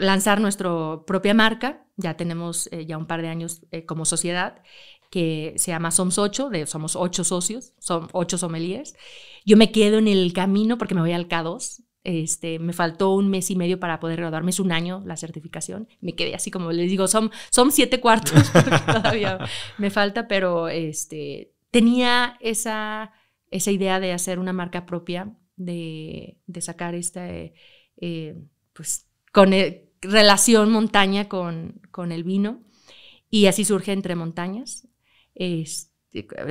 lanzar nuestra propia marca. Ya tenemos eh, ya un par de años eh, como sociedad que se llama Somos 8, de, somos ocho socios, son 8 sommeliers. Yo me quedo en el camino porque me voy al K2. Este, me faltó un mes y medio para poder graduarme, es un año la certificación. Me quedé así como les digo, son, son siete cuartos, todavía me falta, pero este, tenía esa, esa idea de hacer una marca propia, de, de sacar este, eh, pues con relación montaña con, con, el vino. Y así surge Entre Montañas. Es,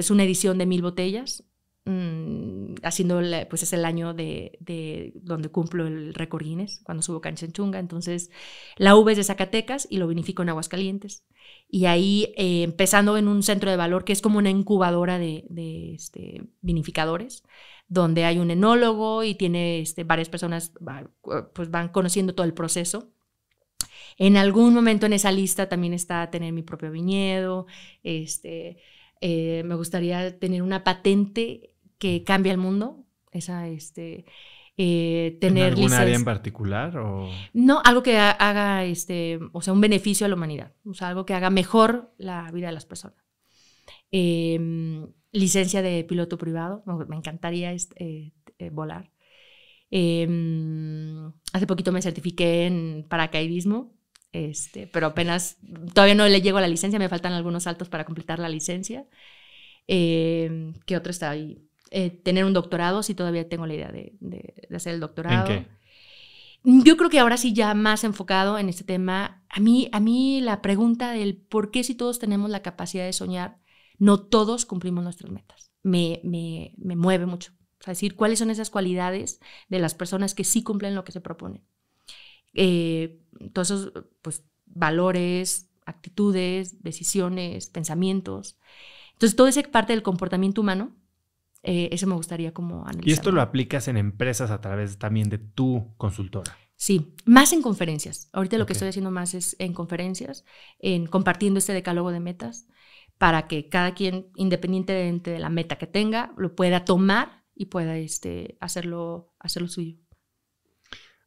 una edición de mil botellas, mm, haciendo, pues es el año de, de, donde cumplo el récord Guinness, cuando subo a Entonces, la uva es de Zacatecas y lo vinifico en Aguascalientes. Y ahí, eh, empezando en un centro de valor que es como una incubadora de, de este, vinificadores, donde hay un enólogo y tiene este, varias personas, pues van conociendo todo el proceso. En algún momento en esa lista también está tener mi propio viñedo, este, eh, me gustaría tener una patente que cambie el mundo, esa, este, eh, tener ¿En algún área en particular no algo que haga este o sea un beneficio a la humanidad o sea algo que haga mejor la vida de las personas eh, licencia de piloto privado, me encantaría eh, eh, volar. Em, hace poquito me certifiqué en paracaidismo, este, pero apenas, todavía no le llego a la licencia, me faltan algunos saltos para completar la licencia. Eh, ¿Qué otro está ahí? Eh, tener un doctorado, si todavía tengo la idea de, hacer el doctorado. ¿En qué? Yo creo que ahora sí ya más enfocado en este tema. A mí, a mí la pregunta del por qué si todos tenemos la capacidad de soñar, no todos cumplimos nuestras metas. Me, me, mueve mucho. O sea, decir cuáles son esas cualidades de las personas que sí cumplen lo que se proponen. Eh, todos esos pues, valores, actitudes, decisiones, pensamientos. Entonces, toda esa parte del comportamiento humano, eh, eso me gustaría como analizar. ¿Y esto lo aplicas en empresas a través también de tu consultora? Sí, más en conferencias. Ahorita lo que estoy haciendo más es en conferencias, en compartiendo este decálogo de metas para que cada quien, independientemente de la meta que tenga, lo pueda tomar y pueda este, hacerlo, hacerlo suyo.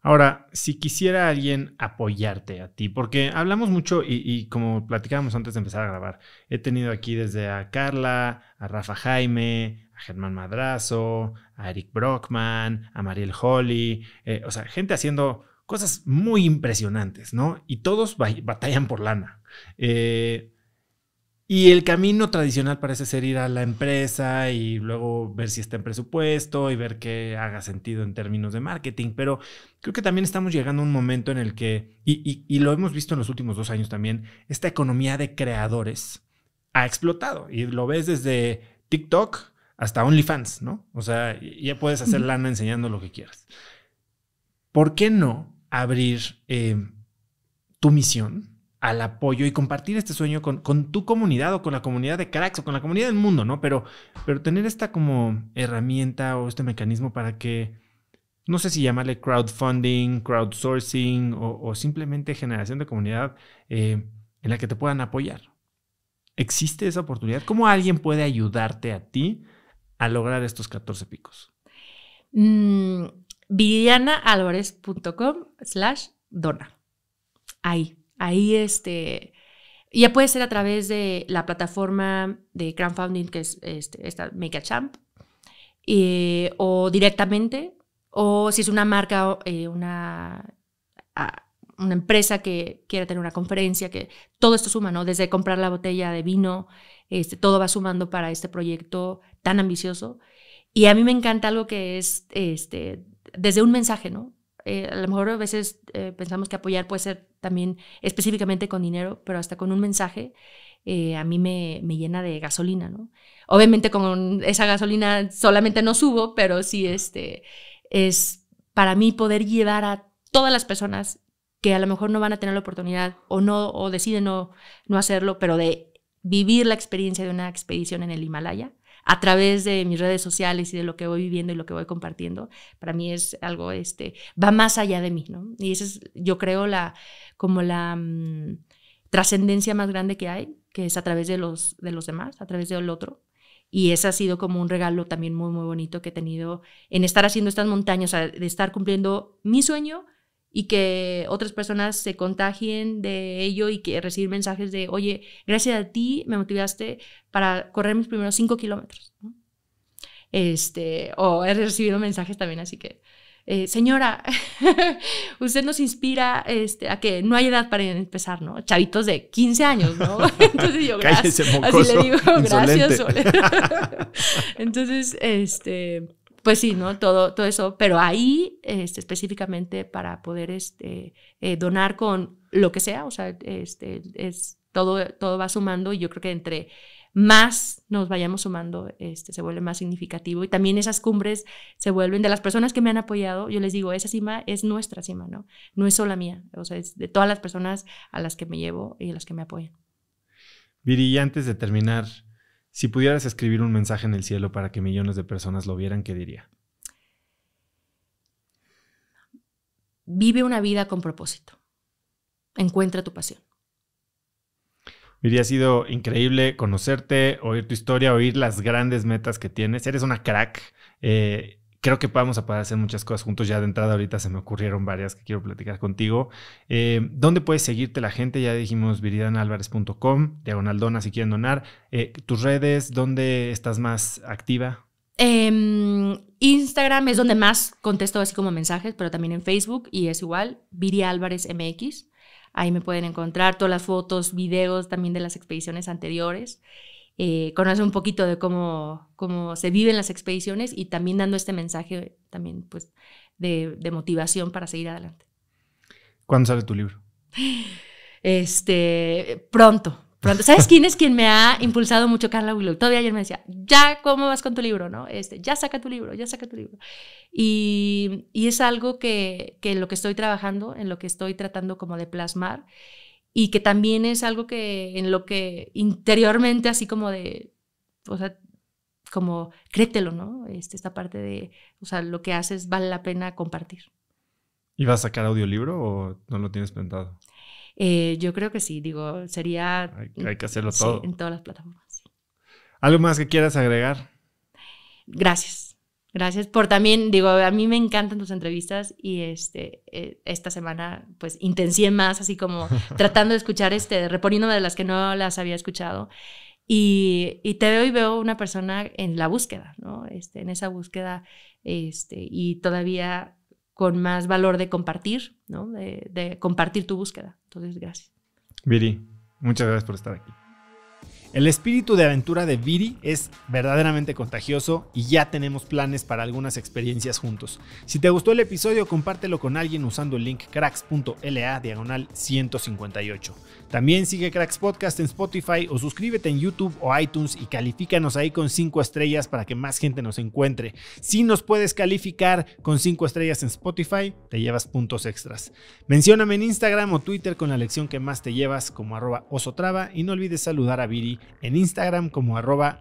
Ahora, si quisiera alguien apoyarte a ti, porque hablamos mucho y, como platicábamos antes de empezar a grabar, he tenido aquí desde a Carla, a Rafa Jaime, a Germán Madrazo, a Eric Brockman, a Mariel Holly, eh, o sea, gente haciendo cosas muy impresionantes, ¿no? Y todos batallan por lana. Eh, y el camino tradicional parece ser ir a la empresa y luego ver si está en presupuesto y ver qué haga sentido en términos de marketing. Pero creo que también estamos llegando a un momento en el que, y, lo hemos visto en los últimos dos años también, esta economía de creadores ha explotado. Y lo ves desde TikTok hasta OnlyFans, ¿no? O sea, ya puedes hacer lana enseñando lo que quieras. ¿Por qué no abrir eh, tu misión? al apoyo y compartir este sueño con, tu comunidad o con la comunidad de cracks o con la comunidad del mundo, ¿no? Pero, pero tener esta como herramienta o este mecanismo para que, no sé si llamarle crowdfunding, crowdsourcing o, simplemente generación de comunidad eh, en la que te puedan apoyar. ¿Existe esa oportunidad? ¿Cómo alguien puede ayudarte a ti a lograr estos 14 picos? Mm, Vivianaalvarez.com slash dona. Ahí Ahí este, ya puede ser a través de la plataforma de crowdfunding que es este, esta Make a Champ, eh, o directamente, o si es una marca, eh, una, ah, una empresa que quiera tener una conferencia, que todo esto suma, ¿no? Desde comprar la botella de vino, este, todo va sumando para este proyecto tan ambicioso. Y a mí me encanta algo que es este, desde un mensaje, ¿no? Eh, a lo mejor a veces eh, pensamos que apoyar puede ser también específicamente con dinero, pero hasta con un mensaje eh, a mí me, llena de gasolina, ¿no? Obviamente con esa gasolina solamente no subo, pero sí este, es para mí poder llevar a todas las personas que a lo mejor no van a tener la oportunidad o no o deciden no, no hacerlo, pero de vivir la experiencia de una expedición en el Himalaya a través de mis redes sociales y de lo que voy viviendo y lo que voy compartiendo, para mí es algo, este, va más allá de mí, ¿no? Y esa es, yo creo, la, como la mm, trascendencia más grande que hay, que es a través de los, de los demás, a través del otro. Y ese ha sido como un regalo también muy, muy bonito que he tenido en estar haciendo estas montañas, de estar cumpliendo mi sueño, y que otras personas se contagien de ello y que recibir mensajes de, oye, gracias a ti me motivaste para correr mis primeros cinco kilómetros. Este, o he recibido mensajes también, así que, eh, señora, usted nos inspira este, a que no hay edad para empezar, ¿no? Chavitos de 15 años, ¿no? Entonces yo, gracias. Cállese, mocoso, así le digo, gracias, gracias, Entonces, este pues sí, ¿no? Todo, todo eso, pero ahí este, específicamente para poder este, eh, donar con lo que sea, o sea, este, es, todo, todo va sumando y yo creo que entre más nos vayamos sumando, este, se vuelve más significativo y también esas cumbres se vuelven de las personas que me han apoyado, yo les digo, esa cima es nuestra cima, ¿no? No es sola mía, o sea, es de todas las personas a las que me llevo y a las que me apoyan. Viri, antes de terminar, si pudieras escribir un mensaje en el cielo para que millones de personas lo vieran, ¿qué diría? Vive una vida con propósito. Encuentra tu pasión. Miri, ha sido increíble conocerte, oír tu historia, oír las grandes metas que tienes. Eres una crack. Eh, creo que vamos a poder hacer muchas cosas juntos. Ya de entrada ahorita se me ocurrieron varias que quiero platicar contigo. Eh, ¿Dónde puedes seguirte la gente? Ya dijimos viridanalvarez.com diagonal dona si quieren donar. Eh, ¿Tus redes? ¿Dónde estás más activa? Em, Instagram es donde más contesto así como mensajes, pero también en Facebook y es igual, Viri Ahí me pueden encontrar todas las fotos, videos también de las expediciones anteriores. Conocer eh, conoce un poquito de cómo, cómo se viven las expediciones y también dando este mensaje también pues, de, motivación para seguir adelante. ¿Cuándo sale tu libro? Este, pronto, pronto. ¿Sabes quién es quien me ha impulsado mucho Carla Willow? Todavía ayer me decía, ya, ¿cómo vas con tu libro? ¿no? Este, ya saca tu libro, ya saca tu libro. Y, y es algo que, que en lo que estoy trabajando, en lo que estoy tratando como de plasmar y que también es algo que en lo que interiormente así como de, o sea, como créetelo, ¿no? Este, esta parte de, o sea, lo que haces vale la pena compartir. ¿Y vas a sacar audiolibro o no lo tienes pensado? Eh, yo creo que sí, digo, sería... Hay, que hacerlo todo. en todas las plataformas. ¿Algo más que quieras agregar? Gracias. Gracias por también, digo, a mí me encantan tus entrevistas y este, eh, esta semana pues intensié más, así como tratando de escuchar, este, reponiéndome de las que no las había escuchado. Y, te veo y veo una persona en la búsqueda, ¿no? Este, en esa búsqueda este, y todavía con más valor de compartir, ¿no? De, de compartir tu búsqueda. Entonces, gracias. Viri, muchas gracias por estar aquí. El espíritu de aventura de Viri es verdaderamente contagioso y ya tenemos planes para algunas experiencias juntos. Si te gustó el episodio, compártelo con alguien usando el link cracks.la diagonal 158. También sigue Cracks Podcast en Spotify o suscríbete en YouTube o iTunes y califícanos ahí con 5 estrellas para que más gente nos encuentre. Si nos puedes calificar con 5 estrellas en Spotify, te llevas puntos extras. Mencióname en Instagram o Twitter con la lección que más te llevas como arroba osotrava y no olvides saludar a Viri en Instagram como arroba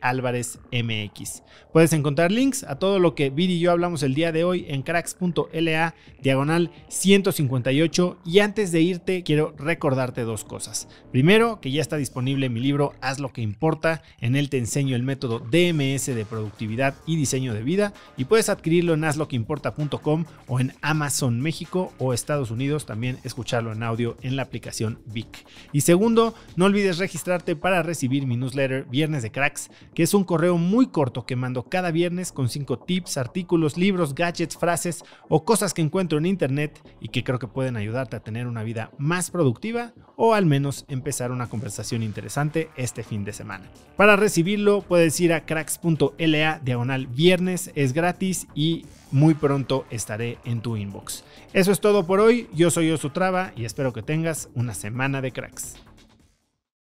Álvarez MX. Puedes encontrar links a todo lo que Viri y yo hablamos el día de hoy en cracks.la diagonal 158 y antes de irte quiero recordarte dos cosas. Primero, que ya está disponible mi libro Haz lo que importa, en él te enseño el método DMS de productividad y diseño de vida y puedes adquirirlo en hazloqueimporta.com o en Amazon México o Estados Unidos, también escucharlo en audio en la aplicación VIC. Y segundo, no olvides registrarte para recibir mi newsletter Viernes de Cracks, que es un correo muy corto que mando cada viernes con 5 tips, artículos, libros, gadgets, frases o cosas que encuentro en internet y que creo que pueden ayudarte a tener una vida más productiva o al menos empezar una conversación interesante este fin de semana. Para recibirlo puedes ir a cracks.la diagonal viernes, es gratis y muy pronto estaré en tu inbox. Eso es todo por hoy, yo soy traba y espero que tengas una semana de cracks.